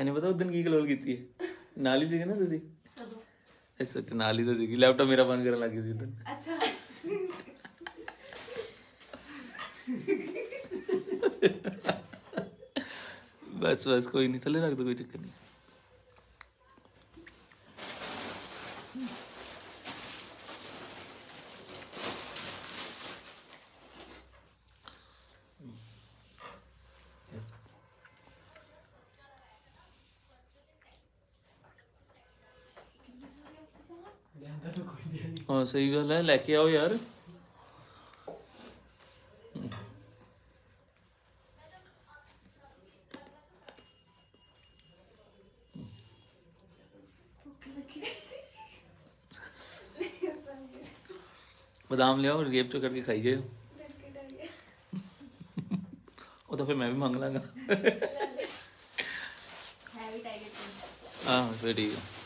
ਇਹਨੇ ਪਤਾ ਉਸ ਦਿਨ ਕੀ ਗਲੋਲ ਕੀਤੀ ਹੈ ਨਾਲੀ ਸੀਗੇ ਨਾ ਤੁਸੀਂ ਇਹ ਸੱਚ ਨਾਲੀ ਤਾਂ ਸੀਗੀ ਲੈਪਟਾਪ ਮੇਰਾ ਬੰਦ ਕਰਨ ਲੱਗੀ ਸੀ ਉਦੋਂ ਅੱਛਾ बस बस कोई नहीं ਥੱਲੇ रख दो कोई चक्कर नहीं सही गल है लेके आओ यार ਯਾਰ लिया और आओ चो करके खाइए वो तो फिर मैं भी मंग लागा हाँ फिर ठीक है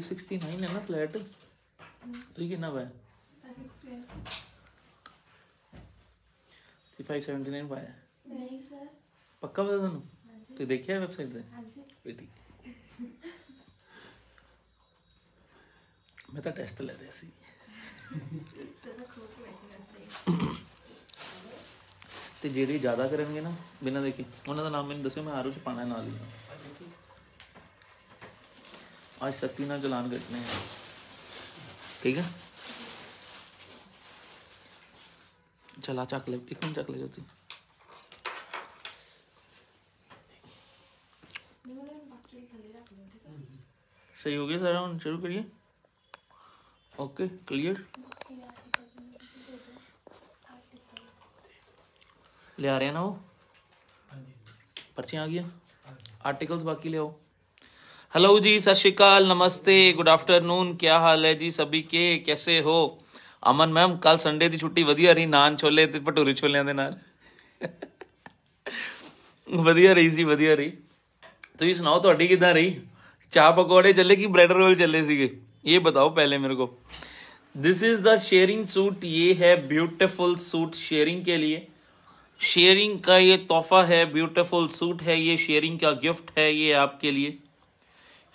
569 है ना फ्लैट तो ये कितना पाया 579 ਪਾਇਆ ਨਹੀਂ ਸਰ ਪੱਕਾ ਪਤਾ ਤੁਹਾਨੂੰ ਤੇ ਦੇਖਿਆ ਵੈਬਸਾਈਟ ਤੇ ਹਾਂਜੀ ਬੇਟੀ ਮੈਂ ਤਾਂ ਟੈਸਟ ਲੈ ਰਿਹਾ ਸੀ ਤੇ ਜਿਹੜੇ ਜ਼ਿਆਦਾ ਕਰਨਗੇ ਨਾ ਬਿਨਾਂ ਦੇਖੇ ਉਹਨਾਂ ਦਾ ਨਾਮ ਮੈਨੂੰ ਦੱਸਿਓ ਮੈਂ ਆਰੋ ਚ ਪਾਣਾ ਨਾਲ ਹੀ आज सख्ती ना चलान करते हैं ठीक है चला चक ले एक मिनट चक ले जाती सही हो गया सर हम शुरू करिए ओके क्लियर ले आ रहे हैं ना वो हाँ हाँ पर्चियाँ आ गया हाँ आर्टिकल्स बाकी ले आओ हेलो जी सत श्रीकाल नमस्ते ਗੁੱਡ ਆਫਟਰਨੂਨ ਕੀ ਹਾਲ ਹੈ ਜੀ ਸਭੀ ਕੇ ਕੈਸੇ ਹੋ ਅਮਨ ਮੈਮ ਕੱਲ ਸੰਡੇ ਦੀ ਛੁੱਟੀ ਵਧੀਆ ਰਹੀ ਨਾਨ ਛੋਲੇ ਤੇ ਭਟੂਰੇ ਛੋਲਿਆਂ ਦੇ ਨਾਲ ਵਧੀਆ ਰਹੀ ਸੀ ਵਧੀਆ ਰਹੀ ਤੁਸੀਂ ਸੁਣਾਓ ਤੁਹਾਡੀ ਕਿਦਾਂ ਰਹੀ ਚਾਹ ਪਕੌੜੇ ਚੱਲੇ ਕਿ ਬ੍ਰੈਡ ਰੋਲ ਚੱਲੇ ਸੀਗੇ ਇਹ ਬਤਾਓ ਪਹਿਲੇ ਮੇਰੇ ਕੋ this is the sharing suit ये है ब्यूटिफुल सूट शेयरिंग के लिए शेयरिंग का ये तोहफा है ब्यूटिफुल सूट है ये शेयरिंग का गिफ्ट है ये आपके लिए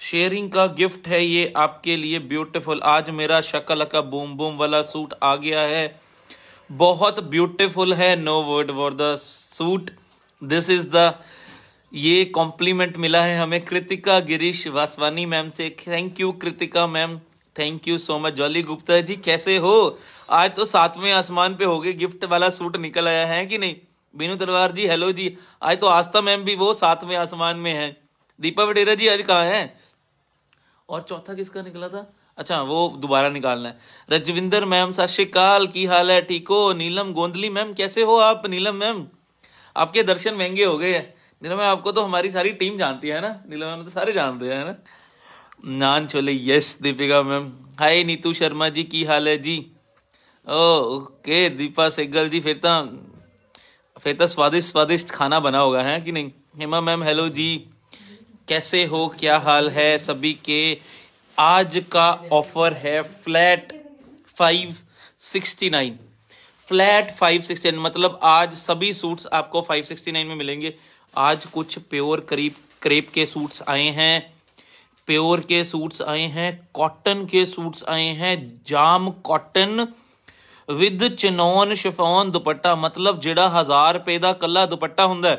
शेयरिंग का गिफ्ट है ये आपके लिए ब्यूटीफुल आज मेरा शक्ल का बूम बूम वाला सूट आ गया है बहुत ब्यूटीफुल है no word for the suit this is the ये कॉम्प्लीमेंट मिला है हमें कृतिका गिरीश वासवानी मैम से thank you Kritika ma'am thank you so much Jolly Gupta ji कैसे हो आज तो सातवें आसमान पे हो गए गिफ्ट वाला सूट निकल आया है कि नहीं बीनू तलवार जी हेलो जी आज तो आस्था मैम भी वो सातवें आसमान में है दीपा वडेरा जी आज कहाँ हैं और चौथा किसका निकला था अच्छा वो दोबारा निकालना है रजविंदर मैम सत श्रीकाल की हाल है ठीक हो नीलम गोंदली मैम कैसे हो आप नीलम मैम आपके दर्शन महंगे हो गए हैं नीलम मैम आपको तो हमारी सारी टीम जानती है ना नीलम मैम तो सारे जानते हैं ना नान छोले yes Deepika ma'am hi Neetu Sharma ji की हाल है जी ओ ओके दीपा सिग्गल जी फिर तो फिर तो स्वादिष्ट स्वादिष्ट खाना बना होगा है कि नहीं हेमा मैम हेलो जी कैसे हो क्या हाल है सभी के आज का ऑफर है flat five sixty nine flat five sixty nine मतलब आज सभी सूट्स आपको फाइव सिक्सटी नाइन में मिलेंगे आज कुछ प्योर करीब करीब के सूट्स आए हैं प्योर के सूट्स आए हैं कॉटन के सूट्स आए हैं जाम कॉटन विद चनौन शिफोन दुपट्टा मतलब जेडा हजार रुपए का कला दुपट्टा होंगे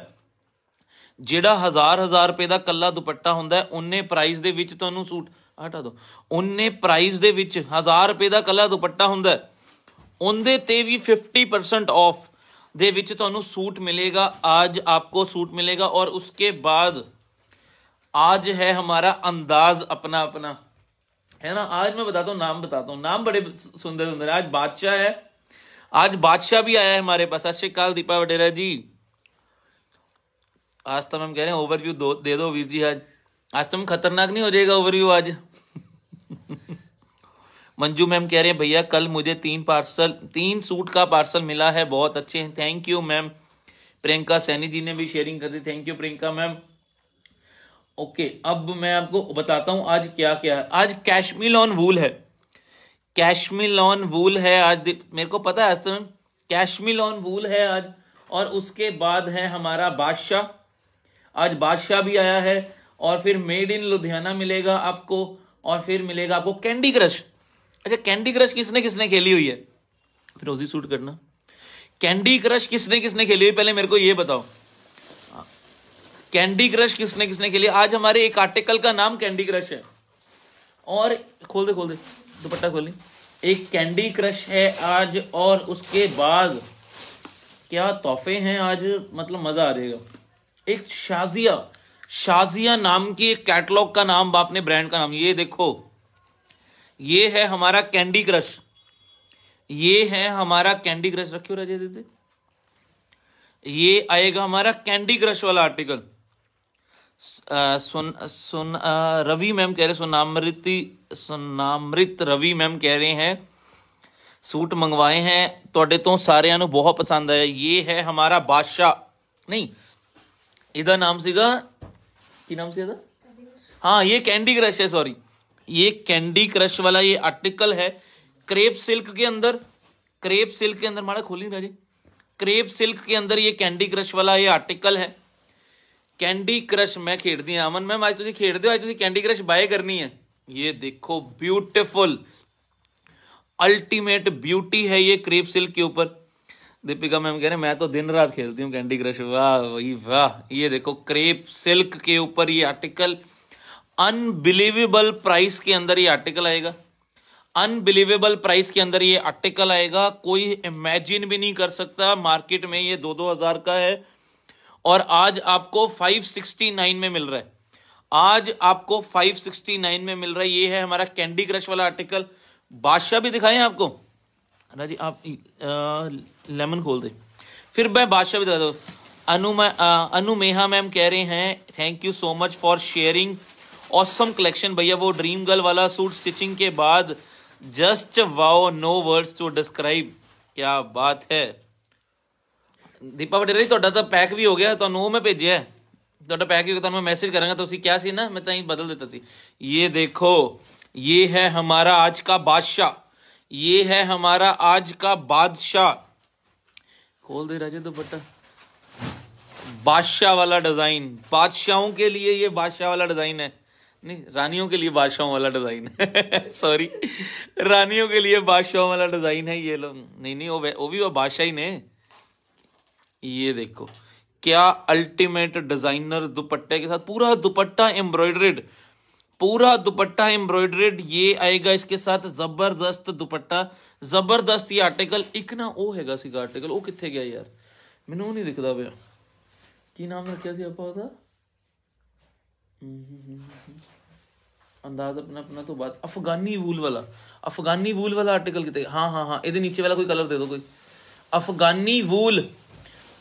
ਜਿਹੜਾ ਹਜ਼ਾਰ ਹਜ਼ਾਰ ਰੁਪਏ ਦਾ ਕੱਲਾ ਦੁਪੱਟਾ ਹੁੰਦਾ ਉਹਨੇ ਪ੍ਰਾਈਸ ਦੇ ਵਿੱਚ ਤੁਹਾਨੂੰ ਸੂਟ ਹਟਾ ਦੋ ਉਹਨੇ ਪ੍ਰਾਈਸ ਦੇ ਵਿੱਚ ਹਜ਼ਾਰ ਰੁਪਏ ਦਾ ਕੱਲਾ ਦੁਪੱਟਾ ਹੁੰਦਾ ਉਹਦੇ ਤੇ ਵੀ 50% ਆਫ ਦੇ ਵਿੱਚ ਤੁਹਾਨੂੰ ਸੂਟ ਮਿਲੇਗਾ ਅੱਜ ਆਪਕੋ ਸੂਟ ਮਿਲੇਗਾ ਔਰ ਉਸਕੇ ਬਾਅਦ ਅੱਜ ਹੈ ਹਮਾਰਾ ਅੰਦਾਜ਼ ਆਪਣਾ ਆਪਣਾ ਹੈ ਨਾ ਅੱਜ ਮੈਂ ਬਤਾ हूँ ਨਾਮ ਬਤਾ हूँ ਨਾਮ ਬੜੇ ਸੁੰਦਰ ਹੁੰਦੇ ਨੇ ਅੱਜ ਬਾਦਸ਼ਾਹ ਹੈ ਅੱਜ ਬਾਦਸ਼ਾਹ ਵੀ ਆਇਆ ਹੈ ਹਮਾਰੇ ਪਾਸ ਅਸ਼ੇਕਾਲ ਦੀਪਾ ਵਡੇਰਾ ਜੀ आज तो हम कह रहे हैं ओवरव्यू दो दे दो वीर जी आज आज तक तो खतरनाक नहीं हो जाएगा ओवरव्यू आज मंजू मैम कह रहे हैं भैया कल मुझे तीन पार्सल तीन सूट का पार्सल मिला है बहुत अच्छे हैं thank you ma'am Priyanka Saini ji ने भी शेयरिंग कर दी thank you Priyanka ma'am okay अब मैं आपको बताता हूँ आज क्या क्या है आज कैशमिल ऑन वूल है कैशमिल ऑन वूल है आज मेरे को पता है आज तो कैशमिल ऑन वूल है आज और उसके बाद है हमारा बादशाह आज बादशाह भी आया है और फिर मेड इन लुधियाना मिलेगा आपको और फिर मिलेगा आपको कैंडी क्रश अच्छा कैंडी क्रश किसने किसने खेली हुई है फिरोजी सूट करना कैंडी क्रश किसने किसने खेली हुई पहले मेरे को ये बताओ हाँ। कैंडी क्रश किसने किसने खेली आज हमारे एक आर्टिकल का नाम कैंडी क्रश है और खोल दे खोल दे दुपट्टा खोल एक कैंडी क्रश है आज और उसके बाद क्या तोहफे हैं आज मतलब मजा आ जाएगा एक शाजिया शाजिया नाम की एक कैटलॉग का नाम बाप ने ब्रांड का नाम ये देखो ये है हमारा कैंडी क्रश ये है हमारा कैंडी क्रश रखियो राजे दीदी ये आएगा हमारा कैंडी क्रश वाला आर्टिकल सुन सुन रवि मैम कह रहे सुनामृति सुनामृत रवि मैम कह रहे हैं सूट मंगवाए हैं तो सारे बहुत पसंद है ये है हमारा बादशाह नहीं नाम ਨਾਮ ਸੀਗਾ ਕੀ ਨਾਮ हाँ ये कैंडी क्रश है सॉरी ये कैंडी क्रश वाला ये आर्टिकल है क्रेप सिल्क के अंदर क्रेप सिल्क के अंदर माड़ा खोल राजे क्रेप सिल्क के अंदर ये कैंडी क्रश वाला ये आर्टिकल है कैंडी क्रश मैं खेड़ दी अमन मैम आज तुझे खेड़ दो आज तुझे कैंडी क्रश बाय करनी है ये देखो ब्यूटिफुल अल्टीमेट ब्यूटी है ये क्रेप सिल्क के ऊपर दीपिका मैम कह रहे मैं तो दिन रात खेलती हूँ कैंडी क्रश वाह वही वाह ये देखो क्रेप सिल्क के ऊपर ये आर्टिकल अनबिलीवेबल प्राइस के अंदर ये आर्टिकल आएगा अनबिलीवेबल प्राइस के अंदर ये आर्टिकल आएगा कोई इमेजिन भी नहीं कर सकता मार्केट में ये दो दो हजार का है और आज आपको 569 में मिल रहा है आज आपको 569 में मिल रहा है ये है हमारा कैंडी क्रश वाला आर्टिकल बादशाह भी दिखाए आपको અને આી આ લેમન ખોલ દે ફિર મે બાદશાહ બી દે દો અનુ મે અનુ મેહા મેમ કહે રહે હે thank you so much for sharing awesome collection ભઈયા વો ડ્રીમ ગર્લ વાલા સૂટ સ્ટીચિંગ કે બાદ just wow no words to describe ક્યા બાત હે દીપા બટી રહી તોડ આ તો પેક ભી હો ગયા તાનુ મે ભેજ્યા તોડ પેક ક્યો તાનુ મે મેસેજ કરાંગા તુસી ક્યા સી ના મે તાઈ બદલ દેતા સી યે દેખો યે હે હમારા આજ કા બાદશાહ ये है हमारा आज का बादशाह खोल दे राजे दुपट्टा तो बादशाह वाला डिजाइन बादशाहों के लिए ये बादशाह वाला डिजाइन है नहीं रानियों के लिए बादशाहों वाला डिजाइन है सॉरी रानियों के लिए बादशाहों वाला डिजाइन है ये लोग नहीं नहीं वो वो भी वो बादशाह ही ने ये देखो क्या अल्टीमेट डिजाइनर दुपट्टे के साथ पूरा दुपट्टा एम्ब्रॉयडर्ड पूरा दुपट्टा एम्ब्रॉयड्रेड ये आएगा इसके साथ जबरदस्त दुपट्टा जबरदस्त ये आर्टिकल एक ना ਉਹ ਹੈਗਾ ਸੀਗਾ ਆਰਟੀਕਲ ਉਹ ਕਿੱਥੇ ਗਿਆ ਯਾਰ ਮੈਨੂੰ ਨਹੀਂ ਦਿਖਦਾ ਪਿਆ ਕੀ ਨਾਮ ਰੱਖਿਆ ਸੀ ਆਪਾਂ ਉਹਦਾ अंदाज अपना अपना तो बात अफगानी वूल वाला अफगानी वूल वाला आर्टिकल कितने हाँ हाँ हाँ ये नीचे वाला कोई कलर दे दो कोई अफगानी वूल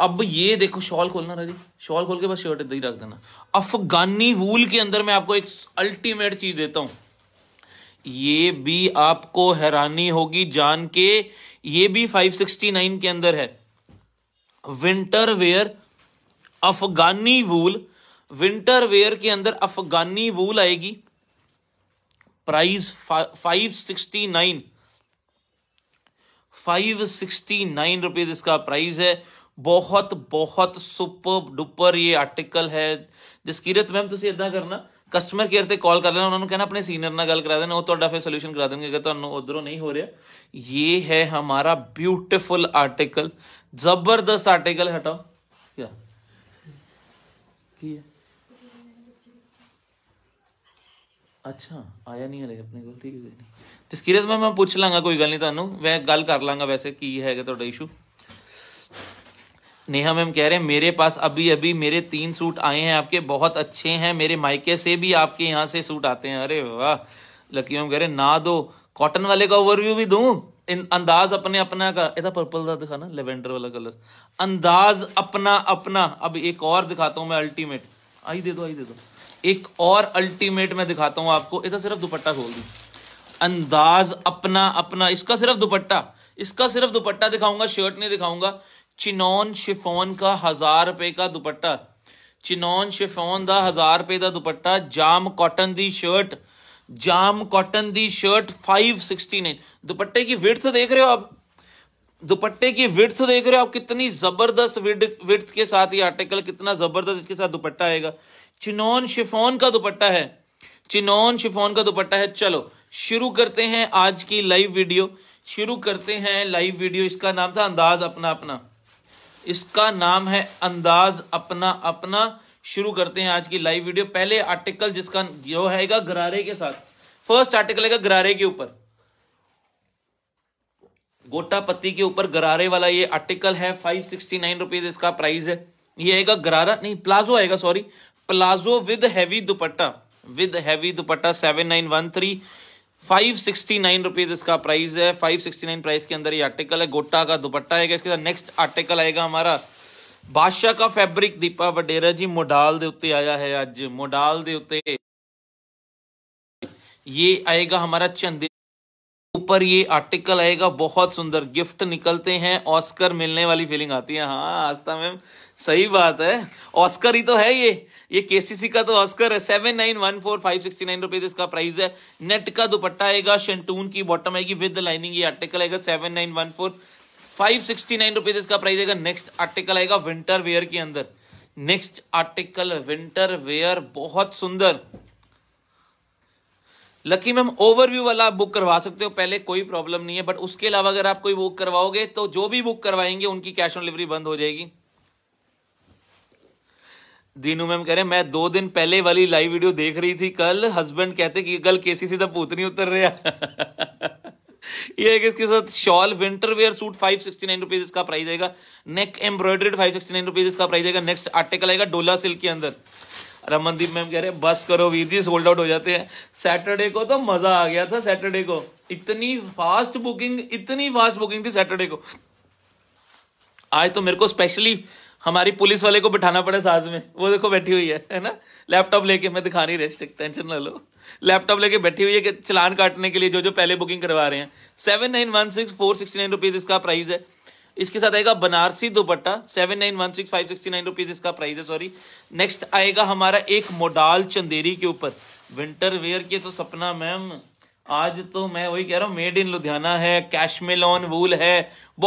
अब ये देखो शॉल खोलना राजी शॉल खोल के बस शर्ट इधर ही रख देना अफगानी वूल के अंदर मैं आपको एक अल्टीमेट चीज देता हूं ये भी आपको हैरानी होगी जान के ये भी 569 के अंदर है winter wear Afghani wool winter wear के अंदर अफगानी वूल आएगी price five sixty nine five sixty nine rupees इसका प्राइस है ਬਹੁਤ ਬਹੁਤ ਸੁਪਰ ਡੁਪਰ ਇਹ ਆਰਟੀਕਲ ਹੈ ਜਸਕੀਰਤ ਮੈਮ ਤੁਸੀਂ ਇਦਾਂ ਕਰਨਾ ਕਸਟਮਰ ਕੇਅਰ ਤੇ ਕਾਲ ਕਰ ਲੈਣਾ ਉਹਨਾਂ ਨੂੰ ਕਹਿਣਾ ਆਪਣੇ ਸੀਨੀਅਰ ਨਾਲ ਗੱਲ ਕਰਾ ਦੇਣਾ ਉਹ ਤੁਹਾਡਾ ਫਿਰ ਸੋਲੂਸ਼ਨ ਕਰਾ ਦੇਣਗੇ ਅਗਰ ਤੁਹਾਨੂੰ ਉਧਰੋਂ ਨਹੀਂ ਹੋ ਰਿਹਾ ਇਹ ਹੈ ਹਮਾਰਾ ਬਿਊਟੀਫੁਲ ਆਰਟੀਕਲ ਜ਼ਬਰਦਸਤ ਆਰਟੀਕਲ ਹਟਾਓ ਕੀ ਕੀ ਹੈ ਅੱਛਾ ਆਇਆ ਨਹੀਂ ਹਲੇ ਆਪਣੇ ਕੋਲ ਠੀਕ ਹੈ ਨਹੀਂ ਤੇ ਸਕੀਰਤ ਮੈਂ ਮੈਂ ਪੁੱਛ ਲਾਂਗਾ ਕੋਈ ਗੱਲ ਨਹੀਂ ਤੁਹਾਨੂੰ ਮੈਂ ਗੱਲ ਕਰ ਲਾਂਗਾ ਵੈਸੇ ਕੀ ਹੈਗਾ ਤੁਹਾਡਾ ਇਸ਼ੂ नेहा मैम कह रहे हैं मेरे पास अभी अभी मेरे तीन सूट आए हैं आपके बहुत अच्छे हैं मेरे मायके से भी आपके यहाँ से सूट आते हैं अरे वाह लकी मैम कह रहे ना दो कॉटन वाले का ओवरव्यू भी दू इन अंदाज अपने अपना का ਇਹਦਾ पर्पल का दिखाना लेवेंडर वाला कलर अंदाज अपना अपना अब एक और दिखाता हूं मैं अल्टीमेट आई दे दो आई दे दो एक और अल्टीमेट मैं दिखाता हूं आपको इधर सिर्फ दुपट्टा खोल दू अंदाज अपना अपना इसका सिर्फ दुपट्टा इसका सिर्फ दुपट्टा दिखाऊंगा शर्ट नहीं दिखाऊंगा चिनोन शिफोन का हजार रुपए का दुपट्टा चिनोन शिफोन का हजार रुपए का दुपट्टा जाम कॉटन की शर्ट जाम कॉटन की शर्ट नाइन दुपट्टे की विर्थ देख रहे हो आप दुपट्टे की विर्थ देख रहे हो आप कितनी जबरदस्त विर्थ के साथ ये आर्टिकल कितना जबरदस्त इसके साथ दुपट्टा आएगा चिनौन शिफोन का दुपट्टा है चिनौन शिफोन का दुपट्टा है चलो शुरू करते हैं आज की लाइव वीडियो शुरू करते हैं लाइव वीडियो इसका नाम था अंदाज अपना अपना इसका नाम है अंदाज अपना अपना शुरू करते हैं आज की लाइव वीडियो पहले आर्टिकल जिसका जो हैगा गरारे के साथ फर्स्ट आर्टिकल है गरारे के ऊपर गोटा पत्ती के ऊपर गरारे वाला ये आर्टिकल है फाइव सिक्सटी नाइन रुपीज इसका प्राइस है ये आएगा गरारा नहीं प्लाजो आएगा sorry palazzo with heavy dupatta with heavy dupatta seven nine one three five sixty इसका प्राइस है फाइव सिक्सटी प्राइस के अंदर ये आर्टिकल है गोटा का दुपट्टा आएगा इसके साथ नेक्स्ट आर्टिकल आएगा हमारा बादशाह का फैब्रिक दीपा वडेरा जी मोडाल ਦੇ उत्ते आया है ਅੱਜ मोडाल ਦੇ ਉੱਤੇ ये आएगा हमारा चंदे ऊपर ये आर्टिकल आएगा बहुत सुंदर गिफ्ट निकलते हैं ऑस्कर मिलने वाली फीलिंग आती है हाँ आस्था तो मैम सही बात है ऑस्कर ही तो है ये ये केसीसी का तो ऑस्कर है seven nine one four five sixty nine rupees इसका प्राइस है नेट का दुपट्टा आएगा शेंटून की बॉटम आएगी विद लाइनिंग ये आर्टिकल आएगा seven nine one four five sixty nine rupees इसका प्राइस आएगा नेक्स्ट आर्टिकल आएगा विंटर वेयर के अंदर नेक्स्ट आर्टिकल विंटर वेयर बहुत सुंदर लकी मैम ओवरव्यू वाला आप बुक करवा सकते हो पहले कोई प्रॉब्लम नहीं है बट उसके अलावा अगर आप कोई बुक करवाओगे तो जो भी बुक करवाएंगे उनकी कैश ऑन डिलीवरी बंद हो जाएगी दीनू मैम कह रहे मैं दो दिन पहले वाली लाइव वीडियो देख रही थी कल हस्बैंड कहते कि कल केसी सीधा पूत नहीं उतर रहा ये इसके साथ shawl winter wear suit five sixty nine rupees इसका प्राइस आएगा neck embroidered five sixty nine rupees इसका प्राइस आएगा नेक्स्ट आर्टिकल आएगा डोला सिल्क के अंदर रमनदीप मैम कह रहे हैं बस करो वीर जी सोल्ड आउट हो जाते हैं सैटरडे को तो मजा आ गया था सैटरडे को इतनी फास्ट बुकिंग इतनी फास्ट बुकिंग थी सैटरडे को आज तो मेरे को स्पेशली हमारी पुलिस वाले को बिठाना पड़े साथ में वो देखो बैठी हुई है है ना लैपटॉप लेके मैं दिखा नहीं रह टेंशन ना लो लैपटॉप लेके बैठी हुई है कि चलान काटने के लिए जो जो पहले बुकिंग करवा रहे हैं seven nine one six four sixty nine rupees इसका प्राइस है इसके साथ आएगा Banarasi dupatta seven nine one six five sixty nine rupees इसका प्राइस है सॉरी नेक्स्ट आएगा हमारा एक मोडाल चंदेरी के ऊपर विंटर वेयर के तो सपना मैम आज तो मैं वही कह रहा हूँ मेड इन लुधियाना है कैशमेलॉन वूल है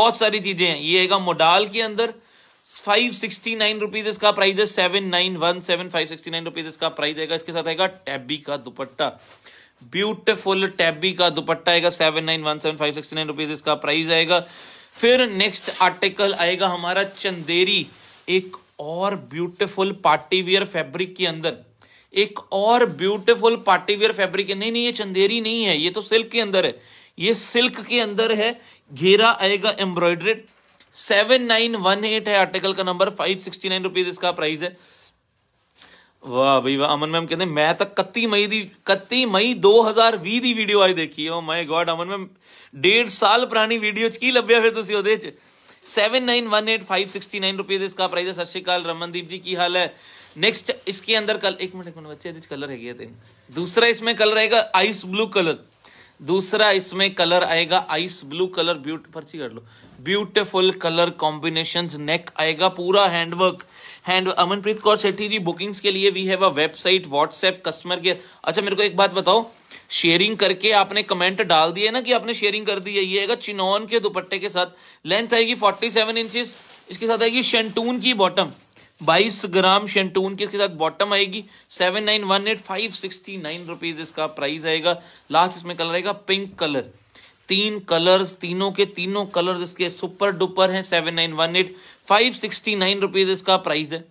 बहुत सारी चीजें हैं ये आएगा मोडाल के अंदर फाइव सिक्सटी नाइन रुपीज इसका प्राइस है seven nine one seven five sixty nine rupees इसका प्राइस आएगा इसके साथ आएगा टैबी का दुपट्टा ब्यूटिफुल टैबी का दुपट्टा आएगा seven nine one seven five sixty nine rupees इसका प्राइस आएगा फिर नेक्स्ट आर्टिकल आएगा हमारा चंदेरी एक और ब्यूटिफुल पार्टीवियर फेब्रिक के अंदर एक और ब्यूटिफुल पार्टीवियर फेब्रिक नहीं नहीं ये चंदेरी नहीं है ये तो सिल्क के अंदर है ये सिल्क के अंदर है घेरा आएगा embroidered seven nine one eight है आर्टिकल का number five sixty nine rupees इसका प्राइस है वाह भाई वाह अमन मैम कहते मैं तक कत्ती मई दी कत्ती मई 2020 ਦੀ ਵੀਡੀਓ ਅੱਜ ਦੇਖੀ ਓ ਮਾਈ ਗॉड ਅਮਨ ਮੈਮ ਡੇਢ ਸਾਲ ਪੁਰਾਣੀ ਵੀਡੀਓ ਚ ਕੀ ਲੱਭਿਆ ਫਿਰ ਤੁਸੀਂ ਉਹਦੇ ਚ 7918569 ਰੁਪਏ ਇਸ ਦਾ ਪ੍ਰਾਈਸ ਹੈ ਸਤਿ ਸ਼੍ਰੀ ਅਕਾਲ रमनदीप जी की हाल है नेक्स्ट इसके अंदर कल एक मिनट एक मिनट बच्चे कलर है तेन दूसरा इसमें कलर ਇਸਮੇ आइस ब्लू कलर दूसरा इसमें कलर आएगा आइस ब्लू कलर ब्यूट पर्ची कर लो ब्यूटिफुल कलर कॉम्बिनेशन नेक आएगा पूरा handwork hand Amanpreet Kaur Sethi ji bookings के लिए we have a website WhatsApp customer care अच्छा मेरे को एक बात बताओ शेयरिंग करके आपने कमेंट डाल दिए ना कि आपने शेयरिंग कर दी है ये आएगा चिनौन के दुपट्टे के साथ लेंथ आएगी फोर्टी सेवन इंचज इसके साथ आएगी शेंटून की बॉटम बाईस ग्राम शेंटून के साथ बॉटम आएगी seven nine one eight five sixty nine rupees इसका प्राइस आएगा लास्ट इसमें कलर आएगा पिंक कलर तीन कलर्स तीनों के तीनों कलर्स इसके सुपर डुपर हैं seven nine one eight five sixty nine rupees इसका प्राइस है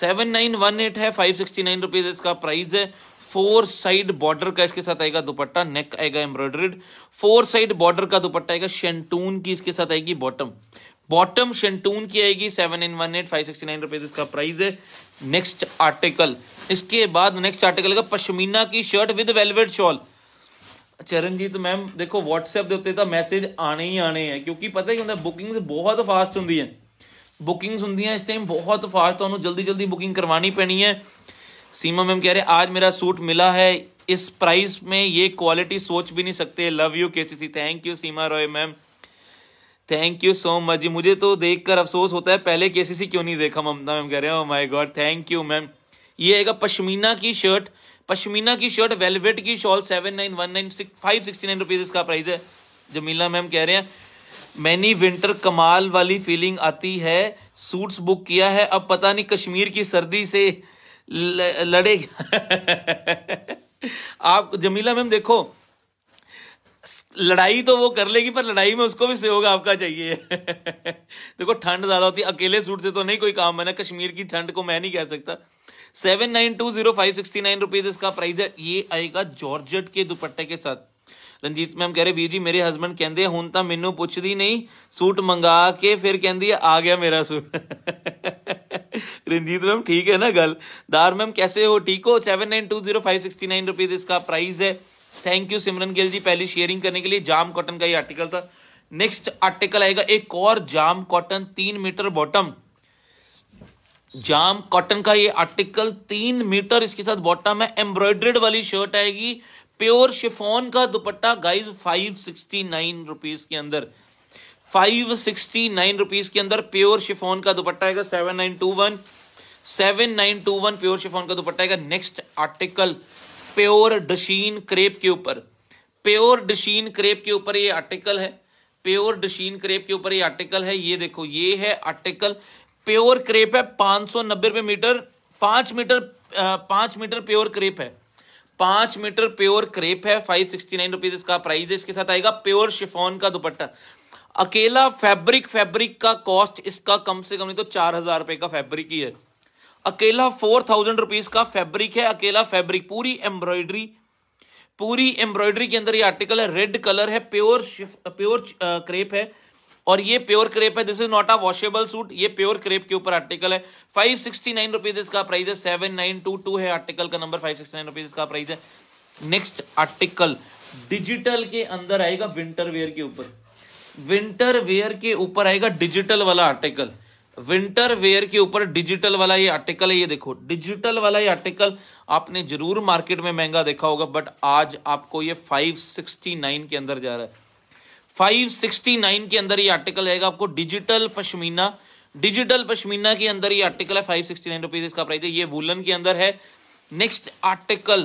सेवन नाइन वन एट है फाइव सिक्सटी नाइन रुपीज इसका प्राइस है फोर साइड बॉर्डर का इसके साथ आएगा दुपट्टा नेक आएगा एम्ब्रॉयडरीड फोर साइड बॉर्डर का दुपट्टा आएगा शेंटून की इसके साथ आएगी बॉटम बॉटम शेंटून की आएगी seven nine one eight five sixty nine rupees इसका प्राइस है नेक्स्ट आर्टिकल इसके बाद नेक्स्ट आर्टिकल का पश्मीना की shirt with velvet shawl Charanjit ma'am देखो वट्सएप के उत्ते मैसेज आने ही आने हैं क्योंकि पता ही होंगे बुकिंग बहुत फास्ट ਫਾਸਟ ਹੁੰਦੀਆਂ ਬੁਕਿੰਗਸ ਹੁੰਦੀਆਂ ਇਸ ਟਾਈਮ ਬਹੁਤ ਫਾਸਟ ਤੁਹਾਨੂੰ जल्दी ਜਲਦੀ ਬੁਕਿੰਗ ਕਰਵਾਣੀ ਪੈਣੀ ਹੈ सीमा मैम कह रहे आज मेरा सूट मिला है इस प्राइस में ये क्वालिटी सोच भी नहीं सकते love you KCC thank you Seema Roy ma'am thank you so much जी मुझे तो देखकर अफसोस होता है पहले केसीसी क्यों नहीं देखा ममता मैम कह रहे हैं my god thank you ma'am ये है पश्मीना की शर्ट पश्मीना की शर्ट वेलवेट की shawl seven nine one nine six five sixty nine rupees इसका प्राइस है जमीला मैम कह रहे हैं मैनी विंटर कमाल वाली फीलिंग आती है सूट्स बुक किया है अब पता नहीं कश्मीर की सर्दी से लड़े आप जमीला मैम देखो लड़ाई तो वो कर लेगी पर लड़ाई में उसको भी सहयोग आपका चाहिए देखो ठंड ज़्यादा होती है अकेले सूट से तो नहीं कोई काम है ना कश्मीर की ठंड को मैं नहीं कह सकता seven nine two zero five sixty nine rupees इसका प्राइस है ये आएगा जॉर्ज के दुपट्टे के साथ रंजीत ਰਣਜੀਤ ਮੈਮ ਕਹ ਰਹੇ ਵੀਰ ਜੀ ਮੇਰੇ ਹਸਬੰਡ ਕਹਿੰਦੇ ਹੁਣ ਤਾਂ ਮੈਨੂੰ नहीं सूट मंगा के फिर ਫਿਰ ਕਹਿੰਦੀ आ गया मेरा सूट रंजीत मैम ठीक है ना गल दार मैम कैसे हो ठीक हो seven nine two zero five sixty nine rupees इसका प्राइस है थैंक यू सिमरन गिल जी पहली शेयरिंग करने के लिए जाम कॉटन का ये आर्टिकल था नेक्स्ट आर्टिकल आएगा एक और जाम कॉटन तीन मीटर बॉटम जाम कॉटन का ये आर्टिकल तीन मीटर इसके साथ बॉटम है एम्ब्रॉयड्रेड वाली शर्ट आएगी प्योर शिफोन का dupatta guys five sixty nine rupees के अंदर फाइव सिक्सटी नाइन रुपीज के अंदर प्योर शिफोन का दुपट्टा आएगा seven nine two one seven nine two one pure chiffon का दुपट्टा आएगा नेक्स्ट आर्टिकल प्योर डशीन क्रेप के ऊपर प्योर डशीन क्रेप के ऊपर ये आर्टिकल है प्योर डशीन क्रेप के ऊपर ये आर्टिकल है ये देखो ये है आर्टिकल प्योर क्रेप है पांच सौ नब्बे रुपए मीटर पांच मीटर पांच मीटर प्योर क्रेप है पांच मीटर प्योर क्रेप है फाइव सिक्सटी नाइन रुपीज इसका प्राइस है इसके साथ आएगा प्योर शिफोन का दुपट्टा अकेला फैब्रिक फैब्रिक का कॉस्ट इसका कम से कम नहीं तो चार हजार रुपए का फैब्रिक ही है अकेला फोर थाउजेंड रुपीज का फैब्रिक है अकेला फैब्रिक पूरी एम्ब्रॉयडरी पूरी एम्ब्रॉयडरी के अंदर ये आर्टिकल है रेड कलर है प्योर प्योर क्रेप है और ये प्योर क्रेप है this is not a washable suit ये प्योर क्रेप के ऊपर आर्टिकल है फाइव सिक्सटी नाइन रुपीज इसका प्राइस है सेवन नाइन टू टू है आर्टिकल का number five sixty nine rupees इसका प्राइस है नेक्स्ट आर्टिकल डिजिटल के अंदर आएगा विंटर वेयर के ऊपर विंटर वेयर के ऊपर आएगा डिजिटल वाला आर्टिकल विंटर वेयर के ऊपर डिजिटल वाला ये आर्टिकल है ये देखो डिजिटल वाला ये आर्टिकल आपने जरूर मार्केट में महंगा देखा होगा बट आज आपको ये 569 के अंदर जा रहा है 569 के अंदर ये आर्टिकल रहेगा आपको डिजिटल पश्मीना डिजिटल पश्मीना के अंदर ये आर्टिकल है फाइव सिक्सटी नाइन रुपीज इसका प्राइस है ये वुलन के अंदर है next article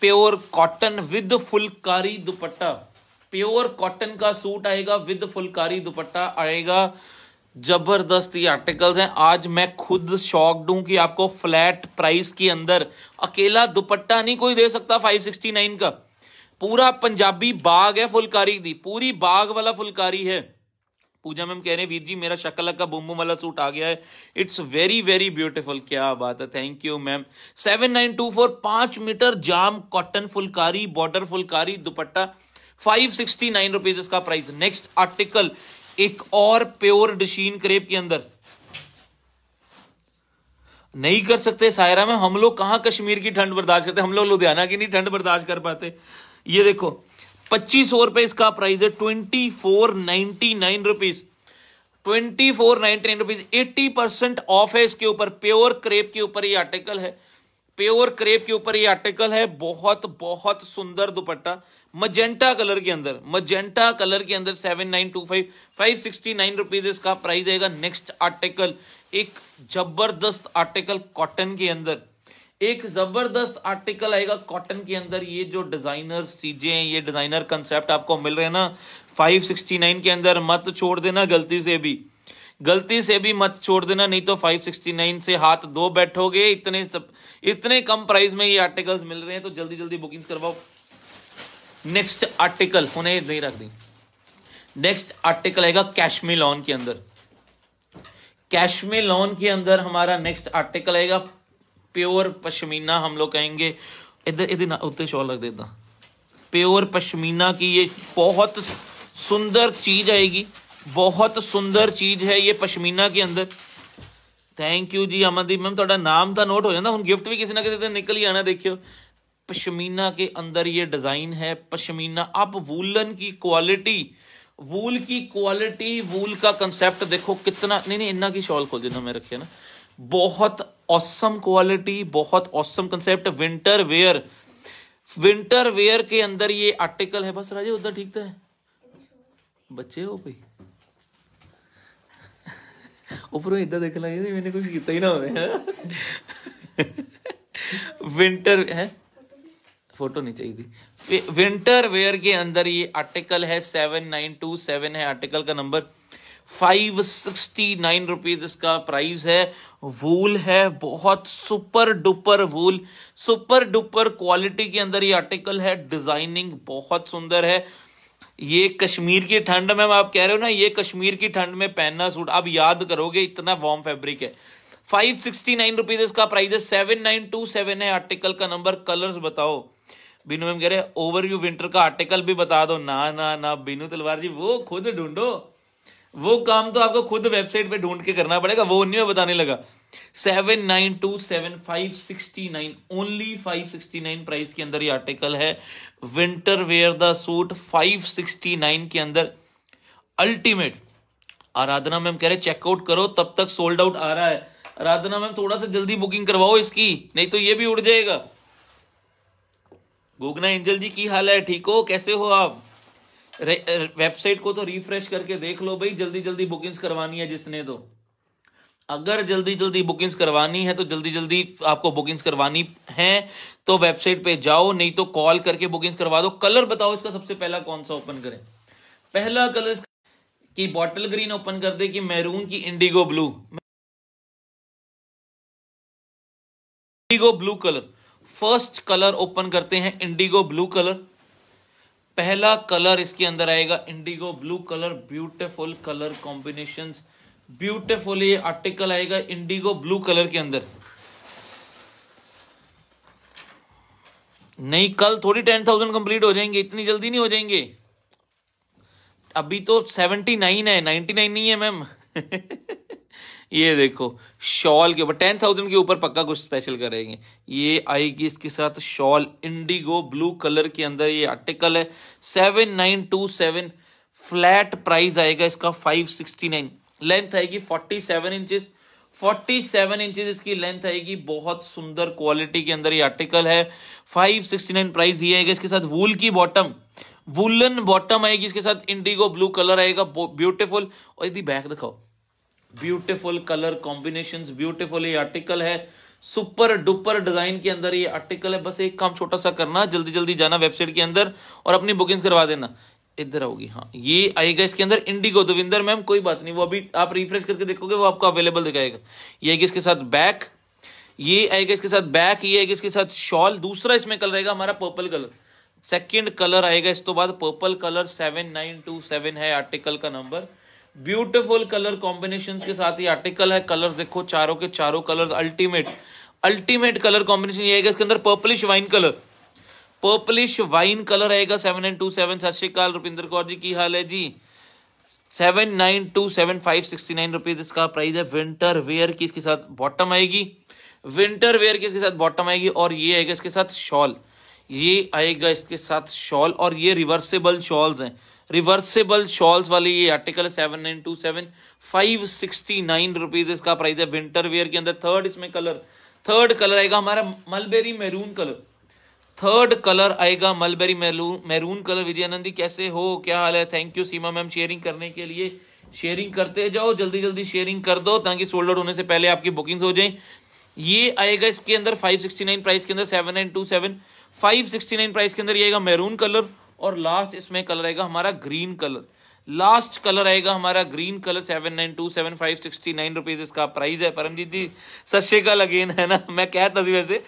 pure cotton with phulkari dupatta pure cotton का सूट आएगा विद फुलकारी दुपट्टा आएगा जबरदस्त ये आर्टिकल्स हैं आज मैं खुद शॉक्ड हूं कि आपको फ्लैट प्राइस के अंदर अकेला दुपट्टा नहीं कोई दे सकता 569 का पूरा पंजाबी बाग है फुलकारी दी पूरी बाग वाला फुलकारी है पूजा मैम कह रहे हैं वीर जी मेरा शक्ल का बुम बुम वाला सूट आ गया है इट्स वेरी वेरी ब्यूटीफुल क्या बात है thank you ma'am seven nine two four पांच मीटर जाम cotton phulkari border phulkari dupatta five sixty nine rupees इसका प्राइस नेक्स्ट आर्टिकल एक और प्योर डिशीन क्रेप के अंदर नहीं कर सकते सायरा में हम लोग कहां कश्मीर की ठंड बर्दाश्त करते हम लोग लुधियाना की नहीं ठंड बर्दाश्त कर पाते ये देखो पच्चीस सौ रुपए इसका प्राइस है twenty four ninety nine rupees twenty four ninety nine rupees eighty percent off है इसके ऊपर प्योर क्रेप के ऊपर ये आर्टिकल है प्योर क्रेप के ऊपर ये आर्टिकल है बहुत बहुत सुंदर दुपट्टा मजेंटा कलर के अंदर मजेंटा कलर के अंदर seven nine two five five sixty nine rupees इसका प्राइस आएगा नेक्स्ट आर्टिकल एक जबरदस्त आर्टिकल कॉटन के अंदर एक जबरदस्त आर्टिकल आएगा कॉटन के अंदर ये जो डिजाइनर चीजें ये डिजाइनर कंसेप्ट आपको मिल रहे हैं ना 569 के अंदर मत छोड़ देना गलती से भी गलती से भी मत छोड़ देना नहीं तो 569 से हाथ दो बैठोगे इतने सब इतने कम प्राइस में ये आर्टिकल्स मिल रहे हैं तो जल्दी जल्दी बुकिंग्स करवाओ नेक्स्ट आर्टिकल होने नहीं रख दी नेक्स्ट आर्टिकल आएगा कैशमी लॉन के अंदर कैशमी लॉन के अंदर हमारा नेक्स्ट आर्टिकल आएगा प्योर पशमीना हम लोग कहेंगे इधर इधर शॉल रख देता प्योर पशमीना की ये बहुत सुंदर चीज आएगी बहुत सुंदर चीज है ये पशमीना के अंदर थैंक यू जी अमनदीप मैम थोड़ा नाम तो नोट हो जाता हम गिफ्ट भी किसी ना किसी निकल ही आना देखियो पशमीना के अंदर ये डिजाइन है पशमीना आप वूलन की क्वालिटी वूल की क्वालिटी वूल का कंसेप्ट देखो कितना नहीं नहीं इन्ना की शॉल खोल देना मैं रखे ना बहुत ऑसम क्वालिटी बहुत awesome concept winter wear winter wear के अंदर ये आर्टिकल है बस राजे उधर ठीक तो है बच्चे हो भाई ਉਪਰੋਂ इधर देख ਲਾਂਗੇ ਜੀ ਮੈਨੇ ਕੁਝ ਕੀਤਾ ਹੀ ਨਾ ਹੋਵੇ विंटर है फोटो नहीं चाहिए थी विंटर वेयर के अंदर ये आर्टिकल है सेवन नाइन टू सेवन है आर्टिकल का number five sixty nine rupees इसका प्राइस है वूल है बहुत super duper wool super duper quality के अंदर ये आर्टिकल है डिजाइनिंग बहुत सुंदर है ये कश्मीर की ठंड में आप कह रहे हो ना ये कश्मीर की ठंड में पहनना सूट आप याद करोगे इतना वार्म फैब्रिक है फाइव सिक्सटी नाइन रुपीज इसका प्राइस है सेवन नाइन टू सेवन है आर्टिकल का नंबर कलर्स बताओ बीनू मैम कह रहे ओवर यू विंटर का आर्टिकल भी बता दो ना ना ना बीनू तलवार जी वो खुद ढूंढो वो काम तो आपको खुद वेबसाइट पे ढूंढ के करना पड़ेगा वो उन्हीं बताने लगा seven nine two seven five sixty nine only five sixty nine price के अंदर ये आर्टिकल है winter wear the suit five sixty nine के अंदर अल्टीमेट आराधना मैम कह रहे चेकआउट करो तब तक सोल्ड आउट आ रहा है आराधना मैम थोड़ा सा जल्दी बुकिंग करवाओ इसकी नहीं तो ये भी उड़ जाएगा गोगना एंजल जी की हाल है ठीक हो कैसे हो आप वेबसाइट को तो रिफ्रेश करके देख लो भाई जल्दी जल्दी बुकिंग्स करवानी है जिसने तो अगर जल्दी जल्दी बुकिंग्स करवानी है तो जल्दी जल्दी आपको बुकिंग्स करवानी है तो वेबसाइट पे जाओ नहीं तो कॉल करके बुकिंग्स करवा दो कलर बताओ इसका सबसे पहला कौन सा ओपन करें पहला कलर की बॉटल ग्रीन ओपन कर दे कि मैरून की indigo blue indigo blue colour first colour open करते हैं इंडिगो ब्लू कलर पहला कलर इसके अंदर आएगा indigo blue colour beautiful colour combination beautiful ये आर्टिकल आएगा इंडिगो ब्लू कलर के अंदर नहीं कल थोड़ी टेन थाउजेंड कंप्लीट हो जाएंगे इतनी जल्दी नहीं हो जाएंगे अभी तो सेवेंटी नाइन है नाइनटी नाइन नहीं है मैम ये देखो शॉल के ऊपर टेन थाउजेंड के ऊपर पक्का कुछ स्पेशल करेंगे ये आएगी इसके साथ शॉल इंडिगो ब्लू कलर के अंदर ये आर्टिकल है seven nine two seven flat price आएगा इसका फाइव सिक्सटी नाइन लेंथ आएगी forty seven inch forty seven inches इसकी लेंथ आएगी बहुत सुंदर क्वालिटी के अंदर ये आर्टिकल है फाइव सिक्सटी नाइन प्राइस ये आएगा इसके साथ वूल की बॉटम वुलन बॉटम आएगी इसके साथ इंडिगो ब्लू कलर आएगा ब्यूटीफुल और यदि बैक दिखाओ ब्यूटीफुल कलर कॉम्बिनेशन ब्यूटीफुल ये आर्टिकल है सुपर डुपर डिजाइन के अंदर ये आर्टिकल है बस एक काम छोटा सा करना जल्दी जल्दी जाना वेबसाइट के अंदर और अपनी बुकिंग करवा देना इधर आओगी हाँ ये आएगा इसके अंदर इंडिगो दविंदर मैम कोई बात नहीं वो अभी आप रिफ्रेश करके देखोगे वो आपको अवेलेबल दिखाएगा ये आएगी इसके साथ बैक ये आएगा इसके साथ बैक ये आएगा इसके साथ शॉल दूसरा इसमें कलर रहेगा हमारा पर्पल कलर सेकेंड कलर आएगा इस तो बाद purple colour seven nine two seven है आर्टिकल का नंबर ब्यूटिफुल कलर कॉम्बिनेशन के साथ ये आर्टिकल है कलर देखो चारों के चारों colour ultimate ultimate colour combination ये आएगा इसके अंदर purplish wine colour purplish wine colour आएगा सेवन एन टू सेवन सत श्रीकाल रुपिंदर कौर जी की हाल है जी seven nine two seven five sixty nine rupees इसका प्राइस है विंटर वेयर की इसके साथ बॉटम आएगी विंटर वेयर की इसके साथ बॉटम आएगी और ये आएगा इसके साथ शॉल ये आएगा इसके साथ शॉल और ये रिवर्सेबल शॉल्स हैं रिवर्सेबल शॉल्स वाली ये article seven nine two seven five sixty nine rupees इसका प्राइस है विंटर वेयर के अंदर थर्ड इसमें कलर थर्ड कलर आएगा हमारा mulberry maroon colour third colour आएगा मलबेरी मैरून कलर विजयानंदी कैसे हो क्या हाल है thank you Seema ma'am sharing करने के लिए शेयरिंग करते जाओ जल्दी जल्दी शेयरिंग कर दो ताकि सोल्ड आउट होने से पहले आपकी बुकिंग हो जाए ये आएगा इसके अंदर नाइन प्राइस के अंदर सिक्सटी नाइन प्राइस के अंदर ये आएगा मैरून कलर और लास्ट इसमें कलर आएगा हमारा ग्रीन कलर लास्ट कलर आएगा हमारा green colour seven nine two seven five sixty nine rupees इसका प्राइस है परमजीत जी सशे का लगेन है ना मैं कहता थी वैसे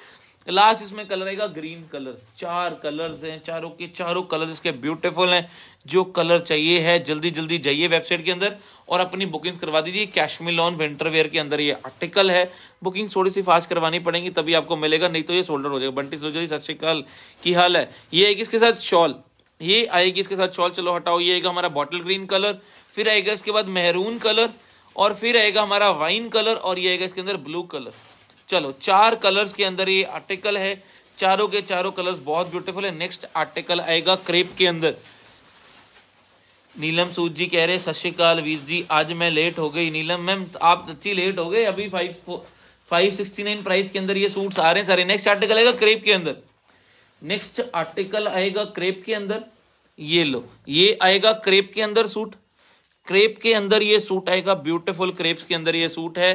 लास्ट इसमें कलर आएगा ग्रीन कलर चार कलर्स हैं चारों के चारों कलर इसके ब्यूटीफुल हैं जो कलर चाहिए है जल्दी जल्दी जाइए वेबसाइट के अंदर और अपनी बुकिंग्स करवा दीजिए कैशमी लॉन विंटरवेयर के अंदर ये आर्टिकल है बुकिंग थोड़ी सी फास्ट करवानी पड़ेगी तभी आपको मिलेगा नहीं तो ये सोल्डर हो जाएगा बंटी सोजरी सत श्रीकाल की हाल है ये एक इसके साथ शॉल ये आएगी इसके साथ चौल चलो हटाओ ये आएगा हमारा बॉटल ग्रीन कलर फिर आएगा इसके बाद मेहरून कलर और फिर आएगा हमारा वाइन कलर और ये आएगा इसके अंदर ब्लू कलर चलो चार कलर्स के अंदर ये आर्टिकल है चारों के चारों कलर्स बहुत ब्यूटीफुल है नेक्स्ट आर्टिकल आएगा क्रेप के अंदर नीलम सूद जी कह रहे सत श्रीकाल वीर जी आज मैं लेट हो गई नीलम मैम आप अच्छी लेट हो गए अभी five five sixty nine price के अंदर ये सूट्स आ रहे हैं सारे नेक्स्ट आर्टिकल आएगा क्रेप के अंदर नेक्स्ट आर्टिकल आएगा क्रेप के अंदर ये लो ये आएगा क्रेप के अंदर सूट क्रेप के अंदर ये सूट आएगा ब्यूटीफुल क्रेप्स के अंदर ये सूट है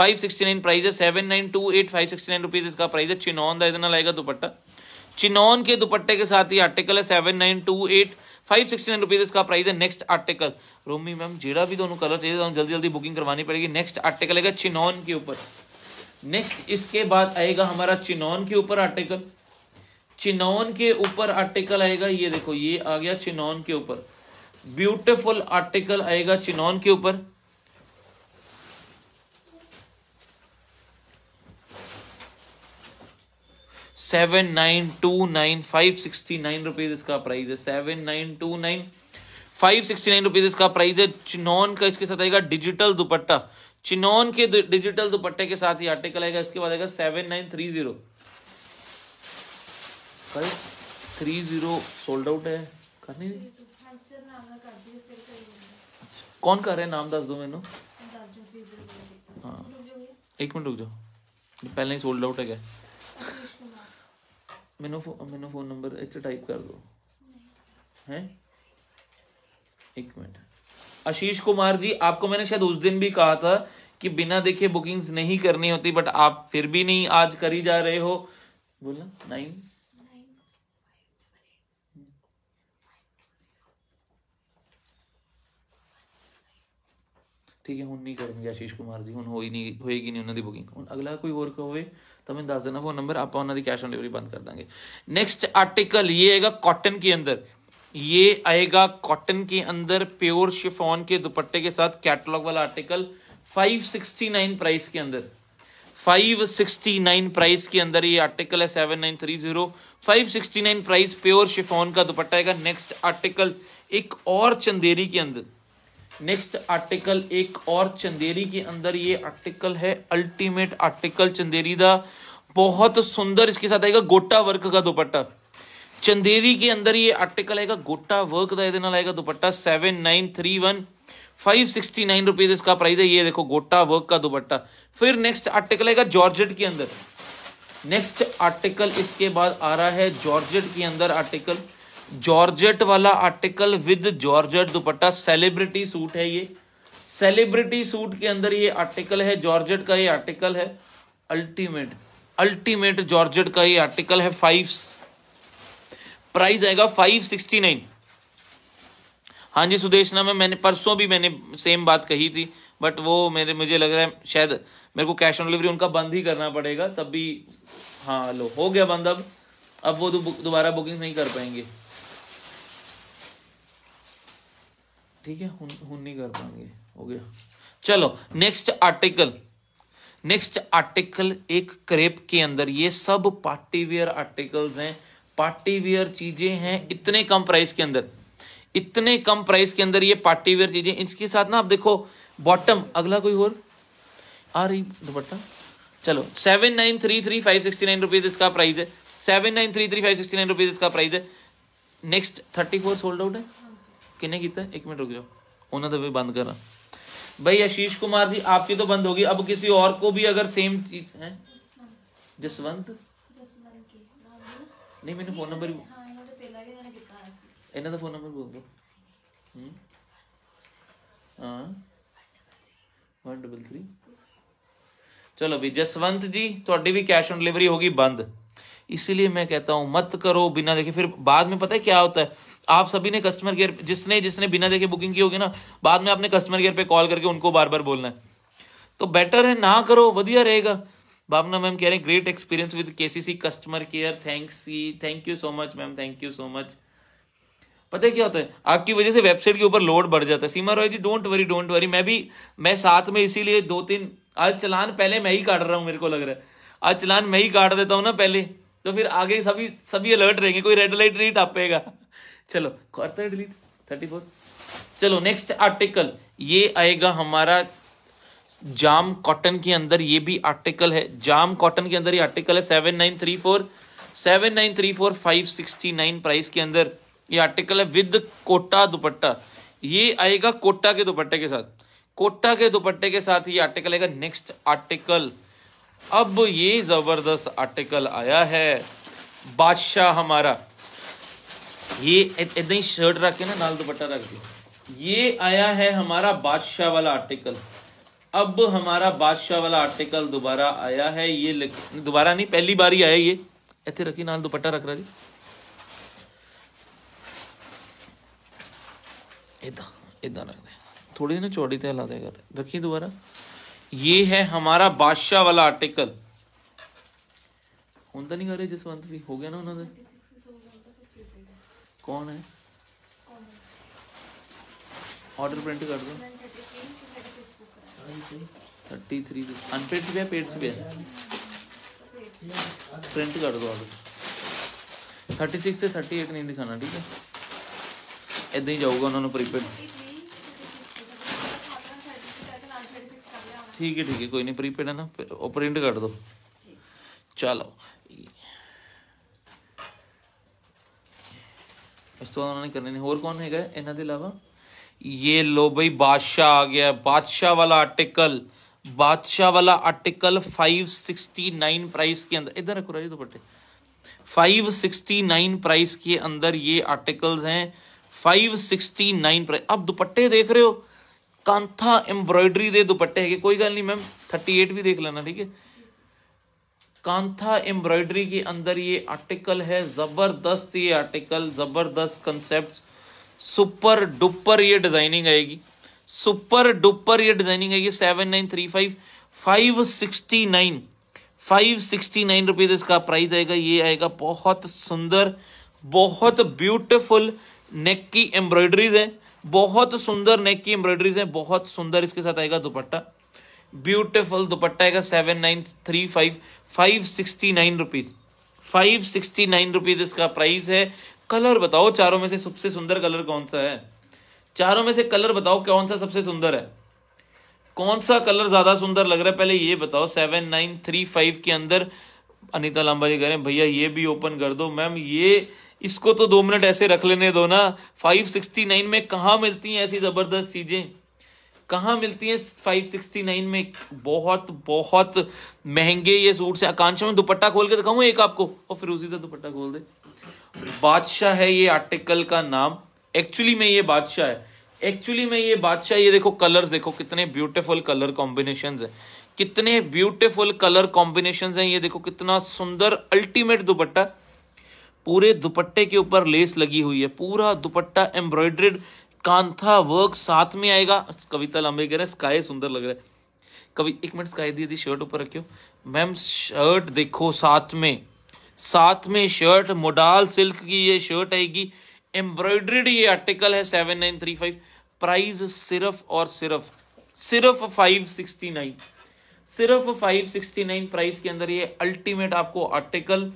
569 प्राइस है 7928 569 रुपीस इसका प्राइस है चिनौन इतना आएगा दुपट्टा चिनौन के दुपट्टे के साथ ही आर्टिकल है 7928 569 रुपीस इसका प्राइस है नेक्स्ट आर्टिकल रोमी मैम जेड़ा भी दोनों कलर चाहिए तो जल्दी जल्दी बुकिंग करवानी पड़ेगी नेक्स्ट आर्टिकल आएगा चिनौन के ऊपर नेक्स्ट इसके बाद आएगा हमारा चिनौन के ऊपर आर्टिकल चिनौन के ऊपर आर्टिकल आएगा ये देखो ये आ गया चिनौन के ऊपर ब्यूटिफुल आर्टिकल आएगा चिनौन के ऊपर seven nine two nine five sixty nine rupees इसका प्राइस है seven nine two nine five sixty nine rupees इसका प्राइस है चिनौन का इसके साथ आएगा डिजिटल दुपट्टा चिनौन के डिजिटल दुपट्टे के साथ ही आर्टिकल आएगा इसके बाद आएगा सेवन नाइन थ्री जीरो कल थ्री जीरो सोल्ड आउट है करनी अच्छा, कौन कर रहे हैं नाम दस दो मैनू हाँ एक मिनट रुक जाओ पहले ही सोल्ड आउट है क्या मैनू फो, मैनू फोन नंबर इत टाइप कर दो हैं एक मिनट आशीष कुमार जी आपको मैंने शायद उस दिन भी कहा था कि बिना देखे बुकिंग्स नहीं करनी होती बट आप फिर भी नहीं आज करी जा रहे हो बोलना नाइन ਠੀਕ ਹੈ ਹੁਣ ਨਹੀਂ ਕਰਨਗੇ ਆਸ਼ੀਸ਼ ਕੁਮਾਰ ਜੀ ਹੁਣ ਹੋਈ ਨਹੀਂ ਹੋਏਗੀ ਨਹੀਂ ਉਹਨਾਂ ਦੀ ਬੁਕਿੰਗ ਹੁਣ ਅਗਲਾ ਕੋਈ ਹੋਰ ਕਹੋਵੇ ਤਾਂ ਮੈਨੂੰ ਦੱਸ ਦੇਣਾ ਫੋਨ ਨੰਬਰ ਆਪਾਂ ਉਹਨਾਂ ਦੀ ਕੈਸ਼ ਔਨ ਡਿਲੀਵਰੀ ਬੰਦ ਕਰ ਦਾਂਗੇ नेक्स्ट आर्टिकल ये आएगा कॉटन के अंदर ये आएगा कॉटन के अंदर प्योर शिफॉन के दुपट्टे के साथ कैटलॉग वाला आर्टिकल 569 प्राइस के अंदर 569 प्राइस के अंदर ये आर्टिकल है 7930 569 प्राइस प्योर शिफॉन का दुपट्टा है नेक्स्ट आर्टिकल एक और चंदेरी के अंदर नेक्स्ट आर्टिकल एक और चंदेरी के अंदर ये आर्टिकल है अल्टीमेट आर्टिकल चंदेरी का बहुत सुंदर इसके साथ आएगा गोटा वर्क का दुपट्टा चंदेरी के अंदर ये आर्टिकल आएगा गोटा वर्क का ये आएगा dupatta seven nine three one five sixty nine rupees इसका प्राइस है ये देखो गोटा वर्क का दुपट्टा फिर नेक्स्ट आर्टिकल आएगा जॉर्जेट के अंदर नेक्स्ट आर्टिकल इसके बाद आ रहा है जॉर्जेट के अंदर आर्टिकल जॉर्जेट वाला article with georgette dupatta celebrity suit है ये सेलिब्रिटी सूट के अंदर ये आर्टिकल है जॉर्जेट का ये आर्टिकल है अल्टीमेट अल्टीमेट जॉर्जेट का ये आर्टिकल है फाइव प्राइस आएगा फाइव सिक्सटी नाइन हाँ जी नाम है मैंने परसों भी मैंने सेम बात कही थी बट वो मेरे मुझे लग रहा है शायद मेरे को कैश ऑन डिलीवरी उनका बंद ही करना पड़ेगा तब भी हाँ लो हो गया बंद अब अब वो दोबारा बुकिंग नहीं कर पाएंगे ठीक है हुन, हुन नहीं कर पाएंगे हो गया चलो नेक्स्ट आर्टिकल नेक्स्ट आर्टिकल एक क्रेप के अंदर ये सब पार्टी वेयर आर्टिकल्स हैं पार्टी वेयर चीजें हैं इतने कम प्राइस के अंदर इतने कम प्राइस के अंदर ये पार्टी वेयर चीजें इसके साथ ना आप देखो बॉटम अगला कोई और आ रही दुपट्टा चलो seven nine three three five sixty nine rupees इसका प्राइस है seven nine three three five sixty nine rupees इसका प्राइस है next thirty four sold out है किने किया एक मिनट रुक जाओ उन्होंने तो भी बंद करा भाई आशीष कुमार जी आपकी तो बंद होगी अब किसी और को भी अगर सेम चीज है जसवंत नहीं मैंने फोन नंबर ਇਹਨਾਂ ਦਾ ਫੋਨ ਨੰਬਰ ਬੋਲ ਦਿਓ ਹੂੰ ਹਾਂ 133 चलो भी जसवंत जी थोड़ी भी कैश ऑन डिलीवरी होगी बंद इसीलिए मैं कहता हूं मत करो बिना देखे फिर बाद में पता है क्या होता है आप सभी ने कस्टमर केयर जिसने जिसने बिना देखे बुकिंग की होगी ना बाद में आपने कस्टमर केयर पे कॉल करके उनको बार बार बोलना है तो बेटर है ना करो वधिया रहेगा भावना मैम कह रहे हैं great experience with KCC customer care thanks thank you so much ma'am thank you so much पता है क्या होता है आपकी वजह से वेबसाइट के ऊपर लोड बढ़ जाता है Seema Roy ji don't worry don't worry मैं भी मैं साथ में इसीलिए दो तीन आज चलान पहले मैं ही काट रहा हूँ मेरे को लग रहा है आज चलान मैं ही काट देता हूँ ना पहले तो फिर आगे सभी सभी अलर्ट रहेंगे कोई रेड लाइट नहीं टापेगा चलो करते हैं डिलीट थर्टी फोर चलो नेक्स्ट आर्टिकल ये आएगा हमारा जाम कॉटन के अंदर ये भी आर्टिकल है जाम कॉटन के अंदर ये आर्टिकल है seven nine three four seven nine three four five sixty nine price के अंदर ये आर्टिकल है विद कोटा दुपट्टा ये आएगा कोटा के दुपट्टे के साथ कोटा के दुपट्टे के साथ ये आर्टिकल आएगा नेक्स्ट आर्टिकल अब ये जबरदस्त आर्टिकल आया है बादशाह हमारा ये इदा ही शर्ट रख के ना नाल दुपट्टा रख दो ये आया है हमारा बादशाह वाला आर्टिकल अब हमारा बादशाह वाला आर्टिकल दोबारा आया है ये दोबारा नहीं पहली बार ही आया ये इतने रखी नाल दुपट्टा रख रहा जी इदा इदा रख दे थोड़ी ना चौड़ी तह ला देगा रखिए दोबारा ये है हमारा बादशाह वाला आर्टिकल होंगे नहीं कर रहे जसवंत भी हो गया ना उन्होंने कौन है ऑर्डर प्रिंट कर दो थर्टी थ्री अनपेड से भी है पेड से भी है प्रिंट कर दो ऑर्डर थर्टी सिक्स से थर्टी एट नहीं दिखाना ठीक है इदा ही जाऊगा उन्होंने प्रीपेड ठीक है ठीक है कोई नहीं प्रीपेड है ना प्रिंट कर दो चलो इस ਤੋਂ उन्होंने करने ਕਰਨੇ होर कौन है ਹੈਗਾ ਇਹਨਾਂ ਦੇ ये लो बई बादशाह आ गया बादशाह वाला आर्टिकल बादशाह वाला article five sixty nine price के अंदर इधर रखो राजे दुपट्टे फाइव सिक्सटी नाइन प्राइस के अंदर ये आर्टिकल्स हैं फाइव सिक्सटी नाइन प्राइस अब दुपट्टे देख रहे हो कांथा एम्ब्रॉयडरी के दुपट्टे है कोई गल नहीं मैम 38 भी देख लेना ठीक है कांथा एम्ब्रॉयडरी के अंदर ये आर्टिकल है ज़बरदस्त ये आर्टिकल ज़बरदस्त कंसेप्ट सुपर डुपर ये डिज़ाइनिंग आएगी सुपर डुपर ये डिज़ाइनिंग आएगी seven nine three five five sixty nine five sixty nine rupees इसका प्राइस आएगा ये आएगा बहुत सुंदर बहुत ब्यूटिफुल नेक की एम्ब्रॉयडरीज है बहुत सुंदर नेक की एम्ब्रॉयडरीज है बहुत सुंदर इसके साथ आएगा दुपट्टा ब्यूटिफुल दुपट्टा आएगा seven nine three five five sixty nine rupees five sixty nine rupees इसका प्राइस है कलर बताओ चारों में से सबसे सुंदर कलर कौन सा है चारों में से कलर बताओ कौन सा सबसे सुंदर है कौन सा कलर ज्यादा सुंदर लग रहा है पहले ये बताओ सेवन नाइन थ्री फाइव के अंदर अनिता लांबा जी कह रहे हैं भैया ये भी ओपन कर दो मैम ये इसको तो दो मिनट ऐसे रख लेने दो ना फाइव सिक्सटी नाइन में कहा मिलती हैं ऐसी जबरदस्त चीजें कहाँ मिलती है नाइन में बहुत बहुत महंगे ये सूट से आकांक्षा में दुपट्टा खोल के दिखाऊँ एक आपको और उसी से दुपट्टा खोल दे बादशाह है ये आर्टिकल का नाम एक्चुअली में ये बादशाह है एक्चुअली में ये बादशाह ये देखो कलर्स देखो कितने ब्यूटीफुल कलर कॉम्बिनेशन है कितने ब्यूटीफुल कलर कॉम्बिनेशन है ये देखो कितना सुंदर अल्टीमेट दुपट्टा पूरे दुपट्टे के ऊपर लेस लगी हुई है पूरा दुपट्टा एम्ब्रॉयड्रेड कांथा वर्क साथ में आएगा कविता लंबे कह रहे हैं स्काई सुंदर लग रहा है कवि एक मिनट स्काई दीदी शर्ट ऊपर रखियो मैम शर्ट देखो साथ में साथ में शर्ट मोडाल सिल्क की ये शर्ट आएगी एम्ब्रॉयडरीड ये आर्टिकल है seven nine three five price सिर्फ और सिर्फ सिर्फ फाइव सिक्सटी नाइन सिर्फ फाइव सिक्सटी नाइन प्राइस के अंदर ये अल्टीमेट आपको आर्टिकल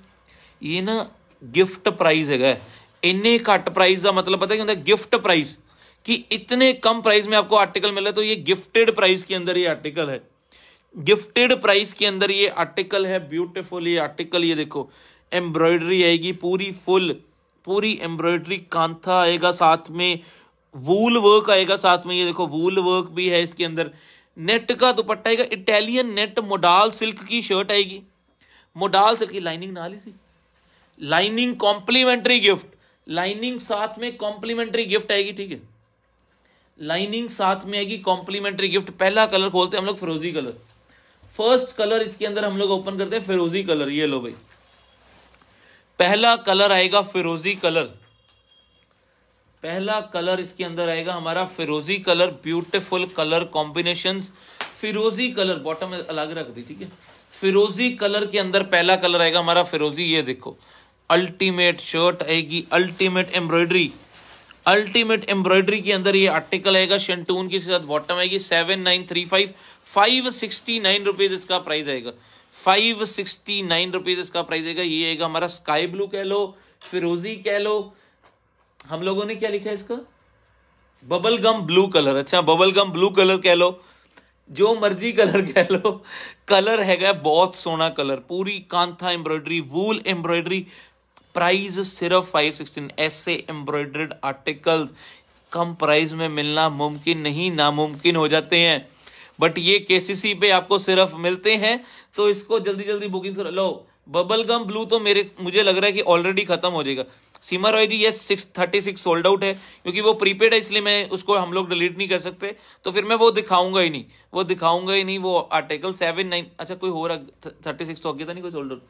ये ना गिफ्ट प्राइस है इन्ने घट प्राइस का मतलब पता क्या कि गिफ्ट प्राइस कि इतने कम प्राइस में आपको आर्टिकल मिले तो ये गिफ्टेड प्राइस के अंदर ये आर्टिकल है गिफ्टेड प्राइस के अंदर ये आर्टिकल है ब्यूटिफुल ये आर्टिकल ये देखो एम्ब्रॉयडरी आएगी पूरी फुल पूरी एम्ब्रॉयडरी कांथा आएगा साथ में वूल वर्क आएगा साथ में ये देखो वूल वर्क भी है इसके अंदर नेट का दुपट्टा आएगा इटालियन नेट मोडाल सिल्क की शर्ट आएगी मोडाल सिल्क की लाइनिंग नाली सी लाइनिंग कॉम्प्लीमेंट्री गिफ्ट लाइनिंग साथ में कॉम्प्लीमेंट्री गिफ्ट आएगी ठीक है लाइनिंग साथ में आएगी कॉम्प्लीमेंट्री गिफ्ट पहला कलर खोलते हैं हम लोग फिरोजी कलर फर्स्ट कलर इसके अंदर हम लोग ओपन करते हैं फिरोजी कलर ये लो भाई पहला कलर आएगा फिरोजी कलर पहला कलर इसके अंदर आएगा हमारा फिरोजी कलर ब्यूटिफुल कलर कॉम्बिनेशन फिरोजी कलर बॉटम अलग रख दी ठीक है फिरोजी कलर के अंदर पहला कलर आएगा हमारा फिरोजी ये देखो अल्टीमेट शर्ट आएगी अल्टीमेट एम्ब्रॉयडरी अल्टीमेट एम्ब्रॉयडरी के अंदर ये आर्टिकल आएगा शेंटून के साथ बॉटम आएगी seven nine three five five sixty nine rupees इसका प्राइस आएगा फाइव सिक्सटी नाइन रुपीज इसका प्राइस आएगा ये आएगा हमारा स्काई ब्लू कह लो फिरोजी कह लो हम लोगों ने क्या लिखा है इसका बबल गम ब्लू कलर अच्छा बबल गम ब्लू कलर कह लो जो मर्जी कलर कह लो कलर हैगा बहुत सोना कलर पूरी kantha embroidery wool embroidery price सिर्फ फाइव सिक्सटीन ऐसे एम्ब्रॉयड्रेड आर्टिकल कम प्राइस में मिलना मुमकिन नहीं नामुमकिन हो जाते हैं बट ये केसीसी पे आपको सिर्फ मिलते हैं तो इसको जल्दी जल्दी बुकिंग कर लो बबल गम ब्लू तो मेरे मुझे लग रहा है कि ऑलरेडी खत्म हो जाएगा सीमा रॉय जी ये six thirty six sold out है क्योंकि वो प्रीपेड है इसलिए मैं उसको हम लोग डिलीट नहीं कर सकते तो फिर मैं वो दिखाऊंगा ही नहीं वो दिखाऊंगा ही नहीं वो आर्टिकल सेवन नाइन अच्छा कोई हो रहा थर्टी सिक्स तो आगे था तो नहीं कोई sold out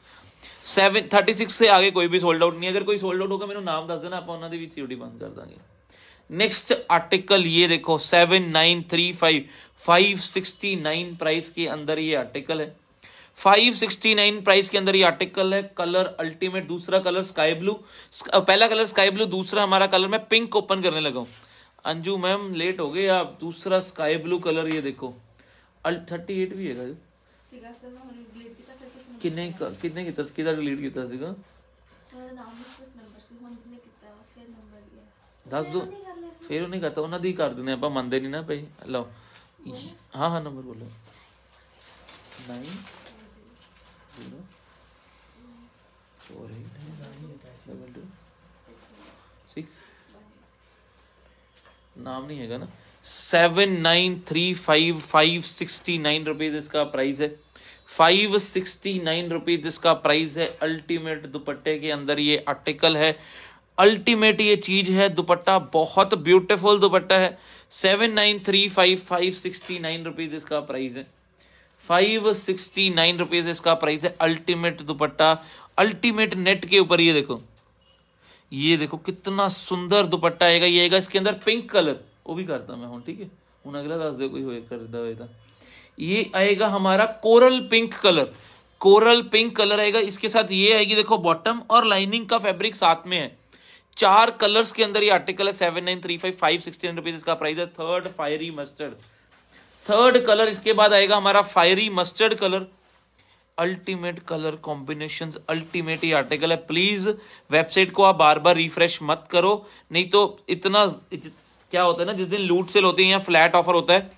seven thirty six से आगे कोई भी सोल्ड आउट नहीं अगर कोई सोल्ड आउट होगा ਨਾਮ नाम दस देना आप उन्होंने भी ਥਿਊਰੀ बंद कर देंगे नेक्स्ट आर्टिकल ये देखो seven nine three five five sixty nine price के अंदर ये आर्टिकल है फाइव सिक्सटी नाइन प्राइस के अंदर ये आर्टिकल है कलर अल्टीमेट दूसरा कलर स्काई ब्लू पहला कलर स्काई ब्लू दूसरा हमारा कलर मैं पिंक ओपन करने लगा अंजू मैम लेट हो गए आप दूसरा स्काई ब्लू कलर ये देखो अल्ट थर्टी एट भी है ਨੰਬਰ ਸੀ ਹੁਣ ਜਿਹਨੇ ਕੀਤਾ ਫਿਰ ਨੰਬਰ तस्वीर ਦੱਸ ਦੋ ਫਿਰ ਉਹ ਨਹੀਂ ਕਰਤਾ ਉਹਨਾਂ ਦੀ ਕਰ ਦਿੰਦੇ ਆਪਾਂ ਮੰਨਦੇ ਨਹੀਂ ਨਾ ਭਾਈ ਲਓ ਹਾਂ ਹਾਂ ਨੰਬਰ ਬੋਲੋ 9 0 4 8 9 नाम नहीं है ना seven nine three five five sixty nine rupees इसका प्राइस है फाइव सिक्सटी नाइन रुपीज इसका प्राइस है अल्टीमेट दुपट्टे के अंदर ये आर्टिकल है अल्टीमेट ये चीज है दुपट्टा बहुत ब्यूटीफुल दुपट्टा है seven nine three five five sixty nine rupees इसका प्राइस है फाइव सिक्सटी नाइन रुपीज इसका प्राइस है अल्टीमेट दुपट्टा अल्टीमेट नेट के ऊपर ये देखो ये देखो कितना सुंदर दुपट्टा आएगा ये आएगा इसके अंदर पिंक कलर वो भी करता मैं हूं ठीक है हूं अगला दस दे कोई होए कर दे ये आएगा हमारा coral pink colour coral pink colour आएगा इसके साथ ये आएगी देखो बॉटम और लाइनिंग का फैब्रिक साथ में है चार कलर्स के अंदर ये आर्टिकल है seven nine three five five sixteen rupees इसका प्राइस है third fiery mustard third colour इसके बाद आएगा हमारा fiery mustard colour ultimate colour combination ultimate ही आर्टिकल है प्लीज वेबसाइट को आप बार बार रिफ्रेश मत करो नहीं तो इतना इत, क्या होता है ना जिस दिन लूट सेल होती है या फ्लैट ऑफर होता है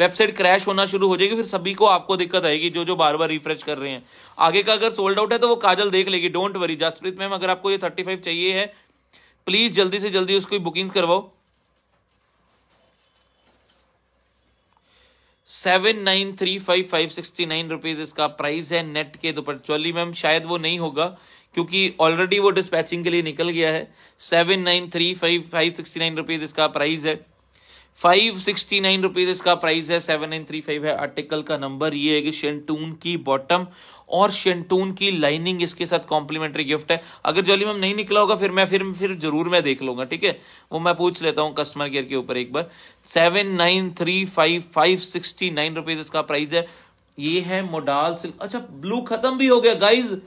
वेबसाइट क्रैश होना शुरू हो जाएगी फिर सभी को आपको दिक्कत आएगी जो जो बार बार रिफ्रेश कर रहे हैं आगे का अगर सोल्ड आउट है तो वो काजल देख लेगी डोंट वरी जसप्रीत मैम अगर आपको ये थर्टी फाइव चाहिए है प्लीज जल्दी से जल्दी उसकी बुकिंग करवाओ seven nine three five five sixty nine rupees इसका प्राइस है नेट के दोपहर चौली मैम शायद वो नहीं होगा क्योंकि ऑलरेडी वो डिस्पैचिंग के लिए निकल गया है seven nine three five five sixty nine rupees इसका प्राइस है फाइव सिक्सटी नाइन रुपीज इसका प्राइस है सेवन नाइन थ्री फाइव है आर्टिकल का नंबर ये है कि शेंटून की बॉटम और शेंटून की लाइनिंग इसके साथ कॉम्प्लीमेंट्री गिफ्ट है अगर जॉली मैम नहीं निकला होगा फिर मैं फिर फिर जरूर मैं देख लूंगा ठीक है वो मैं पूछ लेता हूँ कस्टमर केयर के ऊपर एक बार seven nine three five five sixty nine rupees इसका प्राइस है ये है मोडाल सिल्क अच्छा ब्लू खत्म भी हो गया गाइज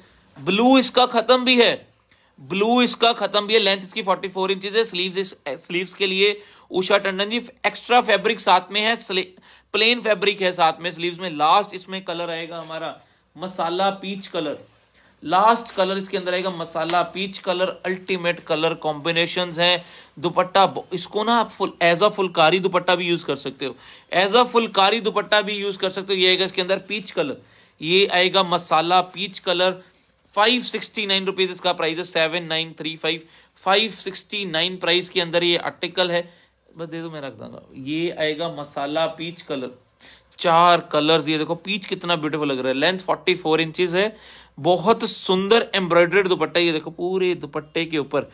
ब्लू इसका खत्म भी है ब्लू इसका खत्म भी है लेंथ इसकी 44 फोर इंचज है स्लीव्स इस स्लीव्स के लिए उषा टंडन जी एक्स्ट्रा फैब्रिक साथ में है प्लेन फैब्रिक है साथ में स्लीव्स में लास्ट इसमें कलर आएगा हमारा masala peach colour last colour इसके अंदर आएगा masala peach colour ultimate colour combination है दुपट्टा इसको ना आप full as a phulkari dupatta भी यूज कर सकते हो एज अ फुलकारी दुपट्टा भी यूज कर सकते हो ये आएगा इसके अंदर पीच कलर ये आएगा masala peach colour five sixty nine rupees इसका प्राइस है seven nine three five five sixty nine price के अंदर ये आर्टिकल है बस दे दो मैं रख दूंगा ये आएगा मसाला पीच कलर चार कलर्स ये देखो पीच कितना ब्यूटीफुल लग रहा है लेंथ 44 फोर है बहुत सुंदर एम्ब्रॉयडर्ड दुपट्टा ये देखो पूरे दुपट्टे के ऊपर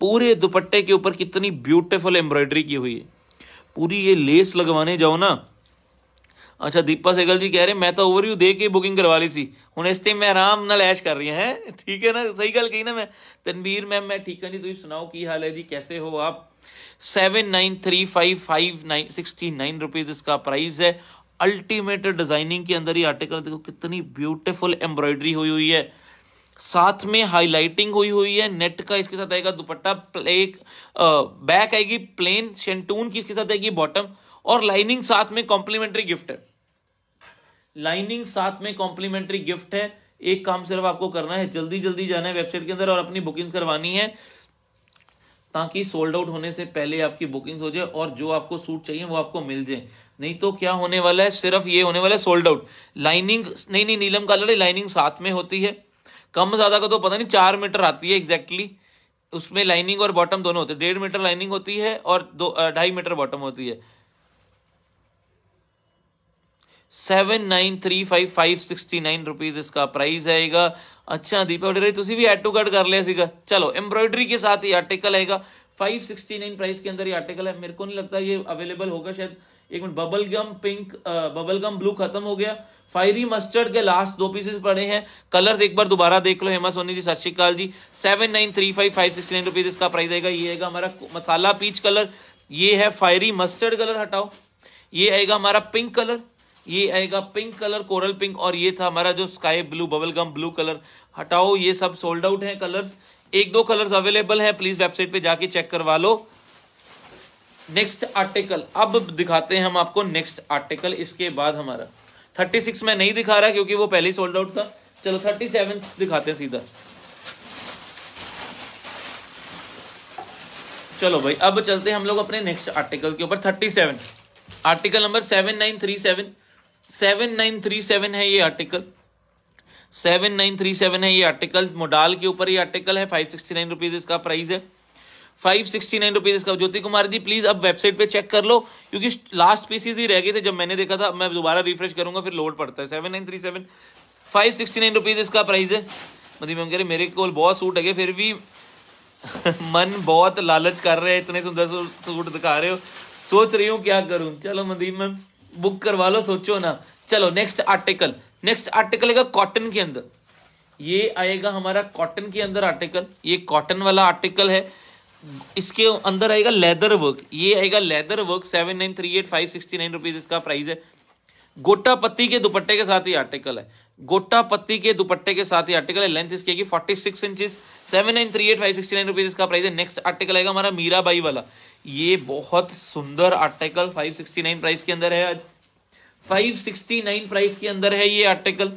पूरे दुपट्टे के ऊपर कितनी ब्यूटीफुल एम्ब्रॉयडरी की हुई है पूरी ये लेस लगवाने जाओ ना अच्छा दीपा सहगल जी कह रहे मैं तो ओवर यू दे के बुकिंग करवा ली सी हूँ इस टाइम मैं आराम ना ਐਸ਼ कर रही ਹਾਂ ठीक है ना सही गल कही ना मैं तनवीर मैम मैं ठीक है ਜੀ ਤੁਸੀਂ सुनाओ की हाल है जी कैसे हो आप seven nine three five five nine sixty nine rupees इसका प्राइस है अल्टीमेट डिजाइनिंग के अंदर ही आर्टिकल देखो कितनी ब्यूटीफुल एम्ब्रॉयडरी हुई हुई है साथ में हाईलाइटिंग हुई हुई है नेट का इसके साथ आएगा दुपट्टा प्लेक बैक आएगी प्लेन शेंटून की इसके साथ आएगी बॉटम और लाइनिंग साथ में कॉम्प्लीमेंट्री गिफ्ट है लाइनिंग साथ में कॉम्प्लीमेंट्री गिफ्ट है एक काम सिर्फ आपको करना है जल्दी जल्दी जाना है वेबसाइट के अंदर और अपनी बुकिंग करवानी है ताकि सोल्ड आउट होने से पहले आपकी बुकिंग हो जाए और जो आपको सूट चाहिए वो आपको मिल जाए नहीं तो क्या होने वाला है सिर्फ ये होने वाला है सोल्ड आउट लाइनिंग नहीं नहीं नीलम कलर है लाइनिंग साथ में होती है कम ज़्यादा का तो पता नहीं चार मीटर आती है एग्जैक्टली exactly. उसमें लाइनिंग और बॉटम दोनों होते हैं डेढ़ मीटर लाइनिंग होती है और दो ढाई मीटर बॉटम होती है seven nine three five five sixty nine rupees इसका प्राइस आएगा अच्छा दीपक डेरे तुम भी एड टू कट कर लिया ਸੀਗਾ ਚਲੋ ਐਮਬ੍ਰੋਇਡਰੀ के साथ ही आर्टिकल आएगा फाइव सिक्सटी नाइन प्राइस के अंदर ये आर्टिकल है मेरे को नहीं लगता ये अवेलेबल होगा शायद एक minute bubble gum pink bubble gum blue खत्म हो गया फायरी मस्टर्ड के लास्ट दो पीसेस पड़े हैं कलर्स एक बार दोबारा देख लो हेमा सोनी जी सत श्रीकाल जी seven nine three five five six nine rupees इसका प्राइस आएगा ये आएगा हमारा मसाला पीच कलर ये है फायरी मस्टर्ड कलर हटाओ ये आएगा हमारा पिंक कलर ये आएगा पिंक कलर कोरल पिंक और ये था हमारा जो sky blue bubble gum blue colour हटाओ ये सब सोल्ड आउट है कलर्स एक दो कलर्स अवेलेबल है प्लीज वेबसाइट पे जाके चेक करवा लो नेक्स्ट आर्टिकल अब दिखाते हैं हम आपको नेक्स्ट आर्टिकल इसके बाद हमारा थर्टी सिक्स में नहीं दिखा रहा क्योंकि वो पहले ही सोल्ड आउट था चलो थर्टी सेवन दिखाते हैं सीधा चलो भाई अब चलते हैं हम लोग अपने नेक्स्ट आर्टिकल के ऊपर thirty seven article number seven nine three seven 7937 है ये आर्टिकल 7937 है ये आर्टिकल मोडाल के ऊपर ये आर्टिकल है फाइव सिक्सटी नाइन रुपीज इसका प्राइस है फाइव सिक्सटी नाइन रुपीज इसका ज्योति कुमार जी प्लीज अब वेबसाइट पे चेक कर लो क्योंकि लास्ट पीसीज ही रह गए थे जब मैंने देखा था मैं दोबारा रिफ्रेश करूंगा फिर लोड पड़ता है seven nine three seven five sixty nine rupees इसका प्राइस है मतलब मैम कह रहे मेरे को बहुत सूट है फिर भी मन बहुत लालच कर रहे हैं इतने सुंदर सूट दिखा रहे हो सोच रही हूँ क्या करूँ चलो मदीब मैम बुक करवा लो सोचो ना चलो नेक्स्ट आर्टिकल नेक्स्ट आर्टिकल आएगा कॉटन के अंदर ये आएगा हमारा कॉटन के अंदर आर्टिकल ये कॉटन वाला आर्टिकल है इसके अंदर आएगा लेदर वर्क ये आएगा leather work seven nine three eight five sixty nine rupees इसका प्राइस है गोटा पत्ती के दुपट्टे के साथ ही आर्टिकल है गोटा पत्ती के दुपट्टे के साथ ही आर्टिकल है लेंथ इसकी forty six inches seven nine three eight five sixty nine rupees इसका प्राइस है नेक्स्ट आर्टिकल आएगा हमारा मीरा बाई वाला ये बहुत सुंदर आर्टिकल 569 प्राइस के अंदर है आज 569 प्राइस के अंदर है ये आर्टिकल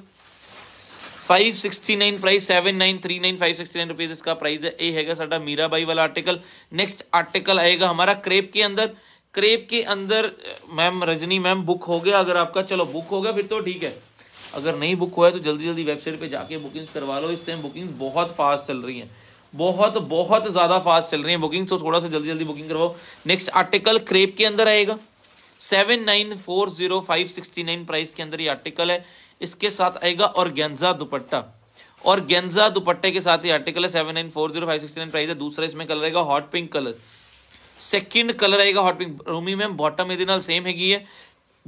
569 प्राइस 7939 569 रुपीस इसका प्राइस है ये हैगा साडा मीराबाई वाला आर्टिकल नेक्स्ट आर्टिकल आएगा हमारा क्रेप के अंदर क्रेप के अंदर मैम रजनी मैम बुक हो गया अगर आपका चलो बुक हो गया फिर तो ठीक है अगर नहीं बुक हुआ है तो जल्दी जल्दी वेबसाइट पे जाके बुकिंग्स करवा लो इस टाइम बुकिंग्स बहुत फास्ट चल रही हैं बहुत बहुत ज़्यादा फास्ट चल रही है बुकिंग तो थोड़ा सा जल्दी जल्दी बुकिंग करवाओ नेक्स्ट आर्टिकल क्रेप के अंदर आएगा seven nine four zero five sixty nine price के अंदर ये आर्टिकल है इसके साथ आएगा और गेंजा दुपट्टा और गेंजा दुपट्टे के साथ ये आर्टिकल है seven nine four zero five sixty nine price है दूसरा इसमें कलर आएगा hot pink colour second colour आएगा hot pink Roomi ma'am bottom यदि सेम हैगी है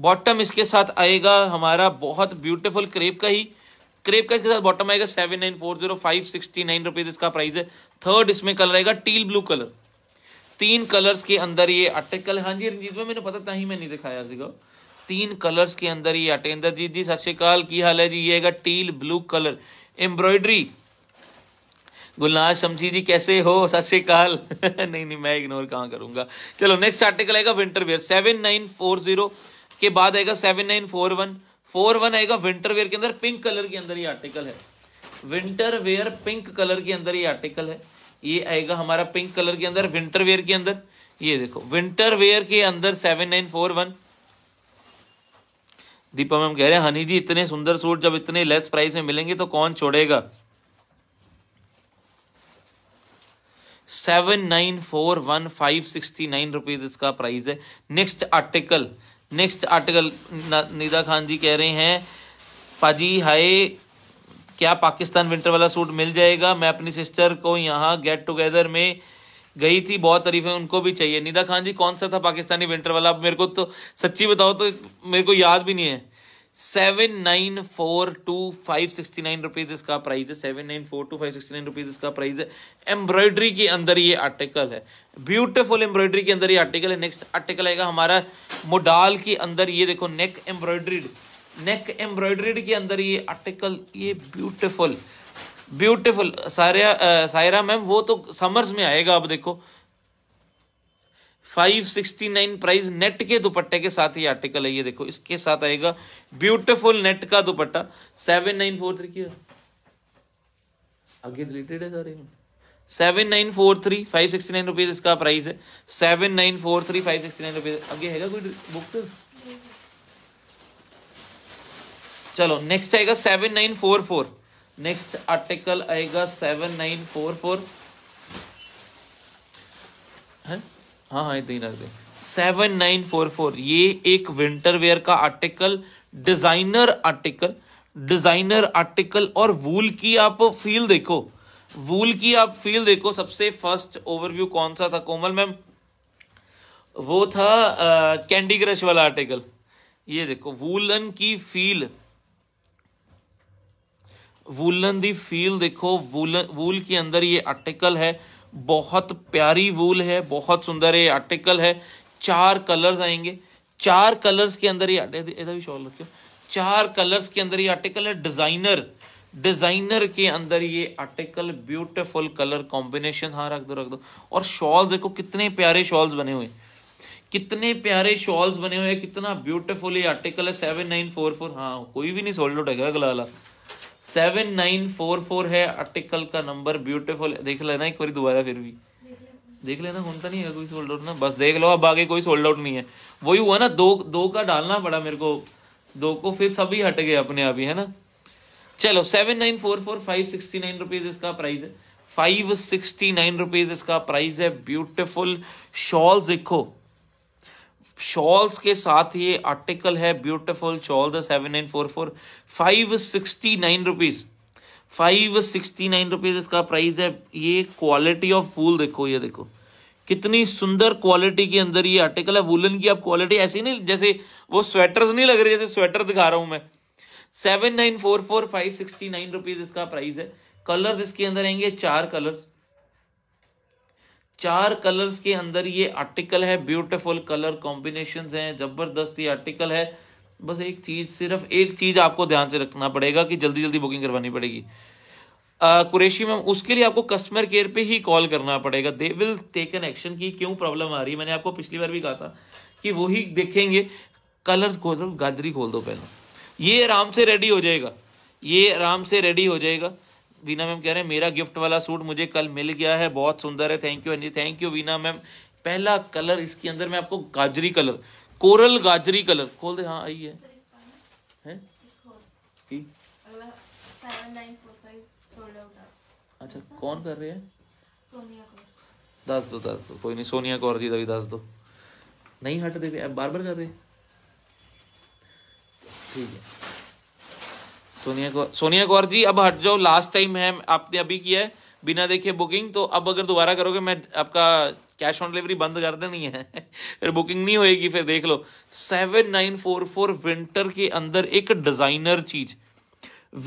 बॉटम इसके साथ आएगा हमारा बहुत ब्यूटीफुल क्रेप का ही क्रेप का इसके साथ बॉटम आएगा seven nine four zero five sixty nine rupees इसका प्राइस है थर्ड इसमें कलर आएगा टील ब्लू कलर तीन कलर्स के अंदर ये अटे कल हाँ जी रंजीत भाई मैंने पता था ही मैं नहीं दिखाया सीगा तीन कलर्स के अंदर ये अटे इंद्रजीत जी सत श्रीकाल की हाल है जी ये है teal blue colour embroidery Gulnaz Shamsi ji कैसे हो सत श्रीकाल नहीं नहीं मैं इग्नोर कहाँ करूंगा चलो नेक्स्ट आर्टिकल आएगा winter wear seven nine four zero के बाद आएगा seven nine four one four one आएगा विंटर वेयर के अंदर पिंक कलर के अंदर ये आर्टिकल है विंटर वेयर पिंक कलर के अंदर ये आर्टिकल है ये आएगा हमारा पिंक कलर के अंदर विंटर वेयर के अंदर ये देखो विंटर वेयर के अंदर seven nine four one Deepa ma'am कह रहे हैं हनी जी इतने सुंदर सूट जब इतने लेस प्राइस में मिलेंगे तो कौन छोड़ेगा seven nine four one five sixty nine rupees इसका प्राइस है next article next article Nida Khan ji कह रहे हैं पाजी हाय क्या पाकिस्तान विंटर वाला सूट मिल जाएगा मैं अपनी सिस्टर को यहाँ गेट टुगेदर में गई थी बहुत तारीफें उनको भी चाहिए निदा खान जी कौन सा था पाकिस्तानी विंटर वाला अब मेरे को तो सच्ची बताओ तो मेरे को याद भी नहीं है seven nine four two five sixty nine rupees इसका प्राइस है seven nine four two five sixty nine rupees इसका प्राइस है एम्ब्रॉयडरी के अंदर ये आर्टिकल है ब्यूटीफुल एम्ब्रॉयडरी के अंदर ये आर्टिकल है नेक्स्ट आर्टिकल आएगा हमारा मोडाल के अंदर ये देखो नेक एम्ब्रॉयड्रीड नेक एम्ब्रॉयड्रीड के अंदर ये आर्टिकल ये ब्यूटिफुल ब्यूटिफुल सारा सायरा मैम वो तो समर्स में आएगा अब देखो 569 प्राइस नेट के दुपट्टे के साथ ही आर्टिकल है ये देखो इसके साथ आएगा ब्यूटीफुल नेट का दुपट्टा 7943 क्या आगे रिलेटेड है सारे seven nine four three five sixty nine rupees इसका प्राइस है seven nine four three five sixty nine rupees आगे हैगा कोई बुक चलो नेक्स्ट आएगा seven nine four four next article आएगा सेवन नाइन फोर फोर हाँ हाँ इतना ही रख दे सेवन नाइन फोर फोर ये एक विंटर वेयर का article designer article designer article और वूल की आप फील देखो वूल की आप फील देखो सबसे फर्स्ट ओवरव्यू कौन सा था कोमल मैम वो था कैंडी क्रश वाला आर्टिकल ये देखो वूलन की फील वूलन दी फील देखो वूलन वूल के अंदर ये आर्टिकल है बहुत प्यारी वूल है बहुत सुंदर ये आर्टिकल है चार कलर्स आएंगे चार कलर्स के अंदर ही इधर भी शॉल रखियो चार कलर्स के अंदर ही आर्टिकल है डिजाइनर डिजाइनर के अंदर ये आर्टिकल ब्यूटीफुल कलर कॉम्बिनेशन हाँ रख दो रख दो और शॉल्स देखो कितने प्यारे शॉल्स बने हुए कितने प्यारे शॉल्स बने हुए कितना ब्यूटीफुल ये आर्टिकल है सेवन नाइन फोर फोर हाँ कोई भी नहीं सोल्ड आउट है अगला वाला सेवन नाइन फोर फोर है आर्टिकल का नंबर ब्यूटीफुल देख लेना एक बार दोबारा फिर भी देख लेना कौन सा नहीं है कोई सोल्ड आउट ना बस देख लो अब आगे कोई सोल्ड आउट नहीं है वही हुआ ना दो दो का डालना पड़ा मेरे को दो को फिर सभी हट गए अपने आप ही है ना चलो seven nine four four five sixty nine rupees इसका प्राइस है फाइव सिक्सटी नाइन रुपीज इसका प्राइस है ब्यूटिफुल शॉल देखो शॉल्स के साथ ये आर्टिकल है beautiful shawl the seven nine four four five sixty nine rupees five sixty nine rupees इसका प्राइस है ये क्वालिटी ऑफ फूल देखो ये देखो कितनी सुंदर क्वालिटी के अंदर ये आर्टिकल है वुलन की आप क्वालिटी ऐसी नहीं जैसे वो स्वेटर्स नहीं लग रही जैसे स्वेटर दिखा रहा हूं मैं seven nine four four five sixty nine rupees इसका प्राइस है कलर्स इसके अंदर आएंगे चार कलर्स चार कलर्स के अंदर ये आर्टिकल है ब्यूटीफुल कलर कॉम्बिनेशन हैं जबरदस्त ये आर्टिकल है बस एक चीज सिर्फ एक चीज आपको ध्यान से रखना पड़ेगा कि जल्दी जल्दी बुकिंग करवानी पड़ेगी कुरेशी मैम उसके लिए आपको कस्टमर केयर पे ही कॉल करना पड़ेगा they will take an action की क्यों प्रॉब्लम आ रही है मैंने आपको पिछली बार भी कहा था कि वो ही देखेंगे कलर्स खोल दो गाजरी खोल दो पहले ये आराम से रेडी हो जाएगा ये आराम से रेडी हो जाएगा वीना मैम कह रहे हैं मेरा गिफ्ट वाला सूट मुझे कल मिल गया है बहुत सुंदर है thank you Annie thank you Veena ma'am पहला कलर इसके अंदर मैं आपको गाजरी कलर कोरल गाजरी कलर खोल दे हाँ आई है, अच्छा कौन कर रहे हैं दस दो दस दो कोई नहीं सोनिया कौर जी दस दो नहीं हट दे बार बार कर रहे ठीक है सोनिया कौर सोनिया कौर जी अब हट जाओ लास्ट टाइम है आपने अभी किया है बिना देखे बुकिंग तो अब अगर दोबारा करोगे मैं आपका कैश ऑन डिलीवरी बंद कर देनी है फिर बुकिंग नहीं होएगी फिर देख लो seven nine four four winter के अंदर एक डिजाइनर चीज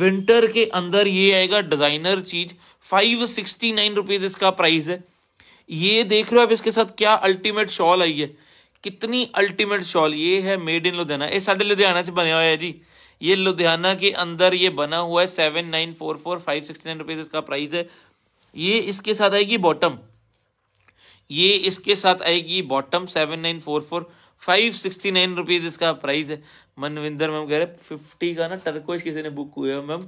विंटर के अंदर ये आएगा डिजाइनर चीज फाइव सिक्सटी नाइन रुपीज इसका प्राइस है ये देख रहे हो आप इसके साथ क्या अल्टीमेट शॉल आई है कितनी अल्टीमेट शॉल ये है मेड इन लुधियाना ये साढ़े लुधियाना च बनया हुआ है जी ये लुधियाना के अंदर ये बना हुआ है seven nine four four five sixty nine rupees इसका प्राइस है ये इसके साथ आएगी बॉटम ये इसके साथ आएगी bottom seven nine four four five sixty nine rupees इसका प्राइस है मनविंदर मैम कह रहे फिफ्टी का ना टर्कोश किसी ने बुक हुआ मैम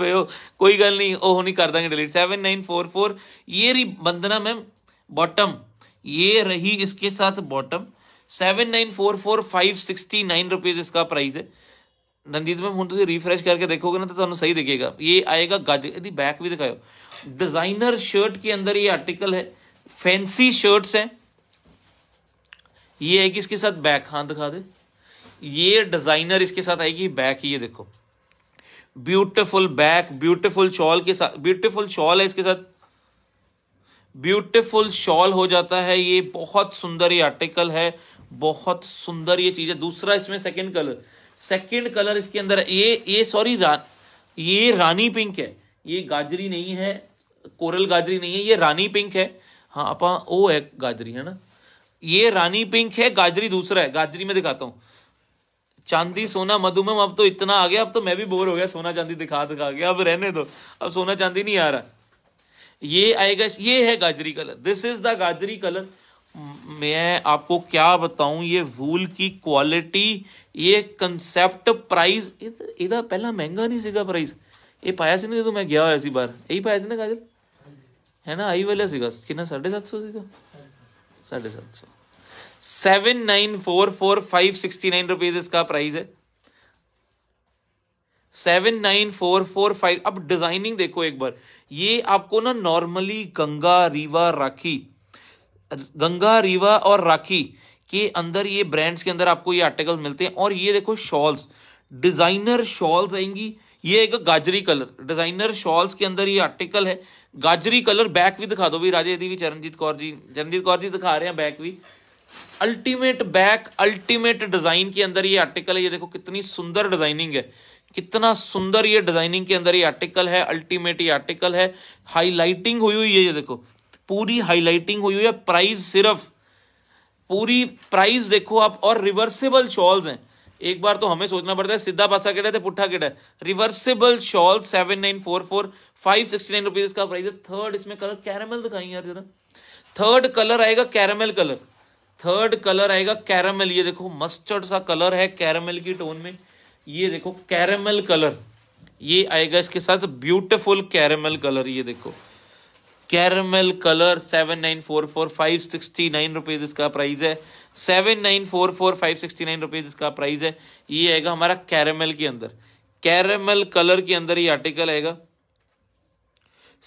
पे हो कोई गल नहीं ओह नहीं कर देंगे delete seven nine four four ये रही बंदना मैम बॉटम ये रही इसके साथ bottom seven nine four four five sixty nine rupees इसका प्राइस है ਰਣਜੀਤ मैम हूँ ਤੁਸੀਂ ਰੀਫਰੈਸ਼ ਕਰਕੇ ਦੇਖੋਗੇ ਨਾ ਤਾਂ ਤੁਹਾਨੂੰ ਸਹੀ ਦਿਖੇਗਾ ਇਹ ਆਏਗਾ ਗੱਜ ਇਹਦੀ ਬੈਕ ਵੀ ਦਿਖਾਓ डिजाइनर शर्ट के अंदर ये आर्टिकल है फैंसी शर्ट्स हैं ये है कि इसके साथ बैक हाँ दिखा दे ये डिजाइनर इसके साथ आएगी बैक ये देखो ब्यूटिफुल बैक ब्यूटिफुल शॉल के साथ ब्यूटिफुल शॉल है इसके साथ ब्यूटिफुल शॉल हो जाता है ये बहुत सुंदर ये आर्टिकल है बहुत सुंदर ये चीज है दूसरा इसमें सेकेंड कलर सेकेंड कलर इसके अंदर ये ये सॉरी रा, ये रानी पिंक है ये गाजरी नहीं है कोरल गाजरी नहीं है ये रानी पिंक है हाँ आप ओ है गाजरी है ना ये रानी पिंक है गाजरी दूसरा है गाजरी में दिखाता हूँ चांदी सोना मधुमेह अब तो इतना आ गया अब तो मैं भी बोर हो गया सोना चांदी दिखा दिखा गया अब रहने दो अब सोना चांदी नहीं आ रहा ये आएगा ये है गाजरी कलर दिस इज द गाजरी कलर मैं आपको क्या बताऊं ये वूल की क्वालिटी ये कंसेप्ट प्राइस तो मैं गया हुआ इसी बार यही पाया ਸੀ ना काजल है ना आई ਸੀ ਬਾਹਰ कि साढ़े सात सौ ਕਾਜਲ साढ़े सात सौ seven nine four four five sixty nine rupees इसका प्राइस है फाइव अब डिजाइनिंग देखो एक बार ये आपको ना नॉर्मली गंगा रीवा राखी गंगा रीवा और राखी के अंदर ये ब्रांड्स के अंदर आपको ये आर्टिकल्स मिलते हैं और ये देखो शॉल्स डिजाइनर शॉल्स आएंगी ये एक गाजरी कलर डिजाइनर शॉल्स के अंदर ये आर्टिकल है गाजरी कलर बैक भी दिखा दो भी राजे भी चरणजीत कौर जी चरणजीत कौर जी दिखा रहे हैं बैक भी अल्टीमेट बैक अल्टीमेट डिजाइन के अंदर ये आर्टिकल है ये देखो कितनी सुंदर डिजाइनिंग है कितना सुंदर ये डिजाइनिंग के अंदर ये आर्टिकल है अल्टीमेट ये आर्टिकल है हाईलाइटिंग हुई हुई है ये देखो पूरी हाईलाइटिंग हुई हुई है प्राइस सिर्फ पूरी प्राइस देखो आप और रिवर्सेबल शॉल्स हैं एक बार तो हमें सोचना पड़ता है सीधा पासा केड़ा है तो पुट्ठा केड़ा है reversible shawl seven nine four four five sixty nine rupees का प्राइस है थर्ड इसमें कलर कैरामल दिखाई यार जरा थर्ड कलर आएगा कैरामल कलर थर्ड कलर आएगा कैरामल ये देखो मस्टर्ड सा कलर है कैरामल की टोन में ये देखो कैरामल कलर ये आएगा इसके साथ ब्यूटिफुल कैरामल कलर ये देखो caramel colour seven nine four four five sixty nine rupees इसका प्राइस है seven nine four four five sixty nine rupees इसका प्राइस है ये आएगा हमारा कैरमेल के अंदर कैरमेल कलर के अंदर ये आर्टिकल आएगा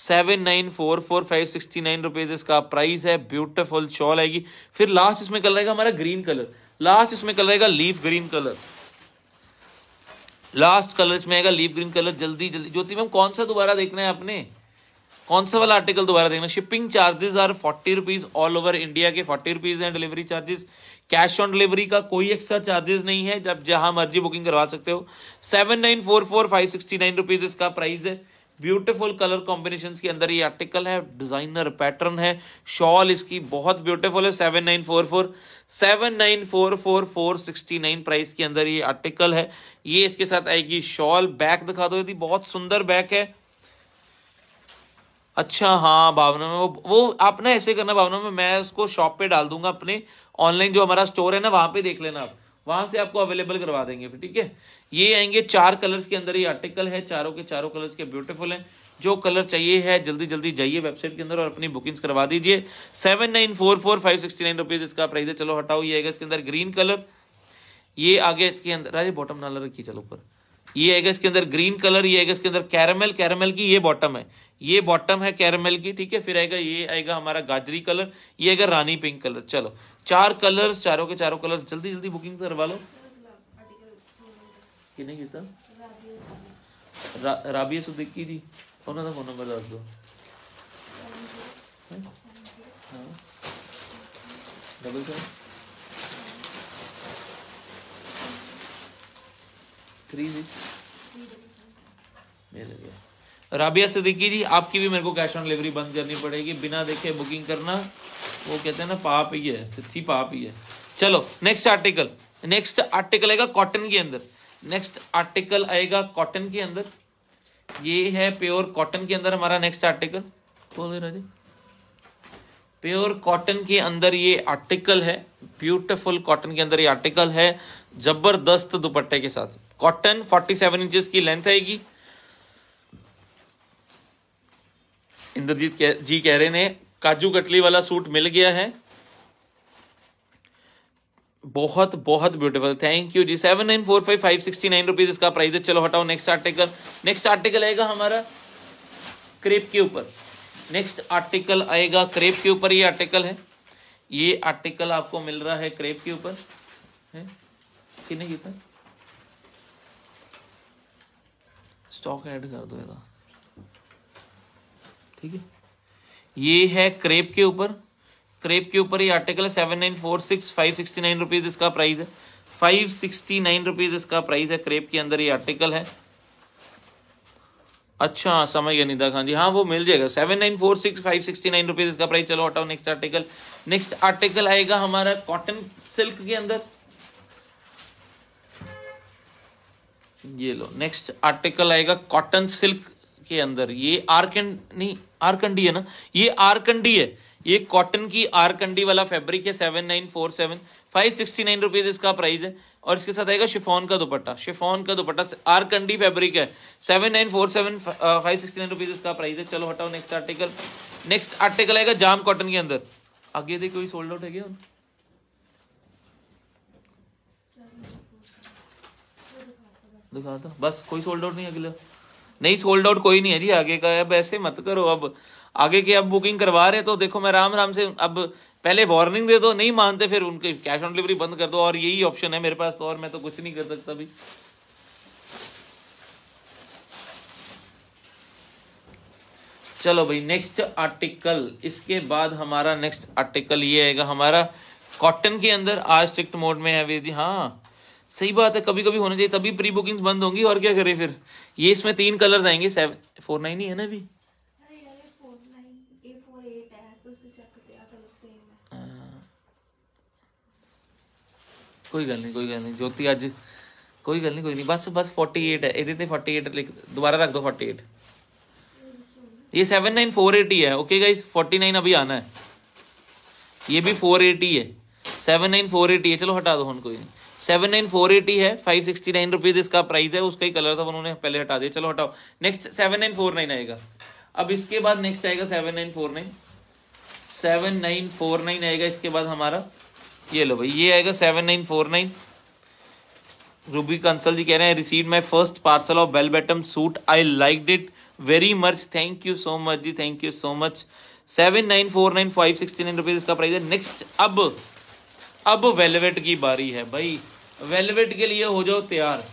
seven nine four four five sixty nine rupees इसका प्राइस है ब्यूटीफुल शॉल आएगी फिर लास्ट इसमें कलर रहेगा हमारा ग्रीन कलर लास्ट इसमें कलर रहेगा leaf green colour last colour इसमें आएगा लीफ ग्रीन कलर जल्दी जल्दी ज्योति मैम कौन सा दोबारा देखना है आपने कौन सा वाला आर्टिकल दोबारा देखना shipping charges are forty rupees all over India के फोर्टी रुपीज है delivery charges cash on delivery का कोई एक्स्ट्रा चार्जेस नहीं है जब जहां मर्जी बुकिंग करवा सकते हो seven nine four four five sixty nine rupees इसका प्राइस है ब्यूटीफुल कलर कॉम्बिनेशन के अंदर ये आर्टिकल है डिजाइनर पैटर्न है शॉल इसकी बहुत ब्यूटीफुल है seven nine four four seven nine four four four sixty nine price के अंदर ये आर्टिकल है ये इसके साथ आएगी शॉल बैक दिखा दो यदि बहुत सुंदर बैक है अच्छा हाँ भावना में वो वो आप ना ऐसे करना भावना में मैं उसको शॉप पे डाल दूंगा अपने ऑनलाइन जो हमारा स्टोर है ना वहां पे देख लेना आप वहां से आपको अवेलेबल करवा देंगे फिर ठीक है ये आएंगे चार कलर्स के अंदर ये आर्टिकल है चारों के चारों कलर्स के ब्यूटीफुल हैं जो कलर चाहिए है जल्दी जल्दी जाइए वेबसाइट के अंदर और अपनी बुकिंग्स करवा दीजिए seven nine four four five sixty nine rupees इसका प्राइस है चलो हटाओ ये आएगा इसके अंदर ग्रीन कलर ये आगे इसके अंदर अरे बॉटम नाला रखिए चलो ऊपर ये आएगा इसके अंदर ग्रीन कलर ये आएगा इसके अंदर कैरमल कैरमल की ये बॉटम है ये बॉटम है कैरमल की ठीक है फिर आएगा ये आएगा हमारा गाजरी कलर ये आएगा रानी पिंक कलर चलो चार कलर्स चारों के चारों कलर्स जल्दी जल्दी बुकिंग तो करवा लो कि नहीं किता राबिया सुद्दीकी जी उन्होंने फोन नंबर दस दो डबल सेवन हाँ। राबिया सिद्दीकी जी आपकी भी मेरे को कैश ऑन डिलीवरी बंद करनी पड़ेगी बिना देखे बुकिंग करना वो कहते हैं ना पाप ही है सच्ची पाप ही है चलो नेक्स्ट आर्टिकल नेक्स्ट आर्टिकल आएगा कॉटन के अंदर नेक्स्ट आर्टिकल आएगा कॉटन के अंदर ये है प्योर कॉटन के अंदर हमारा नेक्स्ट आर्टिकल बोल देना जी प्योर कॉटन के अंदर ये आर्टिकल है ब्यूटीफुल कॉटन के अंदर ये आर्टिकल है जबरदस्त दुपट्टे के साथ कॉटन 47 इंचेस की लेंथ आएगी इंद्रजीत जी कह रहे ने काजू कटली वाला सूट मिल गया है बहुत बहुत ब्यूटीफुल थैंक यू जी seven nine four five five sixty nine rupees इसका प्राइस है चलो हटाओ नेक्स्ट आर्टिकल नेक्स्ट आर्टिकल आएगा हमारा क्रेप के ऊपर नेक्स्ट आर्टिकल आएगा क्रेप के ऊपर ये आर्टिकल है ये आर्टिकल आपको मिल रहा है क्रेप के ऊपर है कि नहीं कितना स्टॉक ऐड कर दो इसका ठीक है ये है क्रेप के ऊपर क्रेप के ऊपर ये आर्टिकल है seven nine four six five sixty nine rupees इसका प्राइस है फाइव सिक्सटी नाइन रुपीज इसका प्राइस है क्रेप के अंदर ये आर्टिकल है अच्छा समझ गया निदा खान जी हाँ वो मिल जाएगा seven nine four six five sixty nine rupees इसका प्राइस चलो हटाओ नेक्स्ट आर्टिकल नेक्स्ट आर्टिकल आएगा हमारा कॉटन सिल्क के अंदर ये लो नेक्स्ट आर्टिकल आएगा कॉटन सिल्क के अंदर ये आरकन नहीं आरकंडी है ना ये आरकंडी है ये कॉटन की आरकंडी वाला फैब्रिक है seven nine four seven five sixty nine rupees इसका प्राइस है और इसके साथ आएगा शिफोन का दुपट्टा शिफोन का दुपट्टा आरकंडी फैब्रिक है seven nine four seven five sixty nine rupees इसका प्राइस है चलो हटाओ नेक्स्ट आर्टिकल नेक्स्ट आर्टिकल आएगा जाम कॉटन के अंदर आगे कोई सोल्ड आउट है क्या दिखा दो बस कोई सोल्ड आउट नहीं अगला नहीं सोल्ड आउट कोई नहीं है जी आगे का अब ऐसे मत करो अब आगे की अब बुकिंग करवा रहे तो देखो मैं राम राम से अब पहले वार्निंग दे दो नहीं मानते फिर उनके कैश ऑन डिलीवरी बंद कर दो और यही ऑप्शन है मेरे पास तो और मैं तो कुछ नहीं कर सकता अभी चलो भाई नेक्स्ट आर्टिकल इसके बाद हमारा नेक्स्ट आर्टिकल ये आएगा हमारा कॉटन के अंदर आज स्ट्रिक्ट मोड में है वीर जी हाँ सही बात है कभी कभी होना चाहिए तभी प्री बुकिंग बंद होंगी और क्या करें फिर ये इसमें तीन कलर आएंगे फोर नाइन ही है ना अभी तो हाँ। कोई गल नहीं कोई गल नहीं ज्योति अज कोई गल नहीं कोई नहीं बस बस फोर्टी एट है ये फोर्टी एट लिख दोबारा रख दो फोर्टी एट ये सेवन नाइन फोर एटी है ओके गाइज फोर्टी नाइन अभी आना है ये भी फोर एटी है सेवन नाइन फोर एटी है चलो हटा दो हम कोई नहीं सेवन नाइन फोर एटी है फाइव सिक्सटी नाइन रुपीज इसका प्राइस है उसका ही कलर था उन्होंने पहले हटा दिया चलो हटाओ next seven nine four nine आएगा अब इसके बाद नेक्स्ट आएगा seven nine four nine seven nine four nine आएगा इसके बाद हमारा ये लो भाई ये आएगा seven nine four nine Ruby Kansal ji कह रहे हैं receive my first parcel of bell bottom suit I like it very much thank you so much जी thank you so much seven nine four nine five sixty nine rupees इसका price है next अब अब velvet की बारी है भाई velvet के लिए हो जाओ तैयार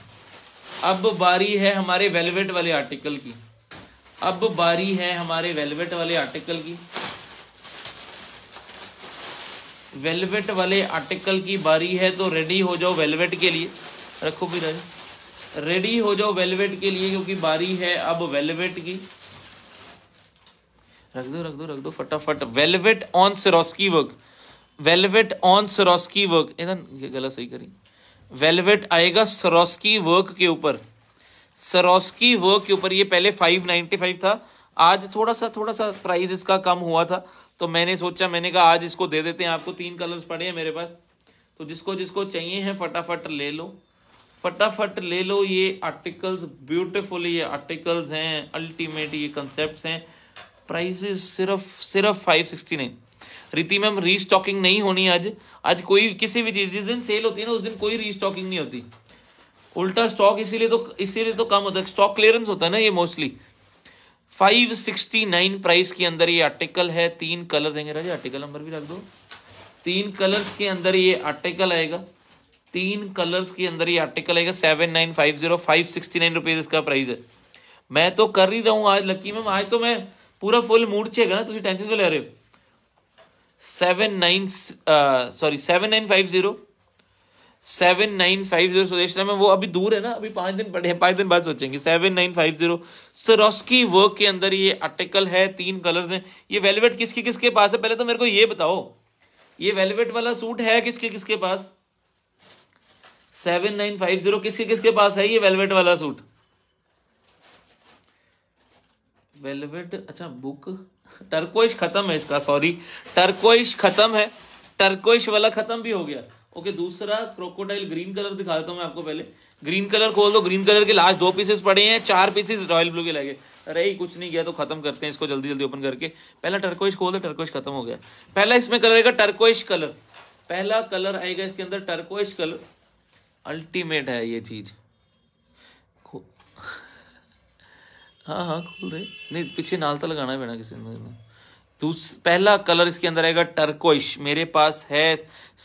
अब बारी है हमारे वेलवेट वाले आर्टिकल की अब बारी है हमारे वेलवेट वाले आर्टिकल की वेलवेट वाले आर्टिकल की बारी है तो रेडी हो जाओ वेलवेट के लिए रखो भी रहे रेडी हो जाओ वेलवेट के लिए क्योंकि बारी है अब वेलवेट की रख दो रख दो रख दो फटाफट velvet on Swarovski work velvet on Swarovski work इधर गला सही करी वेलवेट आएगा सरोस्की वर्क के ऊपर सरोस्की वर्क के ऊपर ये पहले 595 था आज थोड़ा सा थोड़ा सा प्राइस इसका कम हुआ था तो मैंने सोचा मैंने कहा आज इसको दे देते हैं आपको तीन कलर्स पड़े हैं मेरे पास तो जिसको जिसको चाहिए हैं फटाफट ले लो फटाफट ले लो ये आर्टिकल्स ब्यूटिफुल ये आर्टिकल्स हैं अल्टीमेट ये कंसेप्ट हैं प्राइस सिर्फ सिर्फ five sixty nine Riti ma'am restocking नहीं होनी आज आज कोई किसी भी चीज जिस दिन सेल होती है ना उस दिन कोई रीस्टॉकिंग नहीं होती उल्टा स्टॉक इसीलिए तो इसीलिए तो कम होता है स्टॉक क्लियरेंस होता है ना ये मोस्टली 569 प्राइस के अंदर ये आर्टिकल है तीन कलर देंगे राजा आर्टिकल नंबर भी रख दो तीन कलर्स के अंदर ये आर्टिकल आएगा तीन कलर्स के अंदर ये आर्टिकल आएगा seven nine five zero five sixty nine rupees इसका प्राइस है मैं तो कर ही रहा हूँ आज लकी मैम आज तो मैं पूरा फुल मूड चेगा ना तुझे टेंशन क्यों ले रहे हो seven nine sorry seven nine five zero seven nine five zero स्वदेश में वो अभी दूर है ना अभी पांच दिन पढ़े हैं पांच दिन बाद सोचेंगे seven nine five zero Swarovski work के अंदर ये आर्टिकल है तीन कलर्स हैं ये वेलवेट किसके किसके पास है पहले तो मेरे को ये बताओ ये वेलवेट वाला सूट है किसके किसके पास सेवन नाइन फाइव जीरो किसके किसके पास है ये वेलवेट वाला सूट वेलवेट अच्छा बुक टर्कोइश खत्म है इसका सॉरी टर्कोइश खत्म है टर्कोइश वाला खत्म भी हो गया ओके दूसरा क्रोकोडाइल ग्रीन कलर दिखा देता हूँ मैं आपको पहले ग्रीन कलर खोल दो ग्रीन कलर के लास्ट दो पीसेस पड़े हैं चार पीसेस रॉयल ब्लू के लगे अरे ही कुछ नहीं गया तो खत्म करते हैं इसको जल्दी जल्दी ओपन करके पहला टर्कोइश खोल दो टर्कोइश खत्म हो गया पहला इसमें कलर आएगा टर्कोइश कलर पहला कलर आएगा इसके अंदर टर्कोइश कलर अल्टीमेट है ये चीज हाँ हाँ खोल दे नहीं पीछे नाल तो लगाना है किसी ने दूस पहला कलर इसके अंदर आएगा टर्कोइश मेरे पास है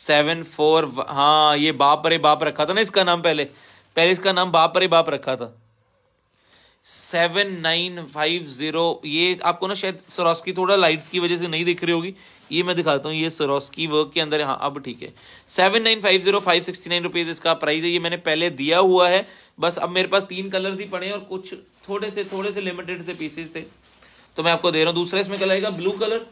सेवन फोर हाँ ये बाप रे बाप रखा था ना इसका नाम पहले पहले इसका नाम बाप रे बाप रखा था सेवन नाइन फाइव जीरो ये आपको ना शायद सरोस्की थोड़ा लाइट्स की वजह से नहीं दिख रही होगी ये मैं दिखाता हूँ ये सरोस्की वर्क के अंदर हाँ अब ठीक है seven nine five zero five sixty nine rupees इसका प्राइस है ये मैंने पहले दिया हुआ है बस अब मेरे पास तीन कलर्स ही पड़े हैं और कुछ थोड़े से थोड़े से लिमिटेड से पीसेस थे तो मैं आपको दे रहा हूँ दूसरा इसमें कलर आएगा ब्लू कलर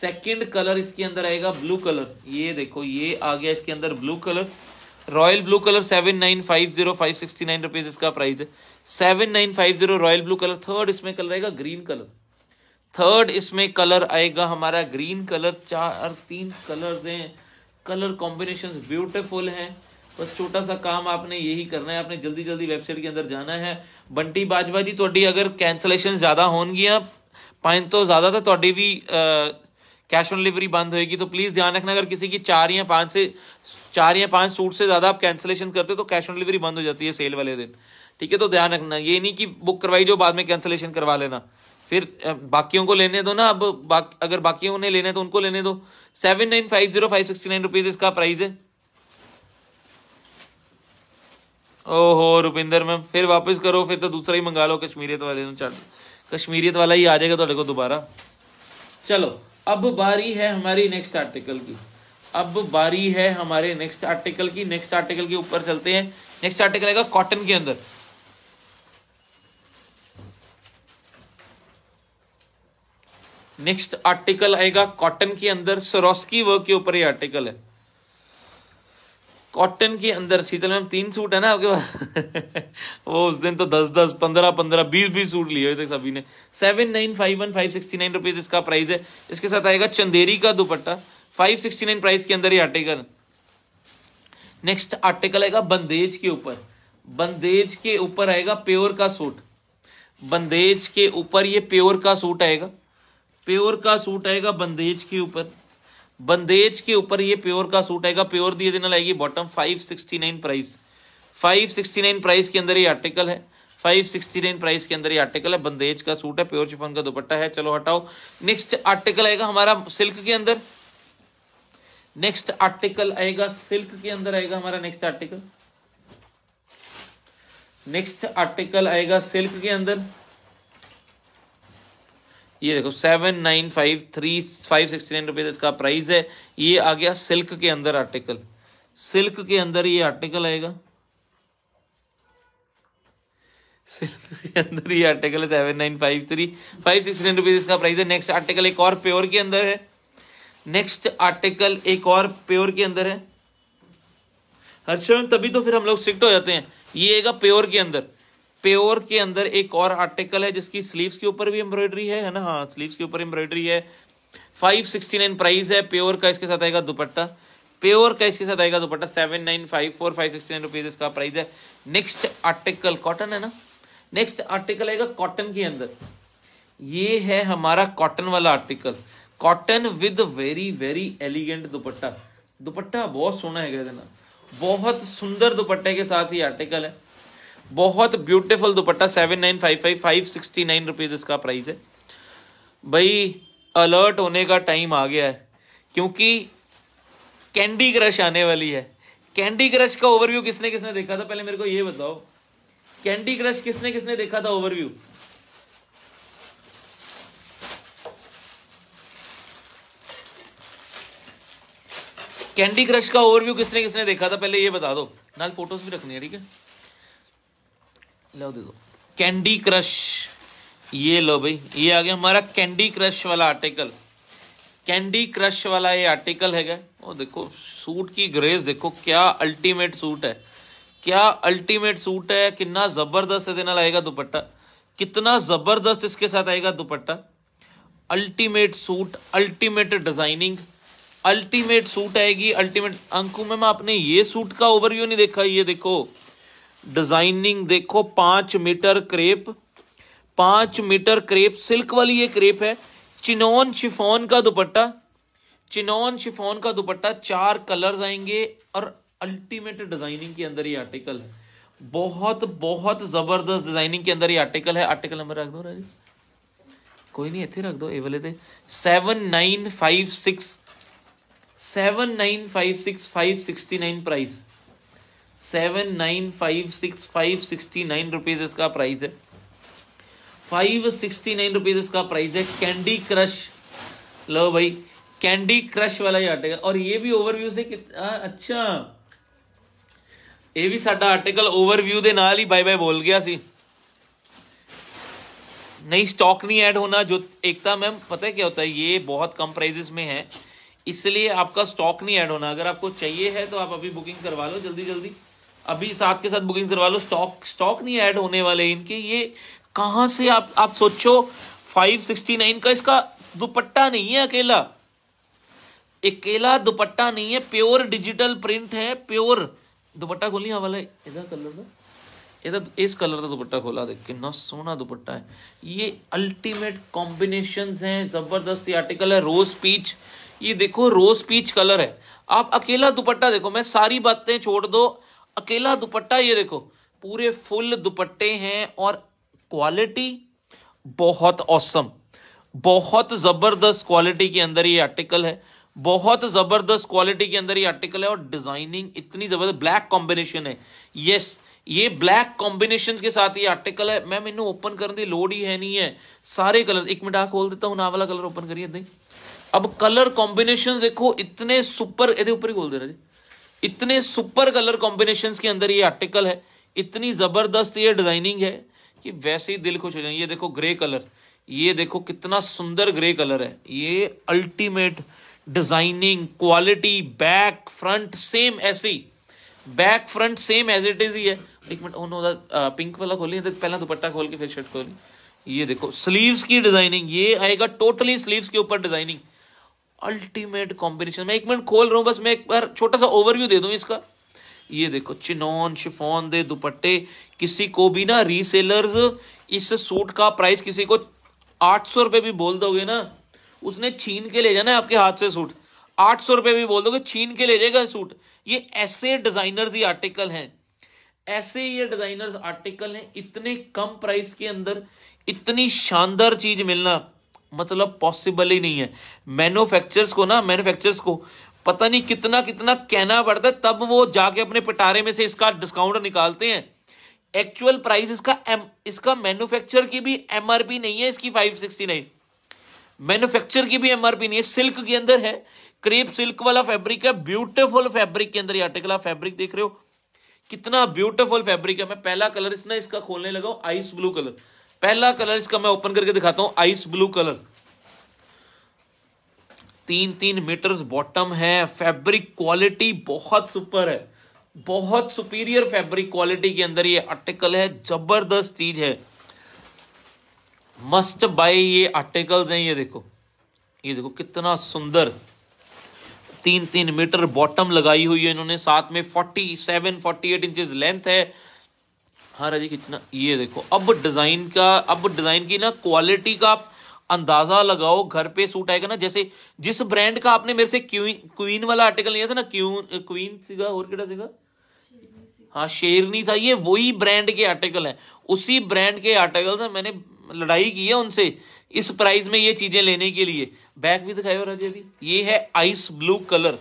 सेकेंड कलर इसके अंदर आएगा ब्लू कलर ये देखो ये आ गया इसके अंदर blue colour royal blue colour seven nine five zero five sixty nine rupees इसका प्राइस है seven nine five zero royal blue colour third इसमें कलर आएगा ग्रीन कलर थर्ड इसमें कलर आएगा हमारा ग्रीन कलर चार तीन कलर्स हैं कलर कॉम्बिनेशन ब्यूटिफुल हैं बस छोटा सा काम आपने यही करना है आपने जल्दी जल्दी वेबसाइट के अंदर जाना है बंटी बाजवा जी थोड़ी अगर कैंसलेशन ज़्यादा होनगियाँ पाइन तो ज़्यादा था तो भी कैश ऑन डिलीवरी बंद होएगी तो प्लीज़ ध्यान रखना अगर किसी की चार या पाँच से चार या पांच सूट से ज़्यादा आप कैंसिलेशन करते हो तो कैश ऑन डिलीवरी बंद हो जाती है सेल वाले दिन ठीक है तो ध्यान रखना ये नहीं कि बुक करवाई जो बाद में कैंसिलेशन करवा लेना फिर बाकियों को लेने दो ना अब बाक, अगर बाकियों ने लेने तो उनको लेने दो seven nine five zero five sixty nine rupees इसका प्राइस है ओहो रुपिंदर मैम फिर वापस करो फिर तो दूसरा ही मंगा लो कश्मीरियत वाले कश्मीरियत वाला ही आ जाएगा तो को दोबारा चलो अब बारी है हमारी नेक्स्ट आर्टिकल की अब बारी है हमारे नेक्स्ट आर्टिकल की नेक्स्ट आर्टिकल के ऊपर चलते हैं नेक्स्ट आर्टिकल आएगा कॉटन के अंदर नेक्स्ट आर्टिकल आएगा कॉटन के अंदर सरोस्की वर्क के ऊपर ये आर्टिकल है कॉटन के अंदर शीतल मैम तीन सूट है ना आपके पास वो उस दिन तो दस दस पंद्रह पंद्रह बीस बीस सूट लिए हुए थे सभी ने seven nine five one five sixty nine rupees इसका प्राइस है इसके साथ आएगा चंदेरी का दुपट्टा 569 प्राइस के अंदर ही आर्टिकल नेक्स्ट आर्टिकल आएगा बंदेज के ऊपर बंदेज के ऊपर आएगा प्योर का सूट बंदेज के ऊपर ये प्योर का सूट आएगा प्योर का सूट आएगा बंदेज के ऊपर बंदेज के ऊपर ये प्योर का सूट आएगा प्योर दिए देना लगेगी बॉटम 569 प्राइस 569 प्राइस के अंदर ये आर्टिकल है 569 प्राइस के अंदर ये आर्टिकल है बंदेज का सूट है प्योर शिफॉन का दुपट्टा है चलो हटाओ नेक्स्ट आर्टिकल आएगा हमारा सिल्क के अंदर नेक्स्ट आर्टिकल आएगा सिल्क के अंदर आएगा हमारा नेक्स्ट आर्टिकल नेक्स्ट आर्टिकल आएगा सिल्क के अंदर ये देखो seven nine five three five sixty nine rupees इसका प्राइस है ये आ गया सिल्क के अंदर आर्टिकल सिल्क के अंदर ये आर्टिकल आएगा सिल्क के अंदर ये आर्टिकल है seven nine five three five sixty nine rupees इसका प्राइस है नेक्स्ट आर्टिकल एक और प्योर के अंदर है नेक्स्ट आर्टिकल एक और प्योर के अंदर है हर्षम तभी तो फिर हम लोग स्ट्रिक्ट हो जाते हैं ये है प्योर के अंदर प्योर के अंदर एक और आर्टिकल है जिसकी स्लीव्स के ऊपर भी एम्ब्रॉयडरी है है ना हाँ स्लीव्स के ऊपर एम्ब्रॉयडरी है 569 प्राइस है प्योर का इसके साथ आएगा दुपट्टा प्योर का इसके साथ आएगा dupatta seven nine five four five sixty nine rupees इसका प्राइस है नेक्स्ट आर्टिकल कॉटन है ना नेक्स्ट आर्टिकल आएगा कॉटन के अंदर ये है हमारा कॉटन वाला article cotton with very very elegant dupatta dupatta बहुत सोना है ना बहुत सुंदर दुपट्टे के साथ ही आर्टिकल है बहुत beautiful dupatta seven nine five five five sixty nine rupees इसका प्राइस है भाई अलर्ट होने का टाइम आ गया है क्योंकि कैंडी क्रश आने वाली है कैंडी क्रश का ओवरव्यू किसने किसने देखा था पहले मेरे को ये बताओ कैंडी क्रश किसने किसने देखा था ओवरव्यू कैंडी क्रश का ओवरव्यू किसने किसने देखा था पहले ये बता दो नाल फोटोज भी रखनी है ठीक है लो दे दो कैंडी क्रश ये लो भाई ये आ गया हमारा कैंडी क्रश वाला आर्टिकल कैंडी क्रश वाला ये आर्टिकल है ओ देखो सूट की ग्रेस देखो क्या अल्टीमेट सूट है क्या अल्टीमेट सूट है कितना जबरदस्त है देना आएगा दुपट्टा कितना जबरदस्त इसके साथ आएगा dupatta ultimate suit ultimate designing ultimate suit आएगी अल्टीमेट अंकु मैम आपने ये सूट का ओवरव्यू नहीं देखा ये देखो डिजाइनिंग देखो पांच मीटर क्रेप पांच मीटर क्रेप सिल्क वाली ये क्रेप है चिनोन शिफोन का दुपट्टा चिनोन शिफोन का दुपट्टा चार कलर्स आएंगे और अल्टीमेट डिजाइनिंग के अंदर ये आर्टिकल है बहुत बहुत जबरदस्त डिजाइनिंग के अंदर ये आर्टिकल है आर्टिकल नंबर रख दो राजेश कोई नहीं इतने रख दो ये वाले थे seven nine five six seven nine five six five sixty nine price seven nine five six five sixty nine rupees इसका प्राइस है फाइव सिक्सटी नाइन रुपीज इसका प्राइस है कैंडी क्रश लो भाई कैंडी क्रश वाला ही आर्टिकल और ये भी ओवरव्यू से कितना अच्छा ये भी साडा आर्टिकल ओवरव्यू ਦੇ नाल ही बाय बाय बोल गया सी नहीं स्टॉक नहीं ऐड होना जो एकता मैम पता है क्या होता है ये बहुत कम प्राइजेस में है इसलिए आपका स्टॉक नहीं ऐड होना अगर आपको चाहिए है तो आप अभी बुकिंग करवा लो जल्दी जल्दी अभी साथ के साथ बुकिंग करवा लो स्टॉक स्टॉक नहीं ऐड होने वाले इनके ये कहां से आप आप सोचो 569 का इसका दुपट्टा नहीं है अकेला अकेला दुपट्टा नहीं है प्योर डिजिटल प्रिंट है प्योर दुपट्टा खोली हाँ वाला इधर कलर इधर इस कलर का दुपट्टा खोला देख ਦੇ ਕਿੰਨਾ ਸੋਹਣਾ ਦੁਪੱਟਾ ਹੈ ਇਹ ਅਲਟੀਮੇਟ ਕੰਬੀਨੇਸ਼ਨਸ ਹੈ ਜ਼ਬਰਦਸਤ ਆਰਟੀਕਲ ਹੈ ਰੋਜ਼ ਪੀਚ ये देखो रोज पीच कलर है आप अकेला दुपट्टा देखो मैं सारी बातें छोड़ दो अकेला दुपट्टा ये देखो पूरे फुल दुपट्टे हैं और क्वालिटी बहुत औसम बहुत ज़बरदस्त क्वालिटी के अंदर ये आर्टिकल है बहुत ज़बरदस्त क्वालिटी के अंदर ये आर्टिकल है और डिजाइनिंग इतनी ज़बरदस्त ब्लैक कॉम्बिनेशन है यस ये ब्लैक कॉम्बिनेशन के साथ ये आर्टिकल है मैम इन्हें ओपन करने की लोड ही है नहीं है सारे कलर एक मिनट आ खोल देता हूं ना वाला कलर ओपन करिए नहीं अब कलर कॉम्बिनेशन देखो इतने सुपर एपर ऊपर ही बोल दे रहा जी इतने सुपर कलर कॉम्बिनेशन के अंदर ये आर्टिकल है इतनी जबरदस्त ये डिजाइनिंग है कि वैसे ही दिल खुश हो जाए ये देखो ग्रे कलर ये देखो कितना सुंदर ग्रे कलर है ये ultimate designing quality back front same ऐसी back front same as it is ही है एक मिनट उन्होंने पिंक वाला खोली तो पहला दुपट्टा खोल के फिर शर्ट खोली ये देखो स्लीव्स की डिजाइनिंग ये आएगा टोटली स्लीव्स के ऊपर डिजाइनिंग अल्टीमेट कॉम्बिनेशन मैं एक मिनट खोल रहा हूँ बस मैं एक बार छोटा सा ओवरव्यू दे दूँ इसका ये देखो चिनोन शिफोन दे दुपट्टे किसी को भी ना रीसेलर्स इस सूट का प्राइस किसी को आठ सौ रुपये भी बोल दोगे ना उसने छीन के ले जाना आपके हाथ से सूट आठ सौ रुपये भी बोल दोगे छीन के ले जाएगा सूट ये ऐसे डिजाइनर्स ही आर्टिकल हैं ऐसे ये डिजाइनर्स आर्टिकल हैं इतने कम प्राइस के अंदर इतनी शानदार चीज मिलना मतलब पॉसिबल ही नहीं है मैन्युफैक्चरर्स को ना मैन्युफैक्चरर्स को पता नहीं कितना कितना कहना पड़ता है तब वो जाके अपने पिटारे में से इसका डिस्काउंट निकालते हैं एक्चुअल प्राइस इसका एम इसका मैन्युफैक्चर की भी एमआरपी नहीं है इसकी फाइव सिक्सटी नाइन मैन्युफैक्चर की भी एमआरपी नहीं है सिल्क के अंदर है क्रेप सिल्क वाला फैब्रिक है ब्यूटिफुल फैब्रिक के अंदर आर्टिकल आप फैब्रिक देख रहे हो कितना ब्यूटिफुल फैब्रिक है मैं पहला कलर इसने इसका खोलने लगा आइस ब्लू कलर पहला कलर इसका मैं ओपन करके दिखाता हूं आइस ब्लू कलर तीन तीन मीटर बॉटम है फैब्रिक क्वालिटी बहुत सुपर है बहुत सुपीरियर फैब्रिक क्वालिटी के अंदर ये आर्टिकल है जबरदस्त चीज है मस्ट बाय ये आर्टिकल्स हैं ये देखो ये देखो कितना सुंदर तीन तीन मीटर बॉटम लगाई हुई है इन्होंने साथ में forty seven forty eight inches length है हाँ राजी खींचना ये देखो अब डिज़ाइन का अब डिज़ाइन की ना क्वालिटी का अंदाज़ा लगाओ घर पे सूट आएगा ना जैसे जिस ब्रांड का आपने मेरे से क्वीन क्वीन वाला आर्टिकल लिया था ना क्यून क्वीन सिगा और क्या सिगा हाँ शेरनी था ये वही ब्रांड के आर्टिकल है उसी ब्रांड के आर्टिकल से मैंने लड़ाई की है उनसे इस प्राइस में ये चीज़ें लेने के लिए बैग भी दिखाए राजा जी ये है ice blue colour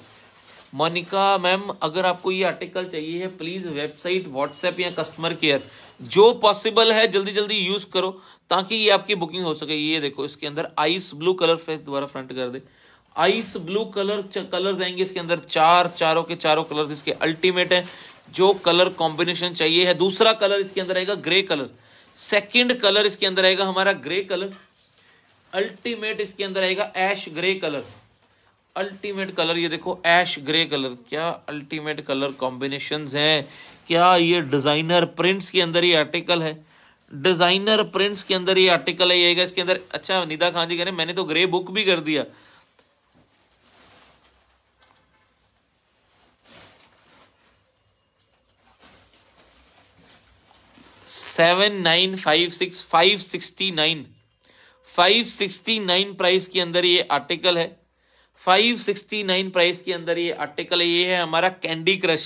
Monika ma'am अगर आपको ये आर्टिकल चाहिए है प्लीज वेबसाइट व्हाट्सएप या कस्टमर केयर जो पॉसिबल है जल्दी जल्दी यूज करो ताकि ये आपकी बुकिंग हो सके ये देखो इसके अंदर आइस ब्लू कलर फेस द्वारा फ्रंट कर दे आइस ब्लू कलर कलर आएंगे इसके अंदर चार चारों के चारों कलर इसके अल्टीमेट है जो कलर कॉम्बिनेशन चाहिए है दूसरा कलर इसके अंदर आएगा ग्रे कलर सेकेंड कलर इसके अंदर आएगा हमारा ग्रे कलर अल्टीमेट इसके अंदर आएगा ash grey colour ultimate colour ये देखो ऐश ग्रे कलर क्या अल्टीमेट कलर कॉम्बिनेशन हैं क्या ये डिज़ाइनर प्रिंट्स के अंदर ही आर्टिकल है डिज़ाइनर प्रिंट्स के अंदर ही आर्टिकल है ये इसके अंदर अच्छा निदा खान जी कह रहे मैंने तो ग्रे बुक भी कर दिया seven nine five six five sixty nine five sixty nine price के अंदर ये आर्टिकल है 569 प्राइस के अंदर ये आर्टिकल ये है हमारा कैंडी क्रश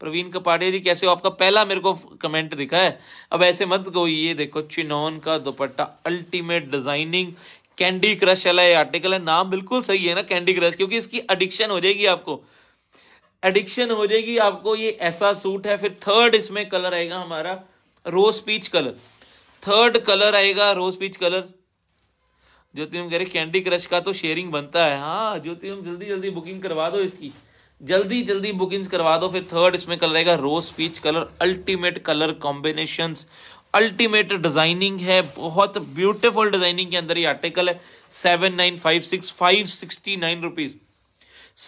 प्रवीण कपाड़े जी कैसे हो आपका पहला मेरे को कमेंट दिखा है अब ऐसे मत गो ये देखो चिनौन का dupatta ultimate designing Candy crush वाला ये आर्टिकल है नाम बिल्कुल सही है ना कैंडी क्रश क्योंकि इसकी एडिक्शन हो जाएगी आपको एडिक्शन हो जाएगी आपको ये ऐसा सूट है फिर थर्ड इसमें कलर आएगा हमारा rose peach colour third colour आएगा रोज पीच कलर ज्योतिम कह रहे कैंडी क्रश का तो शेयरिंग बनता है हाँ ज्योतिम जल्दी जल्दी बुकिंग करवा दो इसकी जल्दी जल्दी बुकिंग करवा दो फिर थर्ड इसमें कलर रहेगा rose peach colour ultimate colour combination ultimate designing है बहुत ब्यूटीफुल डिजाइनिंग के अंदर ये आर्टिकल है seven nine five six five sixty nine rupees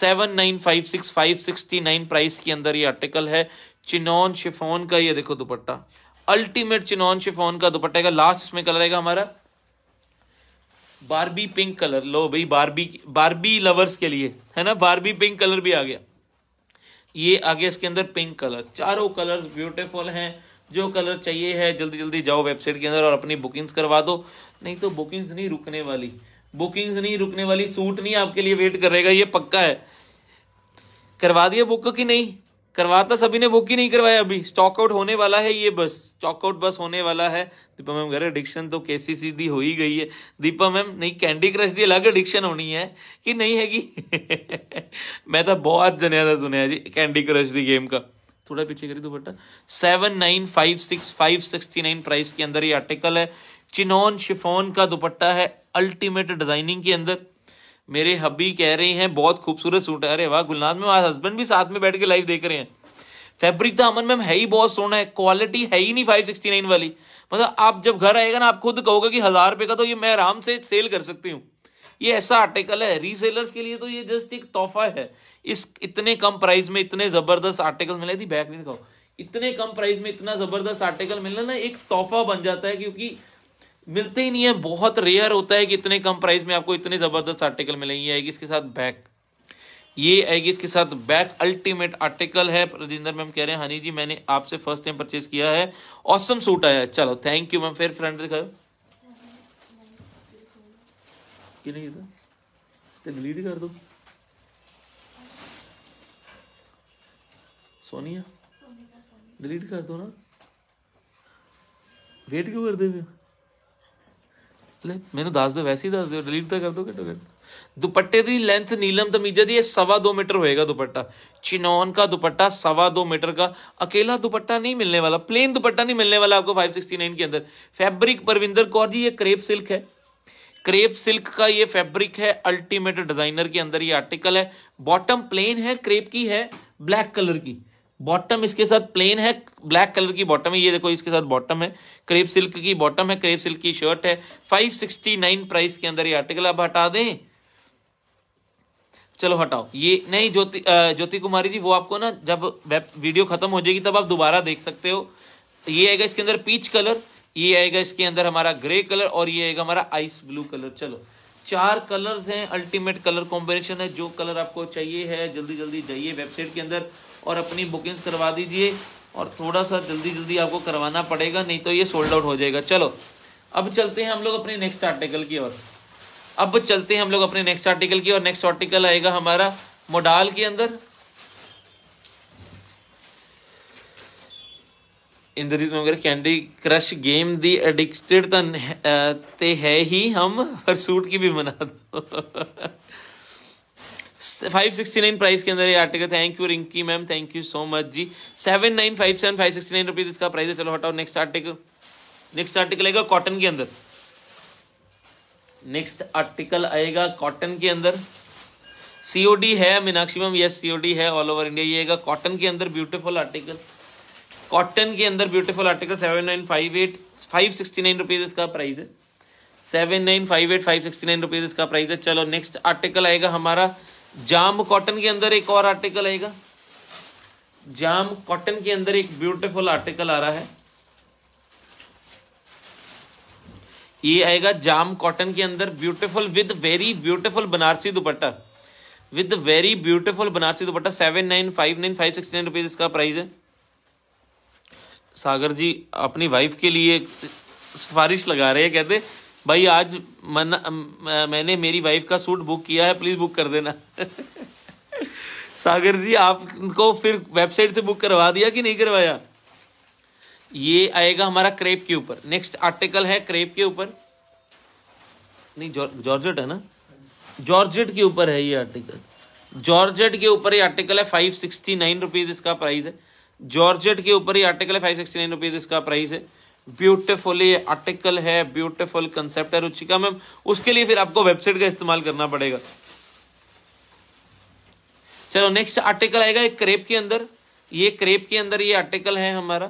seven nine five six five sixty nine price के अंदर ये आर्टिकल है चिनॉन शिफोन का ये देखो दुपट्टा अल्टीमेट चिनॉन शिफोन का दुपट्टा का लास्ट इसमें कलर रहेगा हमारा बारबी पिंक कलर लो भाई बारबी बारबी लवर्स के लिए है ना बारबी पिंक कलर भी आ गया ये आ गया इसके अंदर पिंक कलर चारों कलर्स ब्यूटीफुल हैं जो कलर चाहिए है जल्दी जल्दी जाओ वेबसाइट के अंदर और अपनी बुकिंग्स करवा दो नहीं तो बुकिंग्स नहीं रुकने वाली बुकिंग्स नहीं रुकने वाली सूट नहीं आपके लिए वेट करेगा ये पक्का है करवा दिया बुक की नहीं करवाता सभी ने बुक ही नहीं करवाया अभी स्टॉकआउट होने वाला है ये बस स्टॉकआउट बस होने वाला है दीपा मैम कह रहे एडिक्शन तो कैसी सीधी हो ही गई है दीपा मैम नहीं कैंडी क्रश दी अलग एडिक्शन होनी है कि नहीं है कि मैं तो बहुत जने था सुने जी कैंडी क्रश दी गेम का थोड़ा पीछे करी दो बटा seven nine five six five sixty nine price के अंदर ये आर्टिकल है चिनोन शिफोन का दुपट्टा है अल्टीमेट डिजाइनिंग के अंदर मेरे हबी कह रहे हैं बहुत खूबसूरत सूट है अरे वाह गुलनाथ में वहाँ हस्बैंड भी साथ में बैठ के लाइव देख रहे हैं फैब्रिक तो अमन मैम है ही बहुत सोना है क्वालिटी है ही नहीं फाइव सिक्सटी नाइन वाली मतलब आप जब घर आएगा ना आप खुद कहोगे कि हज़ार रुपये का तो ये मैं आराम से सेल कर सकती हूँ ये ऐसा आर्टिकल है रीसेलर्स के लिए तो ये जस्ट एक तोहफा है इस इतने कम प्राइस में इतने ज़बरदस्त आर्टिकल मिले थी बैक नहीं दिखाओ इतने कम प्राइस में इतना ज़बरदस्त आर्टिकल मिलना ना एक तोहफा बन जाता है क्योंकि मिलते ही नहीं है बहुत रेयर होता है कि इतने कम प्राइस में आपको इतने ज़बरदस्त आर्टिकल मिलेंगे ये आएगी इसके साथ बैक ये आएगी इसके साथ बैक अल्टीमेट आर्टिकल है राजेंद्र मैम कह रहे हैं हनी जी मैंने आपसे फर्स्ट टाइम परचेज किया है ऑसम सूट आया चलो थैंक यू मैम फिर फ्रेंड दिखा डिलीट कर दो सोनिया डिलीट कर दो ना वेट क्यों कर दे ले ਮੈਨੂੰ ਦੱਸ ਦਿਓ ਵੈਸੇ ਹੀ ਦੱਸ ਦਿਓ ਡਿਲੀਟ ਤਾਂ ਕਰ ਦਿਓ ਘੱਟੋ ਘੱਟ ਦੁਪੱਟੇ ਦੀ ਲੈंथ नीलम तमीजा दी सवा दो मीटर होएगा दुपट्टा चिनौन का दुपट्टा सवा दो मीटर का अकेला दुपट्टा नहीं मिलने वाला प्लेन दुपट्टा नहीं मिलने वाला आपको 569 के अंदर फैब्रिक परविंदर कौर जी ये क्रेप सिल्क है क्रेप सिल्क का ये फैब्रिक है अल्टीमेट डिजाइनर के अंदर ये आर्टिकल है बॉटम प्लेन है क्रेप की है ब्लैक कलर की बॉटम इसके साथ प्लेन है ब्लैक कलर की बॉटम है ये देखो इसके साथ बॉटम है करीब सिल्क की बॉटम है करीब सिल्क की शर्ट है 569 प्राइस के अंदर ये आर्टिकल आप हटा दें चलो हटाओ ये नहीं ज्योति ज्योति कुमारी जी वो आपको ना जब वेब वीडियो खत्म हो जाएगी तब आप दोबारा देख सकते हो ये आएगा इसके अंदर पीच कलर ये आएगा इसके अंदर हमारा ग्रे कलर और ये आएगा हमारा आइस ब्लू कलर चलो चार कलर्स हैं अल्टीमेट कलर कॉम्बिनेशन है जो कलर आपको चाहिए है जल्दी जल्दी जाइए वेबसाइट के अंदर और अपनी बुकिंग्स करवा दीजिए और थोड़ा सा जल्दी जल्दी आपको करवाना पड़ेगा नहीं तो ये सोल्ड आउट हो जाएगा चलो अब चलते हैं हम लोग अपने नेक्स्ट आर्टिकल की ओर अब चलते हैं हम लोग अपने नेक्स्ट आर्टिकल की और नेक्स्ट आर्टिकल आएगा हमारा मोडाल के अंदर इंद्रजीत मगर कैंडी क्रश गेम दी एडिक्टेड तो है ही हम हर सूट की भी मना दो फाइव सिक्सटी नाइन प्राइस के अंदर ये article thank you Rinki ma'am thank you so much जी seven nine five seven five sixty nine rupees इसका प्राइस है चलो हटाओ नेक्स्ट आर्टिकल नेक्स्ट आर्टिकल आएगा कॉटन के अंदर नेक्स्ट आर्टिकल आएगा कॉटन के अंदर सीओडी है मीनाक्षी मैम यस सीओडी है ऑल ओवर इंडिया ये कॉटन के अंदर ब्यूटीफुल आर्टिकल कॉटन के अंदर beautiful article seven nine five eight five sixty nine rupees इसका प्राइस है seven nine five eight five sixty nine rupees इसका प्राइस है चलो नेक्स्ट आर्टिकल आएगा हमारा जाम कॉटन के अंदर एक और आर्टिकल आएगा जाम कॉटन के अंदर एक ब्यूटीफुल आर्टिकल आ रहा है ये आएगा जाम कॉटन के अंदर beautiful with very beautiful Banarasi dupatta with very beautiful Banarasi dupatta seven nine five nine five six nine rupees इसका प्राइस है सागर जी अपनी वाइफ के लिए सिफारिश लगा रहे हैं कहते भाई आज मन, मैंने मेरी वाइफ का सूट बुक किया है प्लीज बुक कर देना सागर जी आपको फिर वेबसाइट से बुक करवा दिया कि नहीं करवाया ये आएगा हमारा क्रेप के ऊपर नेक्स्ट आर्टिकल है क्रेप के ऊपर नहीं जॉर्जेट है ना जॉर्जेट के ऊपर है ये आर्टिकल जॉर्जेट के ऊपर ये आर्टिकल है फाइव सिक्सटी नाइन रुपीज इसका प्राइस है जॉर्जेट के ऊपर ये आर्टिकल है फाइव सिक्सटी नाइन रुपीज इसका प्राइस है ब्यूटीफुल आर्टिकल है ब्यूटिफुल कंसेप्ट है रुचिका मैम उसके लिए फिर आपको वेबसाइट का इस्तेमाल करना पड़ेगा चलो नेक्स्ट आर्टिकल आएगा एक क्रेप के अंदर ये क्रेप के अंदर ये आर्टिकल है हमारा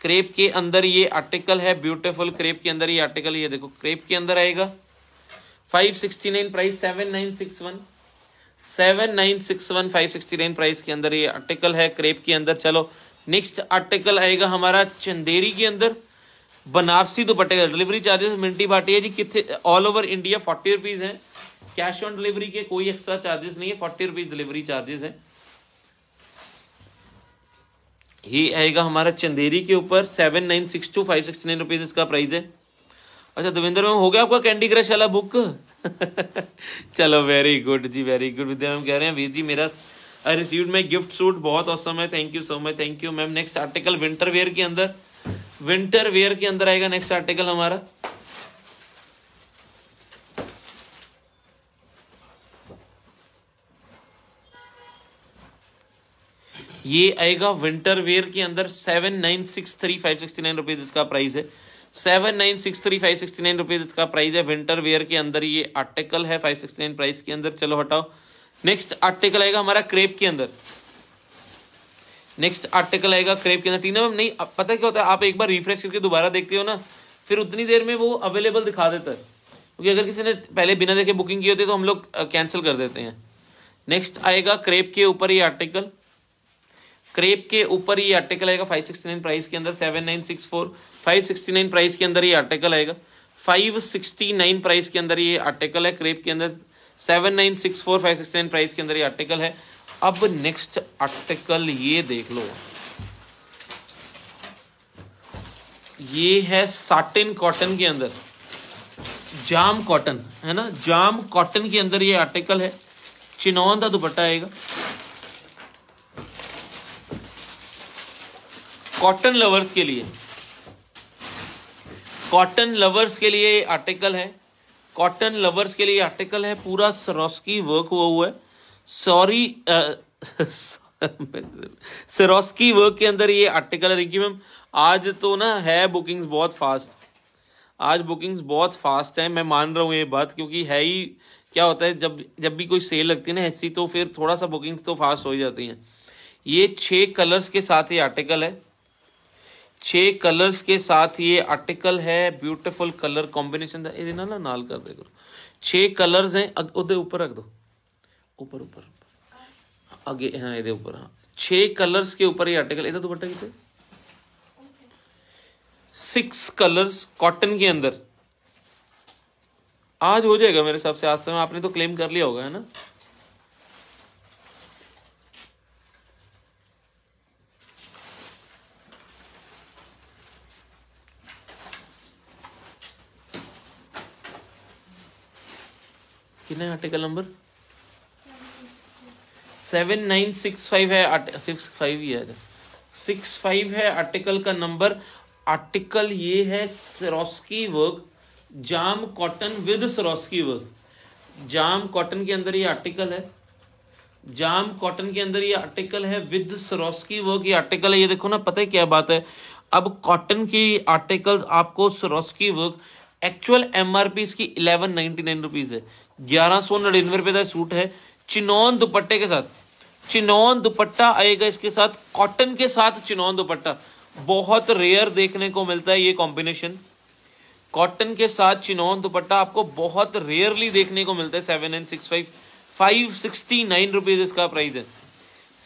क्रेप के अंदर ये आर्टिकल है ब्यूटीफुल क्रेप के अंदर ये आर्टिकल ये देखो क्रेप के अंदर आएगा 569 प्राइस 7961 7961 569 प्राइस के अंदर ये आर्टिकल है क्रेप के अंदर चलो नेक्स्ट आर्टिकल आएगा हमारा चंदेरी के अंदर बनारसी दुपट्टे का डिलीवरी चार्जेस मिनटी बाटी है जी कितने all over India forty rupees है कैश ऑन डिलीवरी के कोई एक्स्ट्रा चार्जेस नहीं है फोर्टी रुपीज़ डिलीवरी चार्जेस है ये आएगा हमारा चंदेरी के ऊपर seven nine six two five six nine rupees इसका प्राइस है अच्छा देवेंद्र मैम हो गया आपका कैंडी क्रश वाला बुक चलो वेरी गुड जी वेरी गुड विद्या मैम कह रहे हैं वीर जी मेरा I receive my gift suit बहुत औसम है thank you so much thank you ma'am next article winter wear के अंदर विंटर वेयर के अंदर आएगा नेक्स्ट आर्टिकल हमारा ये आएगा विंटर वेयर के अंदर seven nine six three five sixty nine rupees इसका प्राइस है seven nine six three five sixty nine rupees इसका प्राइस है विंटर वेयर के अंदर ये आर्टिकल है फाइव सिक्सटी नाइन प्राइस के अंदर चलो हटाओ नेक्स्ट आर्टिकल आएगा हमारा क्रेप के अंदर नेक्स्ट आर्टिकल आएगा क्रेप के अंदर टीना मैम नहीं पता क्या होता है आप एक बार रिफ्रेश करके दोबारा देखते हो ना फिर उतनी देर में वो अवेलेबल दिखा देता है क्योंकि अगर किसी ने पहले बिना देखे बुकिंग की होती है तो हम लोग कैंसिल कर देते हैं नेक्स्ट आएगा क्रेप के ऊपर ये आर्टिकल क्रेप के ऊपर ये आर्टिकल आएगा 569 प्राइस के अंदर 7964 569 प्राइस के अंदर ये आर्टिकल आएगा 569 प्राइस के अंदर ये आर्टिकल है क्रेप के अंदर 7964 569 प्राइस के अंदर ये आर्टिकल है अब नेक्स्ट आर्टिकल ये देख लो ये है साटिन कॉटन के अंदर जाम कॉटन है ना जाम कॉटन के अंदर ये आर्टिकल है चिनौन का दुपट्टा आएगा कॉटन लवर्स के लिए कॉटन लवर्स के लिए आर्टिकल है कॉटन लवर्स के लिए आर्टिकल है पूरा सरोस्की वर्क हुआ हुआ है सॉरी सरोस्की वर्क के अंदर ये आर्टिकल है रिंकी मैम आज तो ना है बुकिंग्स बहुत फास्ट आज बुकिंग्स बहुत फास्ट है मैं मान रहा हूँ ये बात क्योंकि है ही क्या होता है जब जब भी कोई सेल लगती है ना ऐसी तो फिर थोड़ा सा बुकिंग्स तो फास्ट हो जाती हैं ये छः कलर्स के साथ ये आर्टिकल है छः कलर्स के साथ ये आर्टिकल है ब्यूटीफुल कलर कॉम्बिनेशन ना नाल कर दे करो छः कलर्स हैं उधर ऊपर रख दो ऊपर ऊपर आगे हाँ ये ऊपर हाँ छे कलर्स के ऊपर ये आर्टिकल इधर दुपट्टा कितने सिक्स कलर्स कॉटन के अंदर आज हो जाएगा मेरे हिसाब से आज तक तो आपने तो क्लेम कर लिया होगा है ना कितने article number seven nine six five है सिक्स फाइव ही है सिक्स फाइव है आर्टिकल का नंबर आर्टिकल ये है Swarovski work jam cotton with Swarovski work jam cotton के अंदर ये आर्टिकल है जाम कॉटन के अंदर ये आर्टिकल है विद सरोस्की वर्क ये आर्टिकल है ये देखो ना पता है क्या बात है अब कॉटन की आर्टिकल आपको सरोस्की वर्क एक्चुअल एमआरपी इसकी इलेवन नाइनटी नाइन रुपीज है ग्यारह सौ नड़िन्नवे रुपए का सूट है चिनौन दुपट्टे के साथ चिनौन दुपट्टा आएगा इसके साथ कॉटन के साथ चिनौन दुपट्टा बहुत रेयर देखने को मिलता है ये कॉम्बिनेशन कॉटन के साथ चिनौन दुपट्टा आपको बहुत रेयरली देखने को मिलता है seven nine six five five sixty nine rupees इसका प्राइस है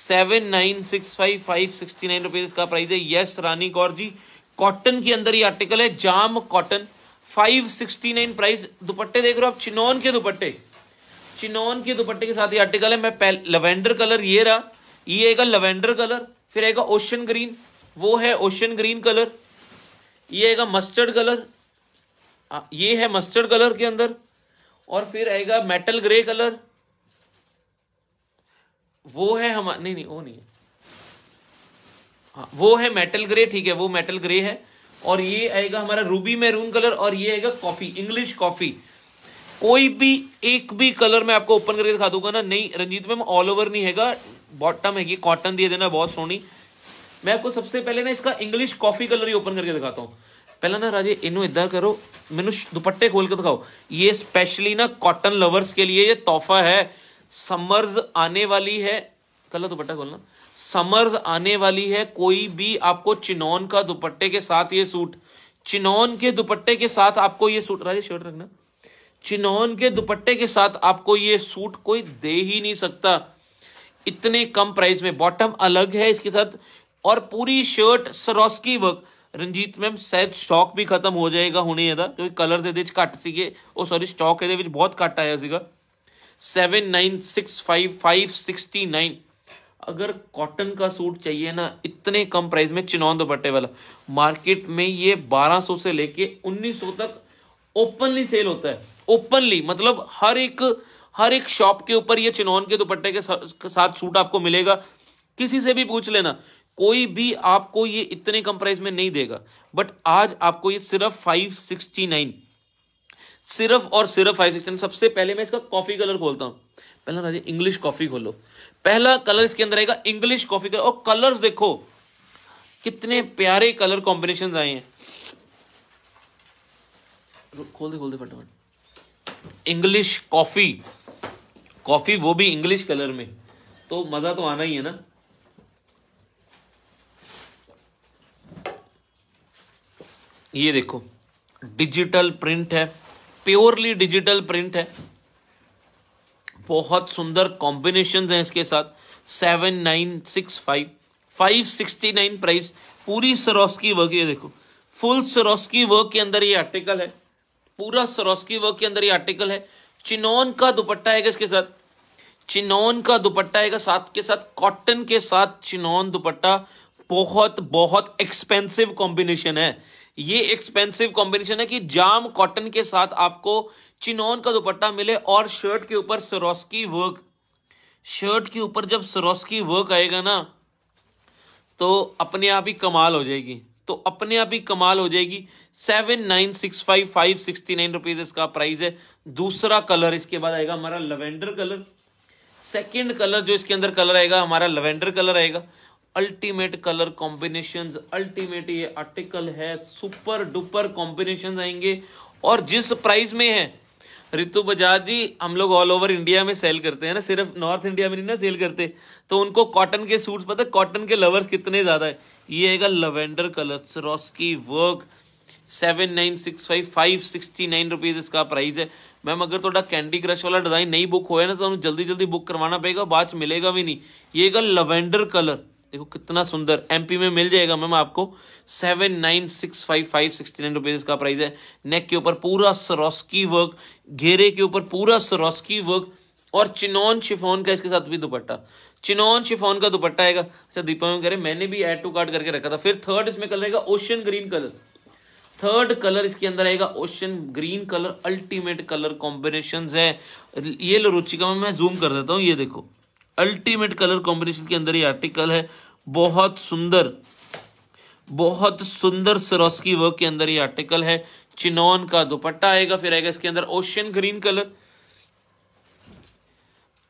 seven nine six five five sixty nine rupees इसका प्राइस है यस रानी कौर जी कॉटन के अंदर ये आर्टिकल है jam cotton five sixty nine price दुपट्टे देख रहे हो आप चिनौन के दुपट्टे चिनोन के दुपट्टे के साथ ये आर्टिकल है मैं लवेंडर कलर ये रहा ये आएगा लवेंडर कलर फिर आएगा ओशन ग्रीन वो है ओशन ग्रीन कलर ये आएगा मस्टर्ड कलर ये है मस्टर्ड कलर के अंदर और फिर आएगा मेटल ग्रे कलर वो है हम नहीं नहीं वो नहीं है हाँ वो है मेटल ग्रे ठीक है वो मेटल ग्रे है और ये आएगा हमारा रूबी मैरून कलर और ये आएगा कॉफी इंग्लिश कॉफी कोई भी एक भी कलर मैं आपको ओपन करके दिखा दूंगा ना नहीं रंजीत मैम ऑल ओवर नहीं हैगा बॉटम है कॉटन दिए देना बहुत सोनी मैं आपको सबसे पहले ना इसका इंग्लिश कॉफी कलर ही ओपन करके दिखाता हूँ पहला ना राजे ਇਹਨੂੰ ਇਦਾਂ करो ਮੈਨੂੰ दुपट्टे खोल के दिखाओ ये स्पेशली ना कॉटन लवर्स के लिए ये तोहफा है समर्स आने वाली है कल दुपट्टा खोलना समर्स आने वाली है कोई भी आपको चिनौन का दुपट्टे के साथ ये सूट चिनौन के दुपट्टे के साथ आपको ये सूट राजे शर्ट रखना चिन्हौन के दुपट्टे के साथ आपको ये सूट कोई दे ही नहीं सकता इतने कम प्राइस में बॉटम अलग है इसके साथ और पूरी shirt Swarovski work Ranjeet ma'am ਸ਼ਾਇਦ ਸਟਾਕ ਵੀ ਖਤਮ ਹੋ ਜਾਏਗਾ ਹੁਣੇ कलर ਕਿਉਂਕਿ घट से सॉरी स्टॉक ਸੀਗੇ बहुत घट आया seven nine six five five sixty nine अगर कॉटन का सूट चाहिए ना इतने कम प्राइस में चिनौन दुपट्टे वाला मार्केट में ये 1200 से लेके 1900 तक ओपनली सेल होता है ओपनली मतलब हर एक हर एक शॉप के ऊपर ये चिनौन के दुपट्टे के साथ सूट आपको मिलेगा किसी से भी पूछ लेना कोई भी आपको ये इतने कम प्राइस में नहीं देगा बट आज आपको ये सिर्फ फाइव सिर्फ और सिर्फ 569 सबसे पहले मैं इसका कॉफी कलर खोलता हूं पहला राजे इंग्लिश कॉफी खोलो पहला कलर इसके अंदर आएगा इंग्लिश कॉफी कलर और कलर्स देखो कितने प्यारे कलर कॉम्बिनेशन आए हैं खोल दे खोल दे फटाफट इंग्लिश कॉफी कॉफी वो भी इंग्लिश कलर में तो मजा तो आना ही है ना ये देखो डिजिटल प्रिंट है प्योरली डिजिटल प्रिंट है बहुत सुंदर कॉम्बिनेशन है इसके साथ seven nine six five five sixty nine price पूरी सरोस्की वर्क ये देखो फुल सरोस्की वर्क के अंदर ये आर्टिकल है पूरा सरोस्की वर्क के अंदर ये आर्टिकल है चिनोन का दुपट्टा आएगा इसके साथ चिनोन का दुपट्टा आएगा साथ के साथ कॉटन के साथ चिनोन दुपट्टा बहुत बहुत एक्सपेंसिव कॉम्बिनेशन है ये एक्सपेंसिव कॉम्बिनेशन है कि जाम कॉटन के साथ आपको चिनोन का दुपट्टा मिले और शर्ट के ऊपर सरोस्की वर्क शर्ट के ऊपर जब सरोस्की वर्क आएगा ना तो अपने आप ही कमाल हो जाएगी तो अपने आप ही कमाल हो जाएगी seven nine six five five sixty nine rupees इसका प्राइस है दूसरा कलर इसके बाद आएगा हमारा लेवेंडर कलर सेकेंड कलर जो इसके अंदर कलर आएगा हमारा लेवेंडर कलर आएगा अल्टीमेट कलर कॉम्बिनेशन अल्टीमेट ये आर्टिकल है सुपर डुपर कॉम्बिनेशन आएंगे और जिस प्राइस में है रितु बजाज जी हम लोग ऑल ओवर इंडिया में सेल करते हैं ना सिर्फ नॉर्थ इंडिया में नहीं ना सेल करते तो उनको कॉटन के सूट्स पता कॉटन के लवर्स कितने ज्यादा है ये है lavender colour Swarovski work seven nine six five five sixty nine rupees इसका प्राइस है मैम अगर थोड़ा कैंडी क्रश वाला डिज़ाइन नहीं बुक होया ना तो हम जल्दी जल्दी बुक करवाना पड़ेगा बाद मिलेगा भी नहीं ये है लवेंडर कलर देखो कितना सुंदर एमपी में मिल जाएगा मैम आपको seven nine six five five sixty nine rupees का प्राइस है नेक के ऊपर पूरा सरोस्की वर्क घेरे के ऊपर पूरा सरोस्की वर्क और चिनोन शिफोन का इसके साथ भी दुपट्टा चिनोन शिफोन का दुपट्टा आएगा अच्छा दीपा में कह रहे मैंने भी एड टू कार्ड करके रखा था फिर थर्ड इसमें कलर आएगा ocean green colour third colour इसके अंदर आएगा ocean green colour ultimate colour combination है ये लो रुचिका में मैं जूम कर देता हूँ ये देखो अल्टीमेट कलर कॉम्बिनेशन के अंदर ये आर्टिकल है बहुत सुंदर बहुत सुंदर सरोस्की वर्क के अंदर ये आर्टिकल है चिनोन का दुपट्टा आएगा फिर आएगा इसके अंदर ओशन ग्रीन कलर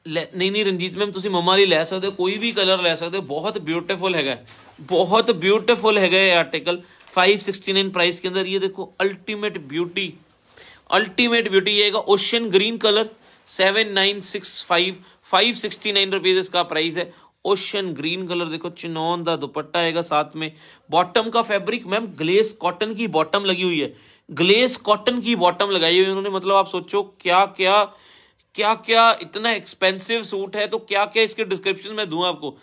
ਨਹੀਂ नहीं ਰਣਜੀਤ ਮੈਮ ਤੁਸੀਂ ਮਮਾ ਲਈ ਲੈ ਸਕਦੇ ਹੋ कोई भी कलर लै ਸਕਦੇ ਹੋ बहुत ब्यूटीफुल है बहुत ब्यूटीफुल हैगा ये आर्टिकल 569 प्राइस के अंदर ये देखो अल्टीमेट ब्यूटी अल्टीमेट ब्यूटी ये हैगा ओशन ग्रीन कलर 7965 569 रुपीस इसका प्राइस है ओशन ग्रीन कलर देखो चिनौन का दुपट्टा है साथ में बॉटम का फैब्रिक मैम ग्लेस कॉटन की बॉटम लगी हुई है ग्लेस कॉटन की बॉटम लगाई हुई उन्होंने मतलब आप सोचो क्या क्या क्या क्या इतना एक्सपेंसिव सूट है तो क्या क्या इसके डिस्क्रिप्शन में दू आपको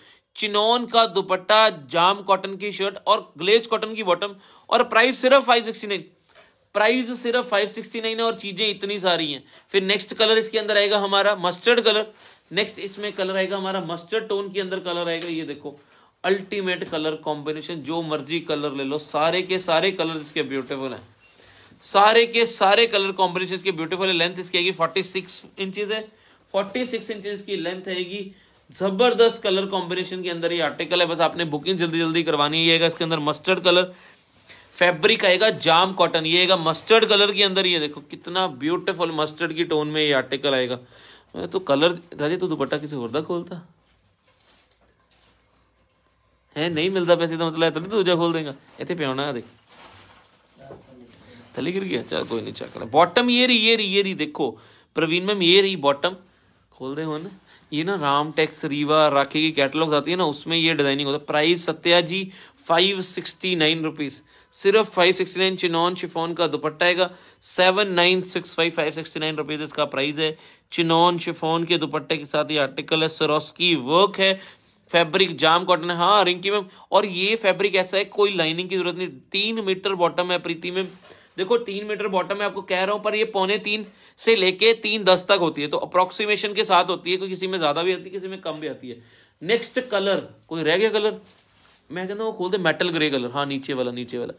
चिनोन का दुपट्टा जाम कॉटन की शर्ट और ग्लेज कॉटन की बॉटम और प्राइस सिर्फ फाइव सिक्सटी नाइन प्राइस सिर्फ फाइव सिक्सटी नाइन है और चीजें इतनी सारी हैं फिर नेक्स्ट कलर इसके अंदर आएगा हमारा मस्टर्ड कलर नेक्स्ट इसमें कलर आएगा हमारा मस्टर्ड टोन के अंदर कलर आएगा ये देखो अल्टीमेट कलर कॉम्बिनेशन जो मर्जी कलर ले लो सारे के सारे कलर इसके ब्यूटिफुल हैं सारे के सारे कलर कॉम्बिनेशन के ब्यूटीफुल लेंथ इसकी आएगी फोर्टी सिक्स इंचज है फोर्टी सिक्स इंचज की लेंथ आएगी जबरदस्त कलर कॉम्बिनेशन के अंदर ये आर्टिकल है बस आपने बुकिंग जल्दी जल्दी करवानी है इसके अंदर मस्टर्ड कलर फैब्रिक आएगा जाम कॉटन ये आएगा मस्टर्ड कलर के अंदर ये देखो कितना ब्यूटीफुल मस्टर्ड की टोन में ये आर्टिकल आएगा तो कलर राजे तू तो दुपट्टा किसी और का खोलता है नहीं मिलता पैसे तो मतलब तुझे खोल देगा इतने पे प्याना देख थली गिर गया चल कोई नहीं चेक करना बॉटम ये रही ये रही ये रही देखो प्रवीण मैम ये रही बॉटम खोल रहे हो ना ये ना राम टेक्स रीवा राखी की कैटलॉग्स आती है ना उसमें ये डिजाइनिंग होता है price Satya ji five sixty nine rupees सिर्फ five sixty nine chinon chiffon का दुपट्टा आएगा seven nine six five five sixty nine rupees इसका प्राइस है चिनॉन शिफोन के दुपट्टे के साथ ये आर्टिकल है सरोस्की वर्क है फैब्रिक जाम कॉटन है हाँ रिंकी मैम और ये फैब्रिक ऐसा है कोई लाइनिंग की जरूरत नहीं तीन मीटर बॉटम है प्रीति मैम देखो तीन मीटर बॉटम में आपको कह रहा हूं पर ये पौने तीन से लेके तीन दस तक होती है तो अप्रोक्सीमेशन के साथ होती है कोई किसी में ज्यादा भी आती है किसी में कम भी आती है नेक्स्ट कलर कोई रह गया कलर मैं कहता हूँ खोल दे मेटल ग्रे कलर हाँ नीचे वाला नीचे वाला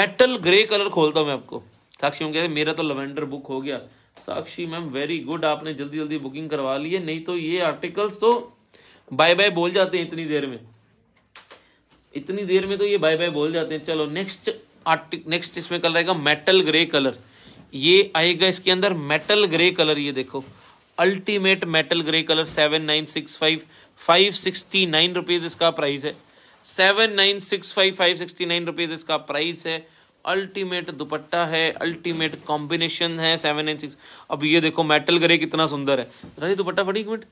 मेटल ग्रे कलर खोलता हूँ मैं आपको साक्षी मैम कहते मेरा तो लवेंडर बुक हो गया साक्षी मैम वेरी गुड आपने जल्दी जल्दी बुकिंग करवा ली है नहीं तो ये आर्टिकल्स तो बाय बाय बोल जाते हैं इतनी देर में इतनी देर में तो ये बाय बाय बोल जाते हैं चलो नेक्स्ट आर्टिक नेक्स्ट इसमें कलर आएगा मेटल ग्रे कलर ये आएगा इसके अंदर मेटल ग्रे कलर ये देखो ultimate metal grey colour seven nine six five five sixty nine rupees इसका प्राइस है seven nine six five five sixty nine rupees इसका प्राइस है अल्टीमेट दुपट्टा है अल्टीमेट कॉम्बिनेशन है सेवन नाइन सिक्स अब ये देखो मेटल ग्रे कितना सुंदर है रही दुपट्टा फटी एक मिनट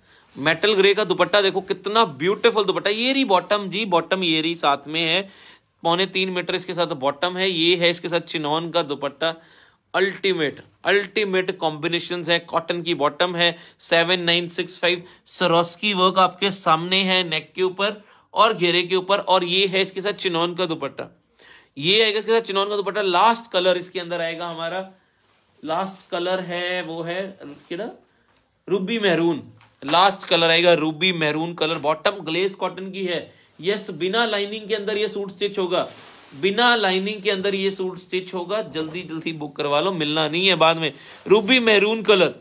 मेटल ग्रे का दुपट्टा देखो कितना ब्यूटीफुल दुपट्टा ये रही बॉटम जी बॉटम ये रही साथ में है पौने तीन मीटर इसके साथ बॉटम है ये है इसके साथ चिनौन का दुपट्टा अल्टीमेट अल्टीमेट कॉम्बिनेशन है कॉटन की बॉटम है seven nine six five Swarovski work आपके सामने है नेक के ऊपर और घेरे के ऊपर और ये है इसके साथ चिनौन का दुपट्टा ये आएगा इसके साथ चिनौन का दुपट्टा लास्ट कलर इसके अंदर आएगा हमारा लास्ट कलर है वो है किड़ा रूबी मेहरून लास्ट कलर आएगा ruby maroon colour bottom glace cotton की है यस बिना लाइनिंग के अंदर ये सूट स्टिच होगा बिना लाइनिंग के अंदर ये सूट स्टिच होगा जल्दी जल्दी बुक करवा लो मिलना नहीं है बाद में ruby maroon colour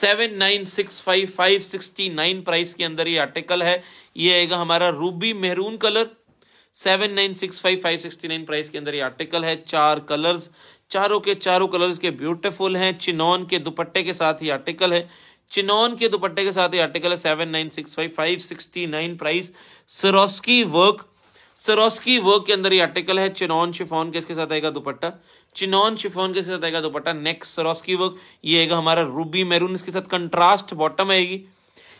seven nine six five five sixty nine price के अंदर ये आर्टिकल है ये आएगा हमारा ruby maroon colour seven nine six five five sixty nine price के अंदर ये आर्टिकल है चार कलर्स चारों के चारों कलर्स के ब्यूटीफुल हैं चिनौन के दुपट्टे के साथ ही आर्टिकल है चिनौन के दुपट्टे के साथ ही आर्टिकल है seven nine six five five sixty nine price Swarovski work Swarovski work के अंदर ये आर्टिकल है चिनॉन शिफोन किसके साथ आएगा दुपट्टा चिनॉन शिफोन किसके साथ आएगा दुपट्टा नेक्स्ट सरोस्की वर्क ये आएगा हमारा रूबी मैरून इसके साथ कंट्रास्ट बॉटम आएगी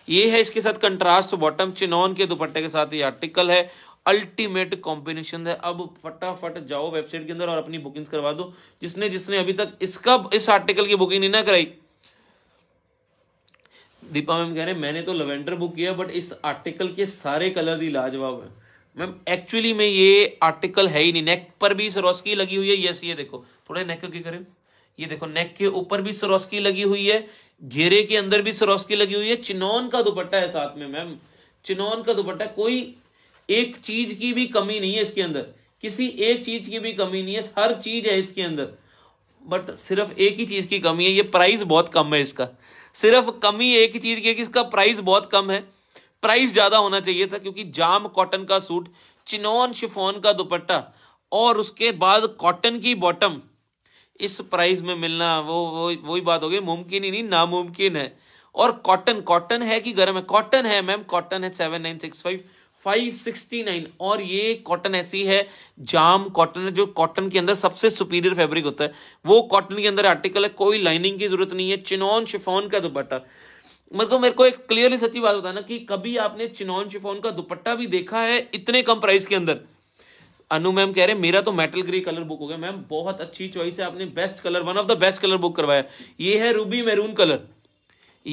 ये है इसके साथ कंट्रास्ट बॉटम चिनॉन के दुपट्टे के साथ ये आर्टिकल है अल्टीमेट कॉम्बिनेशन है अब फटाफट जाओ वेबसाइट के अंदर और अपनी बुकिंग करवा दो जिसने जिसने अभी तक इसका इस आर्टिकल की बुकिंग नहीं ना कराई दीपा मैम कह रहे हैं मैंने तो लवेंडर बुक किया बट इस आर्टिकल के सारे कलर ही लाजवाब है मैम एक्चुअली में ये आर्टिकल है ही नहीं नेक पर भी सरोस्की लगी हुई है यस ये देखो थोड़े नेक के करें ये देखो नेक के ऊपर भी सरोस्की लगी हुई है घेरे के अंदर भी सरोस्की लगी हुई है चिनौन का दुपट्टा है साथ में मैम चिनौन का दुपट्टा कोई एक चीज की भी कमी नहीं है इसके अंदर किसी एक चीज की भी कमी नहीं है हर चीज है इसके अंदर बट सिर्फ एक ही चीज की कमी है ये प्राइस बहुत कम है इसका सिर्फ कमी एक ही चीज की है कि इसका प्राइस बहुत कम है प्राइस ज्यादा होना चाहिए था क्योंकि जाम कॉटन का सूट चिनोन शिफोन का दुपट्टा और उसके बाद कॉटन की बॉटम इस प्राइस में मिलना वो वो वही बात हो गई मुमकिन ही नहीं नामुमकिन है और कॉटन कॉटन है कि गर्म है कॉटन है मैम कॉटन है सेवन नाइन सिक्स फाइव 569 और ये कॉटन ऐसी है जाम कॉटन है जो कॉटन के अंदर सबसे सुपीरियर फैब्रिक होता है वो कॉटन के अंदर आर्टिकल है कोई लाइनिंग की जरूरत नहीं है चिनॉन शिफोन का दुपट्टा मतलब मेरे को एक क्लियरली सच्ची बात बताना कि कभी आपने चिनॉन शिफोन का दुपट्टा भी देखा है इतने कम प्राइस के अंदर अनु मैम कह रहे हैं मेरा तो मेटल ग्रे कलर बुक हो गया मैम बहुत अच्छी चॉइस है आपने best colour one of the best colour book करवाया ये है रूबी मैरून कलर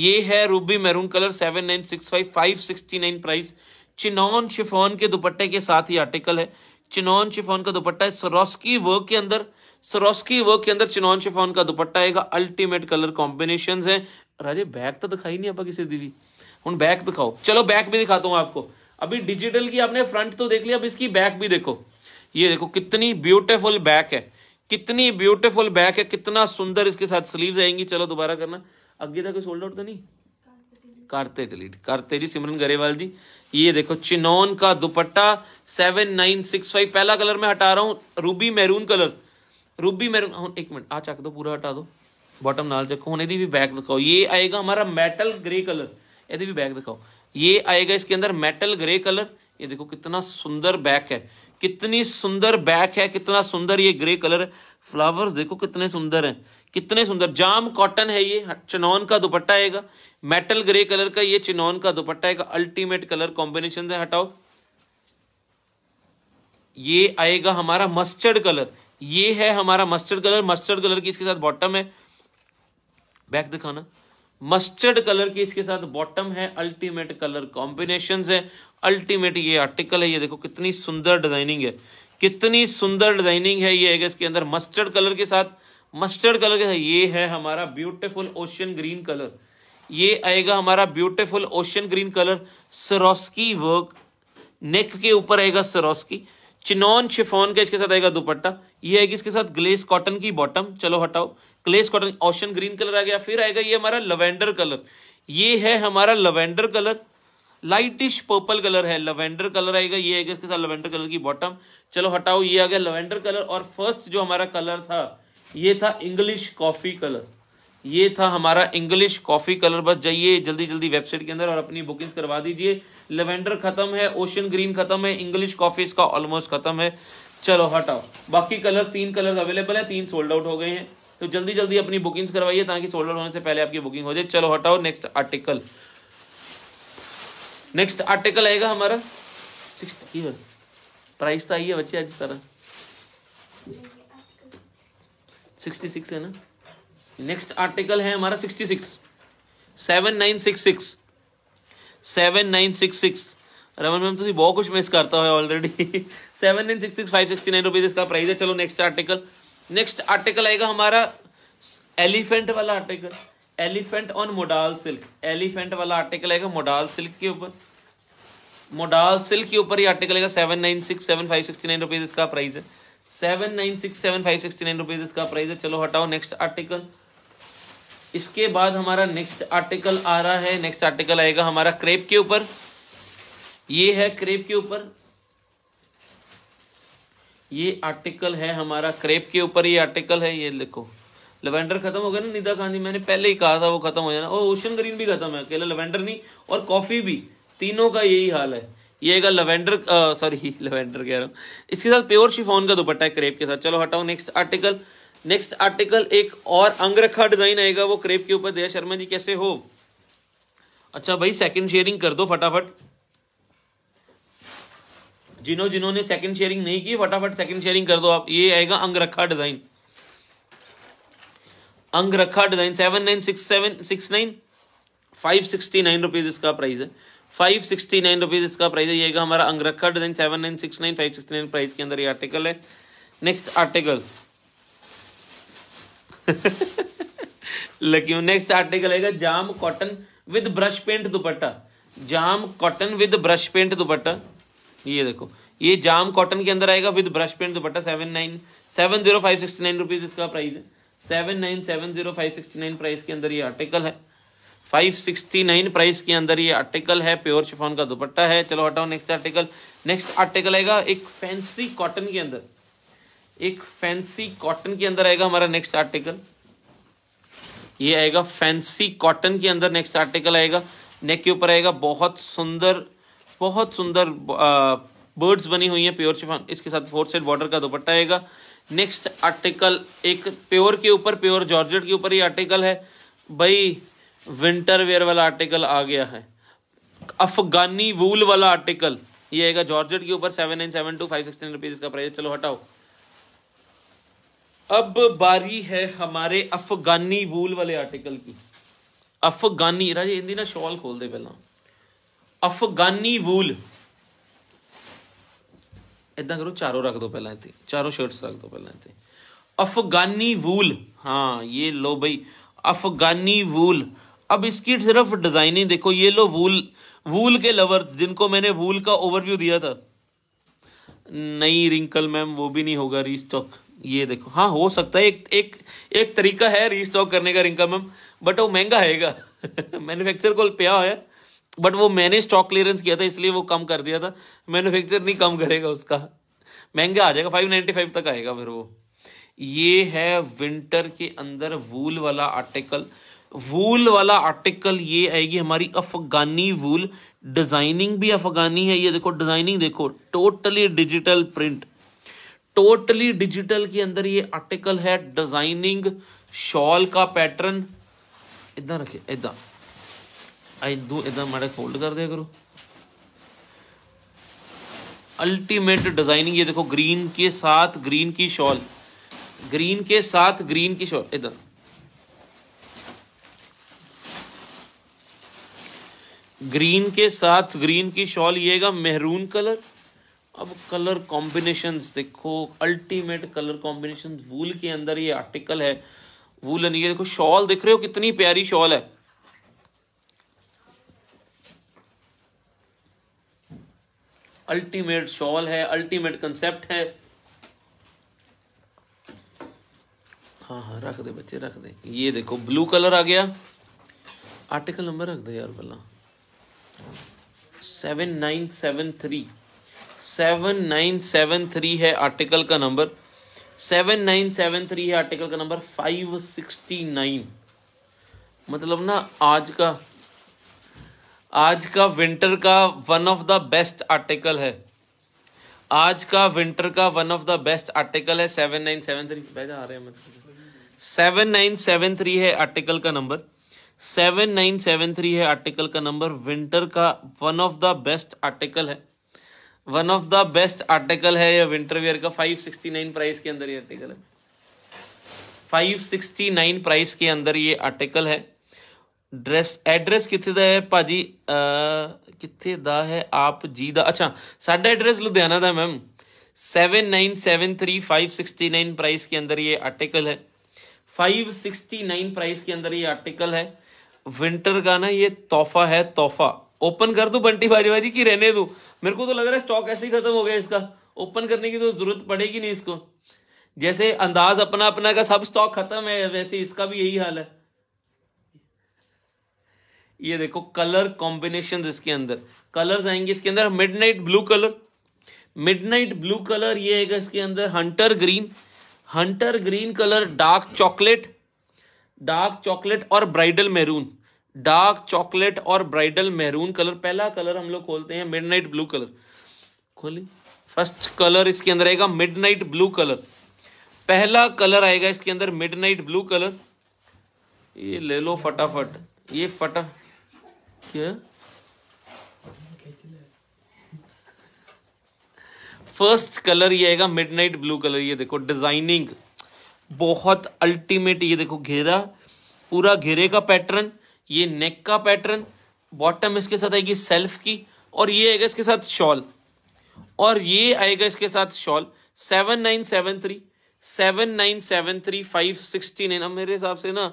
ये है ruby maroon colour seven nine six five five sixty nine price chinon chiffon के दुपट्टे के साथ ही आर्टिकल है चिनॉन शिफोन का दुपट्टा है सरोस्की वर्क के अंदर सरोस्की वर्क के अंदर चिनॉन शिफोन का दुपट्टा आएगा अल्टीमेट कलर कॉम्बिनेशन है राजे बैक तो दिखाई नहीं आपा किसी दीदी हूँ बैक दिखाओ चलो बैक भी दिखाता हूँ आपको अभी डिजिटल की आपने फ्रंट तो देख लिया अब इसकी बैक भी देखो ये देखो कितनी ब्यूटिफुल बैक है कितनी ब्यूटीफुल बैक है कितना सुंदर इसके साथ स्लीव्स आएंगी चलो दोबारा करना अगे तक कोई सोल्ड आउट तो नहीं करते डिलीट करते जी सिमरन गरेवाल जी ये देखो चिनोन का dupatta seven nine six five पहला कलर मैं हटा रहा हूँ ruby maroon colour ruby maroon हूँ एक मिनट आ चक दो पूरा हटा दो बॉटम नाल चको हूँ यदि भी बैक दिखाओ ये आएगा हमारा मेटल ग्रे कलर यदि भी बैक दिखाओ ये आएगा इसके अंदर मेटल ग्रे कलर ये देखो कितना सुंदर बैक है कितनी सुंदर बैक है कितना सुंदर ये ग्रे कलर फ्लावर्स देखो कितने सुंदर हैं कितने सुंदर जाम कॉटन है ये चिनौन का दुपट्टा आएगा मेटल ग्रे कलर का ये चिनौन का दुपट्टा आएगा अल्टीमेट कलर कॉम्बिनेशन है हटाओ ये आएगा हमारा मस्टर्ड कलर ये है हमारा मस्टर्ड कलर मस्टर्ड कलर की इसके साथ बॉटम है बैक दिखाना मस्टर्ड कलर की इसके साथ बॉटम है अल्टीमेट कलर कॉम्बिनेशन है अल्टीमेट ये आर्टिकल है ये देखो कितनी सुंदर डिजाइनिंग है कितनी सुंदर डिजाइनिंग है ये है इसके अंदर मस्टर्ड कलर के साथ मस्टर्ड कलर के साथ ये है हमारा ब्यूटीफुल ओशियन ग्रीन कलर ये आएगा हमारा beautiful ocean green colour Swarovski work neck के ऊपर आएगा सरोस्की चिनॉन शिफोन का इसके साथ आएगा दुपट्टा ये आएगी इसके साथ ग्लेस कॉटन की बॉटम चलो हटाओ glace cotton ocean green colour आ गया फिर आएगा ये हमारा लवेंडर कलर ये है हमारा lavender colour lightish purple colour है लवेंडर कलर आएगा ये आएगा इसके साथ लवेंडर कलर की बॉटम चलो हटाओ ये आ गया लवेंडर कलर और फर्स्ट जो हमारा कलर था ये था इंग्लिश कॉफी कलर ये था हमारा इंग्लिश कॉफी कलर बस जाइए जल्दी जल्दी वेबसाइट के अंदर और अपनी बुकिंग्स करवा दीजिए लेवेंडर खत्म है ओशन ग्रीन खत्म है इंग्लिश कॉफी इसका ऑलमोस्ट खत्म है चलो हटाओ बाकी कलर तीन कलर अवेलेबल है तीन सोल्ड आउट हो गए हैं तो जल्दी जल्दी अपनी बुकिंग्स करवाइए ताकि सोल्ड आउट होने से पहले आपकी बुकिंग हो जाए चलो हटाओ नेक्स्ट आर्टिकल नेक्स्ट आर्टिकल आएगा हमारा सिक्सटी प्राइस तो आई है बच्चे आज सारा सिक्सटी सिक्स है ना नेक्स्ट आर्टिकल है हमारा sixty six seven nine six six seven nine six six Raman ma'am तुम बहुत कुछ मिस करता है already seven nine six six five sixty nine rupees इसका प्राइस है चलो नेक्स्ट आर्टिकल नेक्स्ट आर्टिकल आएगा हमारा एलिफेंट वाला article elephant on modal silk elephant वाला आर्टिकल आएगा मोडाल सिल्क के ऊपर मोडाल सिल्क के ऊपर ये आर्टिकल आएगा seven nine six seven five sixty nine rupees इसका प्राइस है seven nine six seven five sixty nine rupees इसका प्राइस है चलो हटाओ नेक्स्ट आर्टिकल इसके बाद हमारा नेक्स्ट आर्टिकल आ रहा है नेक्स्ट आर्टिकल आएगा हमारा क्रेप के ऊपर ये है क्रेप के ऊपर ये आर्टिकल है हमारा क्रेप के ऊपर ये आर्टिकल है ये लिखो लेवेंडर खत्म हो गया ना निदा खानी मैंने पहले ही कहा था वो खत्म हो जाना और ओशन ग्रीन भी खत्म है अकेला लेवेंडर नहीं और कॉफी भी तीनों का यही हाल है ये का लेवेंडर सॉरी लेवेंडर कह रहा हूँ इसके साथ प्योर शिफोन का दुपट्टा है क्रेप के साथ चलो हटाओ नेक्स्ट आर्टिकल नेक्स्ट आर्टिकल एक और अंगरखा डिजाइन आएगा वो क्रेप के ऊपर दया शर्मा जी कैसे हो अच्छा भाई सेकंड शेयरिंग कर दो फटाफट जिन्हों जिन्होंने सेकंड शेयरिंग नहीं की फटाफट सेकंड शेयरिंग कर दो आप ये आएगा अंगरखा design angrakha design seven nine six seven six nine five sixty nine rupees इसका प्राइस है फाइव सिक्सटी नाइन रुपीज इसका प्राइस है ये हमारा angrakha design seven nine six nine five sixty nine price के अंदर ये आर्टिकल है next article lucky next article है jam cotton with brush paint dupatta jam cotton with brush paint dupatta ये देखो ये जाम कॉटन के अंदर आएगा with brush paint dupatta seven nine seven zero five sixty nine rupees इसका प्राइस है seven nine seven zero five sixty nine price के अंदर ये आर्टिकल है फाइव सिक्सटी नाइन प्राइस के अंदर ये आर्टिकल है प्योर शिफॉन का दुपट्टा है चलो हटाओ नेक्स्ट आर्टिकल नेक्स्ट आर्टिकल आएगा एक फैंसी कॉटन के अंदर एक फैंसी कॉटन के अंदर आएगा हमारा नेक्स्ट आर्टिकल ये आएगा फैंसी कॉटन के अंदर नेक्स्ट आर्टिकल आएगा नेक के ऊपर आएगा बहुत सुंदर बहुत सुंदर बर्ड्स बनी हुई है प्योर शिफॉन इसके साथ फोर साइड बॉर्डर का दुपट्टा आएगा नेक्स्ट आर्टिकल एक प्योर के ऊपर प्योर जॉर्जेट के ऊपर ही आर्टिकल है भाई विंटर वेयर वाला आर्टिकल आ गया है अफगानी वूल वाला आर्टिकल ये आएगा जॉर्जेट के ऊपर seven nine seven two five sixteen rupees का प्राइस चलो हटाओ अब बारी है हमारे अफगानी वूल वाले आर्टिकल की अफगानी राजे इंदी ना शॉल खोल दे पहला अफगानी वूल ਇਦਾਂ ਕਰੋ ਚਾਰੋਂ ਰੱਖ ਦਿਓ ਪਹਿਲਾਂ ਇੱਥੇ ਚਾਰੋਂ ਸ਼ਰਟਸ ਰੱਖ ਦਿਓ ਪਹਿਲਾਂ ਇੱਥੇ अफगानी वूल हाँ ये लो भाई अफगानी वूल अब इसकी सिर्फ डिजाइनिंग देखो ये लो वूल वूल के लवर्स जिनको मैंने वूल का ओवरव्यू दिया था नहीं रिंकल मैम वो भी नहीं होगा रीस्टॉक ये देखो हाँ हो सकता है एक एक एक तरीका है रीस्टॉक करने का रिंकल मैम बट वो महंगा हैगा मैन्युफैक्चर को पिया है बट वो मैंने स्टॉक क्लियरेंस किया था इसलिए वो कम कर दिया था मैन्युफैक्चर नहीं कम करेगा उसका महंगा आ जाएगा फाइव नाइनटी फाइव तक आएगा फिर वो ये है विंटर के अंदर वूल वाला आर्टिकल वूल वाला आर्टिकल ये आएगी हमारी अफगानी वूल डिजाइनिंग भी अफगानी है ये देखो डिजाइनिंग देखो totally digital print totally digital के अंदर ये आर्टिकल है डिजाइनिंग शॉल का पैटर्न इधर रखिए इधर आई दो माड़ा फोल्ड कर दिया करो अल्टीमेट डिजाइनिंग ये देखो ग्रीन के साथ ग्रीन की शॉल ग्रीन के साथ ग्रीन की शॉल इधर ग्रीन के साथ ग्रीन की शॉल येगा मेहरून कलर अब कलर कॉम्बिनेशन देखो अल्टीमेट कलर कॉम्बिनेशन वूल के अंदर ये आर्टिकल है वूलन ये देखो शॉल दिख रहे हो कितनी प्यारी शॉल है अल्टीमेट शॉल है अल्टीमेट कंसेप्ट है हाँ हाँ रख दे बच्चे रख दे ये देखो ब्लू कलर आ गया आर्टिकल नंबर रख दे यार भला seven nine seven three seven nine seven three है आर्टिकल का number seven nine seven three है आर्टिकल का नंबर फाइव सिक्सटी नाइन मतलब ना आज का आज का विंटर का one of the best article है आज का विंटर का one of the best article है सेवन नाइन सेवन थ्री आ रहे हैं सेवन नाइन सेवन थ्री है आर्टिकल का number seven nine seven three है आर्टिकल का नंबर विंटर का one of the best article है one of the best article है यह विंटर वेयर का फाइव सिक्सटी नाइन प्राइस के अंदर ये आर्टिकल है फाइव सिक्सटी नाइन प्राइस के अंदर ये आर्टिकल है भाजी कि है आप जी का अच्छा साढ़ा एड्रैस लुधियाना का ma'am seven nine seven three five sixty nine price के अंदर ये आर्टिकल है नाइन प्राइस के अंदर ये आर्टिकल है विंटर का ना ये तोहफा है तोहफा ओपन कर दो बंटी बाजी की रहने दो मेरे को तो लग रहा है स्टॉक ऐसे ही खत्म हो गया इसका ओपन करने की तो जरूरत पड़ेगी नहीं इसको जैसे अंदाज अपना अपना का सब स्टॉक खत्म है वैसे इसका भी यही हाल है ये देखो कलर कॉम्बिनेशन इसके अंदर कलर्स आएंगे इसके अंदर midnight blue colour midnight blue colour ये आएगा इसके अंदर hunter green hunter green colour dark chocolate dark chocolate और ब्राइडल मेहरून डार्क चॉकलेट और ब्राइडल मेहरून कलर पहला कलर हम लोग खोलते हैं मिडनाइट ब्लू कलर खोली फर्स्ट कलर इसके अंदर आएगा मिडनाइट ब्लू कलर पहला कलर आएगा इसके अंदर मिडनाइट ब्लू कलर ये ले लो फटाफट ये फटा फर्स्ट कलर ये आएगा मिडनाइट ब्लू कलर ये देखो डिजाइनिंग बहुत अल्टीमेट ये देखो घेरा पूरा घेरे का पैटर्न ये नेक का पैटर्न बॉटम इसके साथ आएगी सेल्फ की और ये आएगा इसके साथ शॉल और ये आएगा इसके साथ shawl seven nine seven three seven nine seven three five sixty nine अब मेरे हिसाब से ना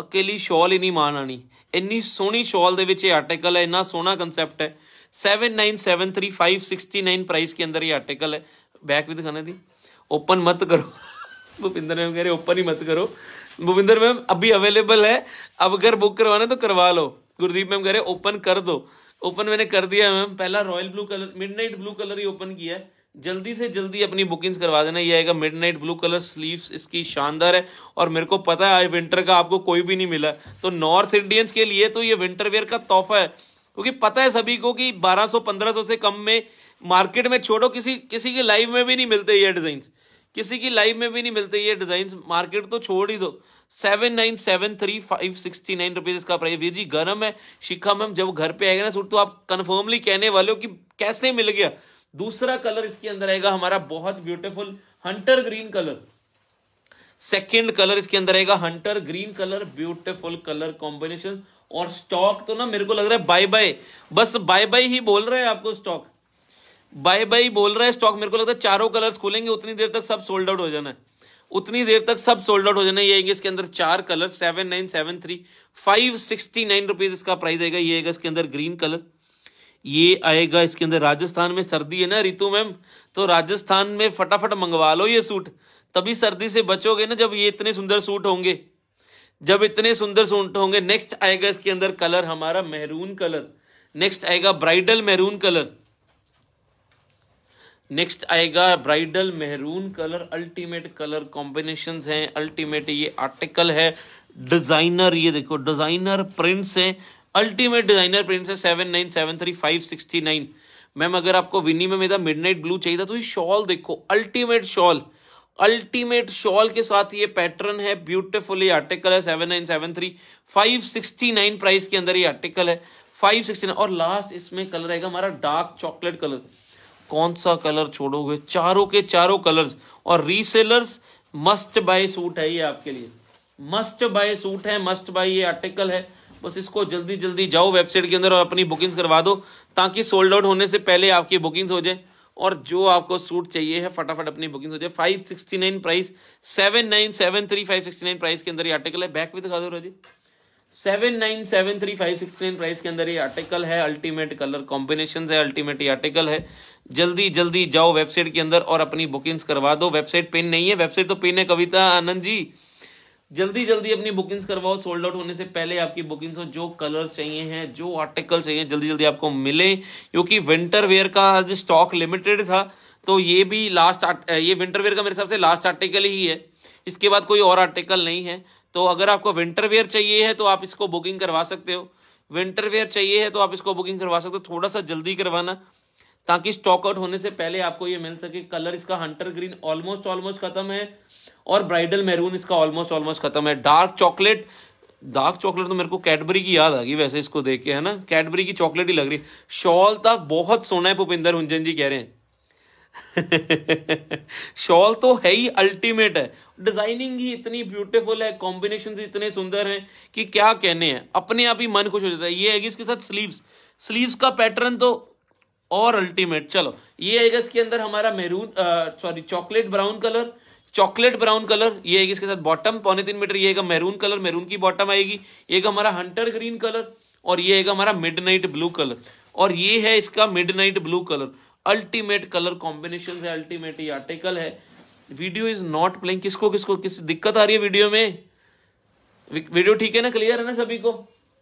ਅਕੇਲੀ ਸ਼ਾਲ ਹੀ ਨਹੀਂ ਮਾਣ ਆਣੀ ਇੰਨੀ ਸੋਹਣੀ ਸ਼ਾਲ ਦੇ ਵਿੱਚ ਇਹ ਆਰਟੀਕਲ ਹੈ ਇੰਨਾ ਸੋਹਣਾ ਕਨਸੈਪਟ ਹੈ 7973569 प्राइस के अंदर ये आर्टिकल है बैक भी दिखाने थी ओपन मत करो भूपिंदर मैम कह रहे ओपन ही मत करो भूपिंदर मैम अभी अवेलेबल है अब अगर बुक करवाना तो करवा लो गुरदीप मैम कह रहे ओपन कर दो ओपन मैंने कर दिया मैम पहला royal blue colour midnight blue colour ही ओपन किया है जल्दी से जल्दी अपनी बुकिंग्स करवा देना ये आएगा midnight blue colour sleeves इसकी शानदार है और मेरे को पता है विंटर का आपको कोई भी नहीं मिला तो नॉर्थ इंडियंस के लिए तो ये विंटर वेयर का तोहफा है क्योंकि पता है सभी को कि 1200 1500 से कम में मार्केट में छोड़ो किसी किसी की लाइफ में भी नहीं मिलते ये डिजाइन किसी की लाइफ में भी नहीं मिलते ये डिजाइन मार्केट तो छोड़ ही दो seven nine seven three five sixty nine rupees इसका प्राइस वीर जी गर्म है शिखा मैम जब घर पे आएगा ना सूट तो आप कन्फर्मली कहने वाले हो कि कैसे मिल गया दूसरा कलर इसके अंदर आएगा हमारा बहुत beautiful hunter green colour second colour इसके अंदर आएगा hunter green colour beautiful colour combination और स्टॉक तो ना मेरे को लग रहा है बाय बाय बस बाय बाय ही बोल रहा है आपको स्टॉक बाय बाय बोल रहा है स्टॉक मेरे को लगता है चारों कलर्स खोलेंगे उतनी देर तक सब सोल्ड आउट हो जाना है उतनी देर तक सब सोल्ड आउट हो जाना ये इसके अंदर चार colour seven nine seven three five sixty nine rupees इसका प्राइस आएगा ये इसके अंदर ग्रीन कलर ये आएगा इसके अंदर राजस्थान में सर्दी है ना रितु मैम तो राजस्थान में फटाफट मंगवा लो ये सूट तभी सर्दी से बचोगे ना जब ये इतने सुंदर सूट होंगे जब इतने सुंदर सूट होंगे नेक्स्ट आएगा इसके अंदर कलर हमारा मेहरून कलर नेक्स्ट आएगा ब्राइडल मेहरून कलर नेक्स्ट आएगा bridal maroon colour ultimate colour combination है अल्टीमेट ये आर्टिकल है डिजाइनर ये देखो डिजाइनर प्रिंट्स हैं अल्टीमेट डिजाइनर प्रिंट है seven nine seven three five sixty nine ma'am अगर आपको विनी में मेरा मिड नाइट ब्लू चाहिए था तो ये शॉल देखो अल्टीमेट शॉल अल्टीमेट शॉल के साथ ये पैटर्न है ब्यूटीफुल ये आर्टिकल है seven nine seven three five sixty nine price के अंदर ये आर्टिकल है फाइव सिक्सटी नाइन और लास्ट इसमें कलर रहेगा हमारा डार्क चॉकलेट कलर कौन सा कलर छोड़ोगे चारों के चारों कलर्स और रीसेलर्स मस्ट बाय सूट है ये आपके लिए मस्ट बाय सूट है मस्ट बाय ये आर्टिकल है बस इसको जल्दी जल्दी जाओ वेबसाइट के अंदर और अपनी बुकिंग्स करवा दो ताकि सोल्ड आउट होने से पहले आपकी बुकिंग्स हो जाए और जो आपको सूट चाहिए है फटाफट अपनी बुकिंग्स हो जाए five sixty nine price seven nine seven three five sixty nine price के अंदर ये आर्टिकल है बैक भी दिखा दो Raji seven nine seven three five sixty nine price के अंदर ये आर्टिकल है अल्टीमेट कलर कॉम्बिनेशन है अल्टीमेट ये आर्टिकल है जल्दी जल्दी जाओ वेबसाइट के अंदर और अपनी बुकिंग्स करवा दो वेबसाइट पिन नहीं है वेबसाइट तो पिन है कविता आनंद जी जल्दी जल्दी अपनी बुकिंग्स करवाओ सोल्ड आउट होने से पहले आपकी बुकिंग्स हो जो कलर्स चाहिए हैं जो आर्टिकल चाहिए जल्दी जल्दी आपको मिले क्योंकि विंटर वेयर का स्टॉक लिमिटेड था तो ये भी लास्ट ये विंटर वेयर का मेरे हिसाब से लास्ट आर्टिकल ही है इसके बाद कोई और आर्टिकल नहीं है तो अगर आपको विंटर वेयर चाहिए है तो आप इसको बुकिंग करवा सकते हो विंटर वेयर चाहिए है तो आप इसको बुकिंग करवा सकते हो थोड़ा सा जल्दी करवाना ताकि स्टॉक आउट होने से पहले आपको ये मिल सके कलर इसका हंटर ग्रीन ऑलमोस्ट ऑलमोस्ट खत्म है और ब्राइडल मैरून इसका ऑलमोस्ट ऑलमोस्ट खत्म है डार्क चॉकलेट डार्क चॉकलेट तो मेरे को कैडबरी की याद आ गई वैसे इसको देख के है ना कैडबरी की चॉकलेट ही लग रही शॉल था तो बहुत सोना है भूपिंदर हुंजन जी कह रहे हैं शॉल तो है ही अल्टीमेट है डिजाइनिंग ही इतनी ब्यूटीफुल है कॉम्बिनेशन इतने सुंदर हैं कि क्या कहने हैं अपने आप ही मन खुश हो जाता है ये है इसके साथ स्लीव्स स्लीव्स का पैटर्न तो और अल्टीमेट चलो ये आएगा इसके अंदर हमारा maroon sorry chocolate brown colour chocolate brown colour ये आएगी इसके साथ बॉटम पौने तीन मीटर ये आएगा मैरून कलर मैरून की बॉटम आएगी ये आएगा हमारा हंटर ग्रीन कलर और ये आएगा हमारा मिडनाइट ब्लू कलर और ये है इसका midnight blue colour ultimate colour combination है अल्टीमेट ये आर्टिकल है वीडियो इज नॉट प्लेइंग किसको किसको किस दिक्कत आ रही है वीडियो में वीडियो ठीक है ना क्लियर है ना सभी को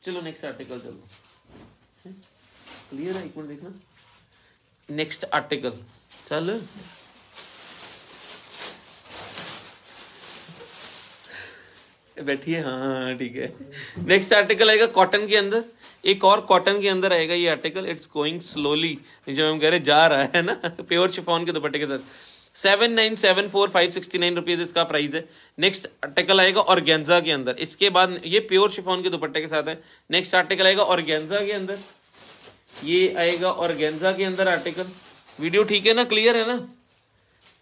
चलो नेक्स्ट आर्टिकल चलो क्लियर है एक मिनट देखना नेक्स्ट आर्टिकल चल बैठी हाँ, हाँ, हाँ ठीक है नेक्स्ट आर्टिकल आएगा कॉटन के अंदर एक और कॉटन के अंदर आएगा ये आर्टिकल इट्स गोइंग स्लोली जो हम कह रहे जा रहा है ना प्योर शिफॉन के दुपट्टे के साथ seven nine seven four five sixty nine rupees इसका प्राइस है नेक्स्ट आर्टिकल आएगा गेंजा के अंदर इसके बाद ये प्योर शिफॉन के दुपट्टे के साथ है नेक्स्ट आर्टिकल आएगा ऑर्गेन्जा के अंदर ये आएगा ऑर्गेन्जा के अंदर आर्टिकल वीडियो ठीक है ना क्लियर है ना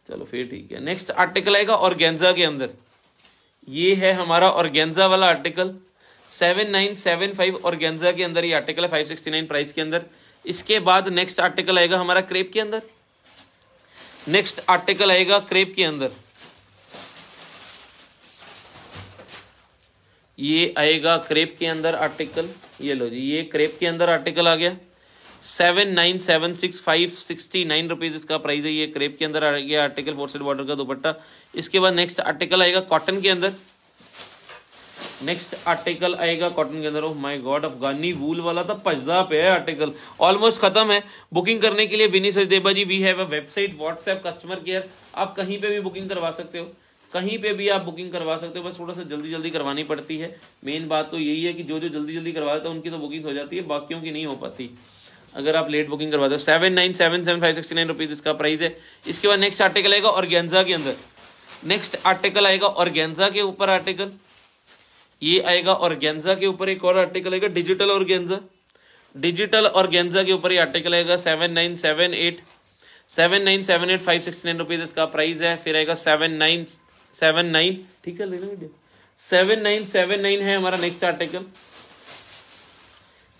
चलो फिर ठीक है नेक्स्ट आर्टिकल आएगा ऑर्गेन्जा के अंदर ये है हमारा ऑर्गेंजा वाला article seven nine seven five organza के अंदर ये आर्टिकल है फाइव सिक्सटी नाइन प्राइस के अंदर इसके बाद नेक्स्ट आर्टिकल आएगा हमारा क्रेप के अंदर नेक्स्ट आर्टिकल आएगा क्रेप के अंदर ये आएगा क्रेप के अंदर आर्टिकल ये लो जी ये क्रेप के अंदर आर्टिकल आ गया seven nine seven six five sixty nine rupees इसका प्राइस है ये क्रेप के अंदर आ गया आर्टिकल फोर सेट बॉर्डर का दुपट्टा इसके बाद नेक्स्ट आर्टिकल आएगा कॉटन के अंदर नेक्स्ट आर्टिकल आएगा कॉटन के अंदर ओह माय गॉड अफगानी वूल वाला था तो पजदा पे है आर्टिकल ऑलमोस्ट खत्म है बुकिंग करने के लिए Vini Sachdeva ji we have a website WhatsApp customer care आप कहीं पे भी बुकिंग करवा सकते हो कहीं पे भी आप बुकिंग करवा सकते हो बस थोड़ा सा जल्दी जल्दी करवानी पड़ती है मेन बात तो यही है कि जो जो जल्दी जल्दी करवा देता है उनकी तो बुकिंग हो जाती है बाकियों की नहीं हो पाती अगर आप लेट बुकिंग करवाते हो seven nine seven seven five sixty nine rupees इसका प्राइस है इसके बाद नेक्स्ट आर्टिकल आएगा ऑर्गेन्जा के अंदर नेक्स्ट आर्टिकल आएगा ऑर्गेन्जा के ऊपर आर्टिकल ये आएगा ऑर्गेन्जा के ऊपर एक और आर्टिकल आएगा डिजिटल ऑर्गेन्जा डिजिटल ऑर्गेन्जा के ऊपर ही आर्टिकल आएगा seven nine seven eight seven nine seven eight five sixty nine rupees इसका प्राइस है फिर आएगा सेवन नाइन सेवन नाइन ठीक है लेना सेवन नाइन सेवन नाइन है हमारा नेक्स्ट आर्टिकल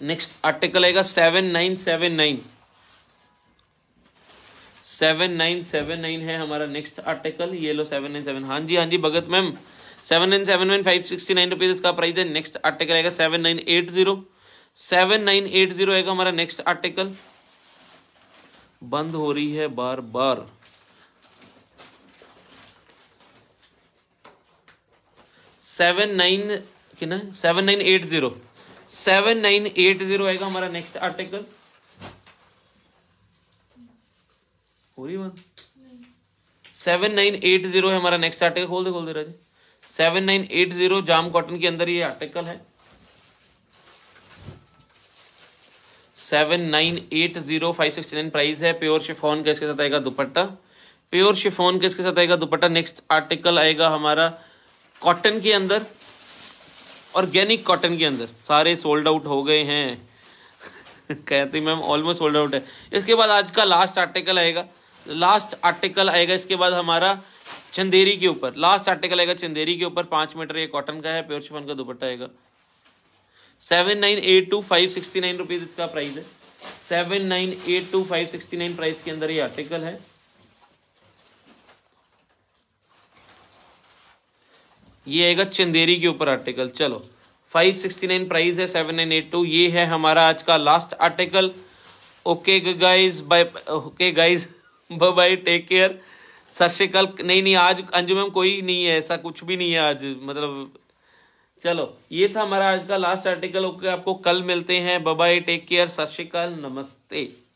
नेक्स्ट आर्टिकल आएगा seven nine seven nine seven nine seven nine है हमारा नेक्स्ट आर्टिकल ये लो सेवन नाइन सेवन हाँ जी हाँ जी Bhagat ma'am seven nine seven one five sixty nine rupees इसका प्राइस है नेक्स्ट आर्टिकल आएगा seven nine eight zero seven nine eight zero आएगा हमारा नेक्स्ट आर्टिकल बंद हो रही है बार बार सेवन नाइन कितना seven nine eight zero seven nine eight zero आएगा हमारा नेक्स्ट आर्टिकल हो रही बात सेवन नाइन एट जीरो है हमारा नेक्स्ट आर्टिकल खोल दे खोल दे Raje seven nine eight zero jam cotton के अंदर ये आर्टिकल है seven nine eight zero five six nine price है प्योर शिफोन का इसके साथ आएगा दुपट्टा प्योर शिफोन का इसके साथ आएगा दुपट्टा नेक्स्ट आर्टिकल आएगा हमारा कॉटन के अंदर ऑर्गेनिक कॉटन के अंदर सारे सोल्ड आउट हो गए हैं कहती मैम ऑलमोस्ट सोल्ड आउट है इसके बाद आज का लास्ट आर्टिकल आएगा लास्ट आर्टिकल आएगा इसके बाद हमारा चंदेरी के ऊपर लास्ट आर्टिकल आएगा चंदेरी के ऊपर पांच मीटर ये कॉटन का है प्योर शिफन का दुपट्टा आएगा seven nine eight two five sixty nine rupees इसका प्राइस है seven nine eight two five sixty nine price के अंदर ये आर्टिकल है ये आएगा चंदेरी के ऊपर आर्टिकल चलो 569 प्राइस है 7982 ये है हमारा आज का last article okay guys bye okay guys bye bye take care सत श्रीकाल नहीं नहीं आज अंजू मैम कोई नहीं है ऐसा कुछ भी नहीं है आज मतलब चलो ये था हमारा आज का लास्ट आर्टिकल ओके आपको कल मिलते हैं बाय टेक केयर सत श्रीकाल नमस्ते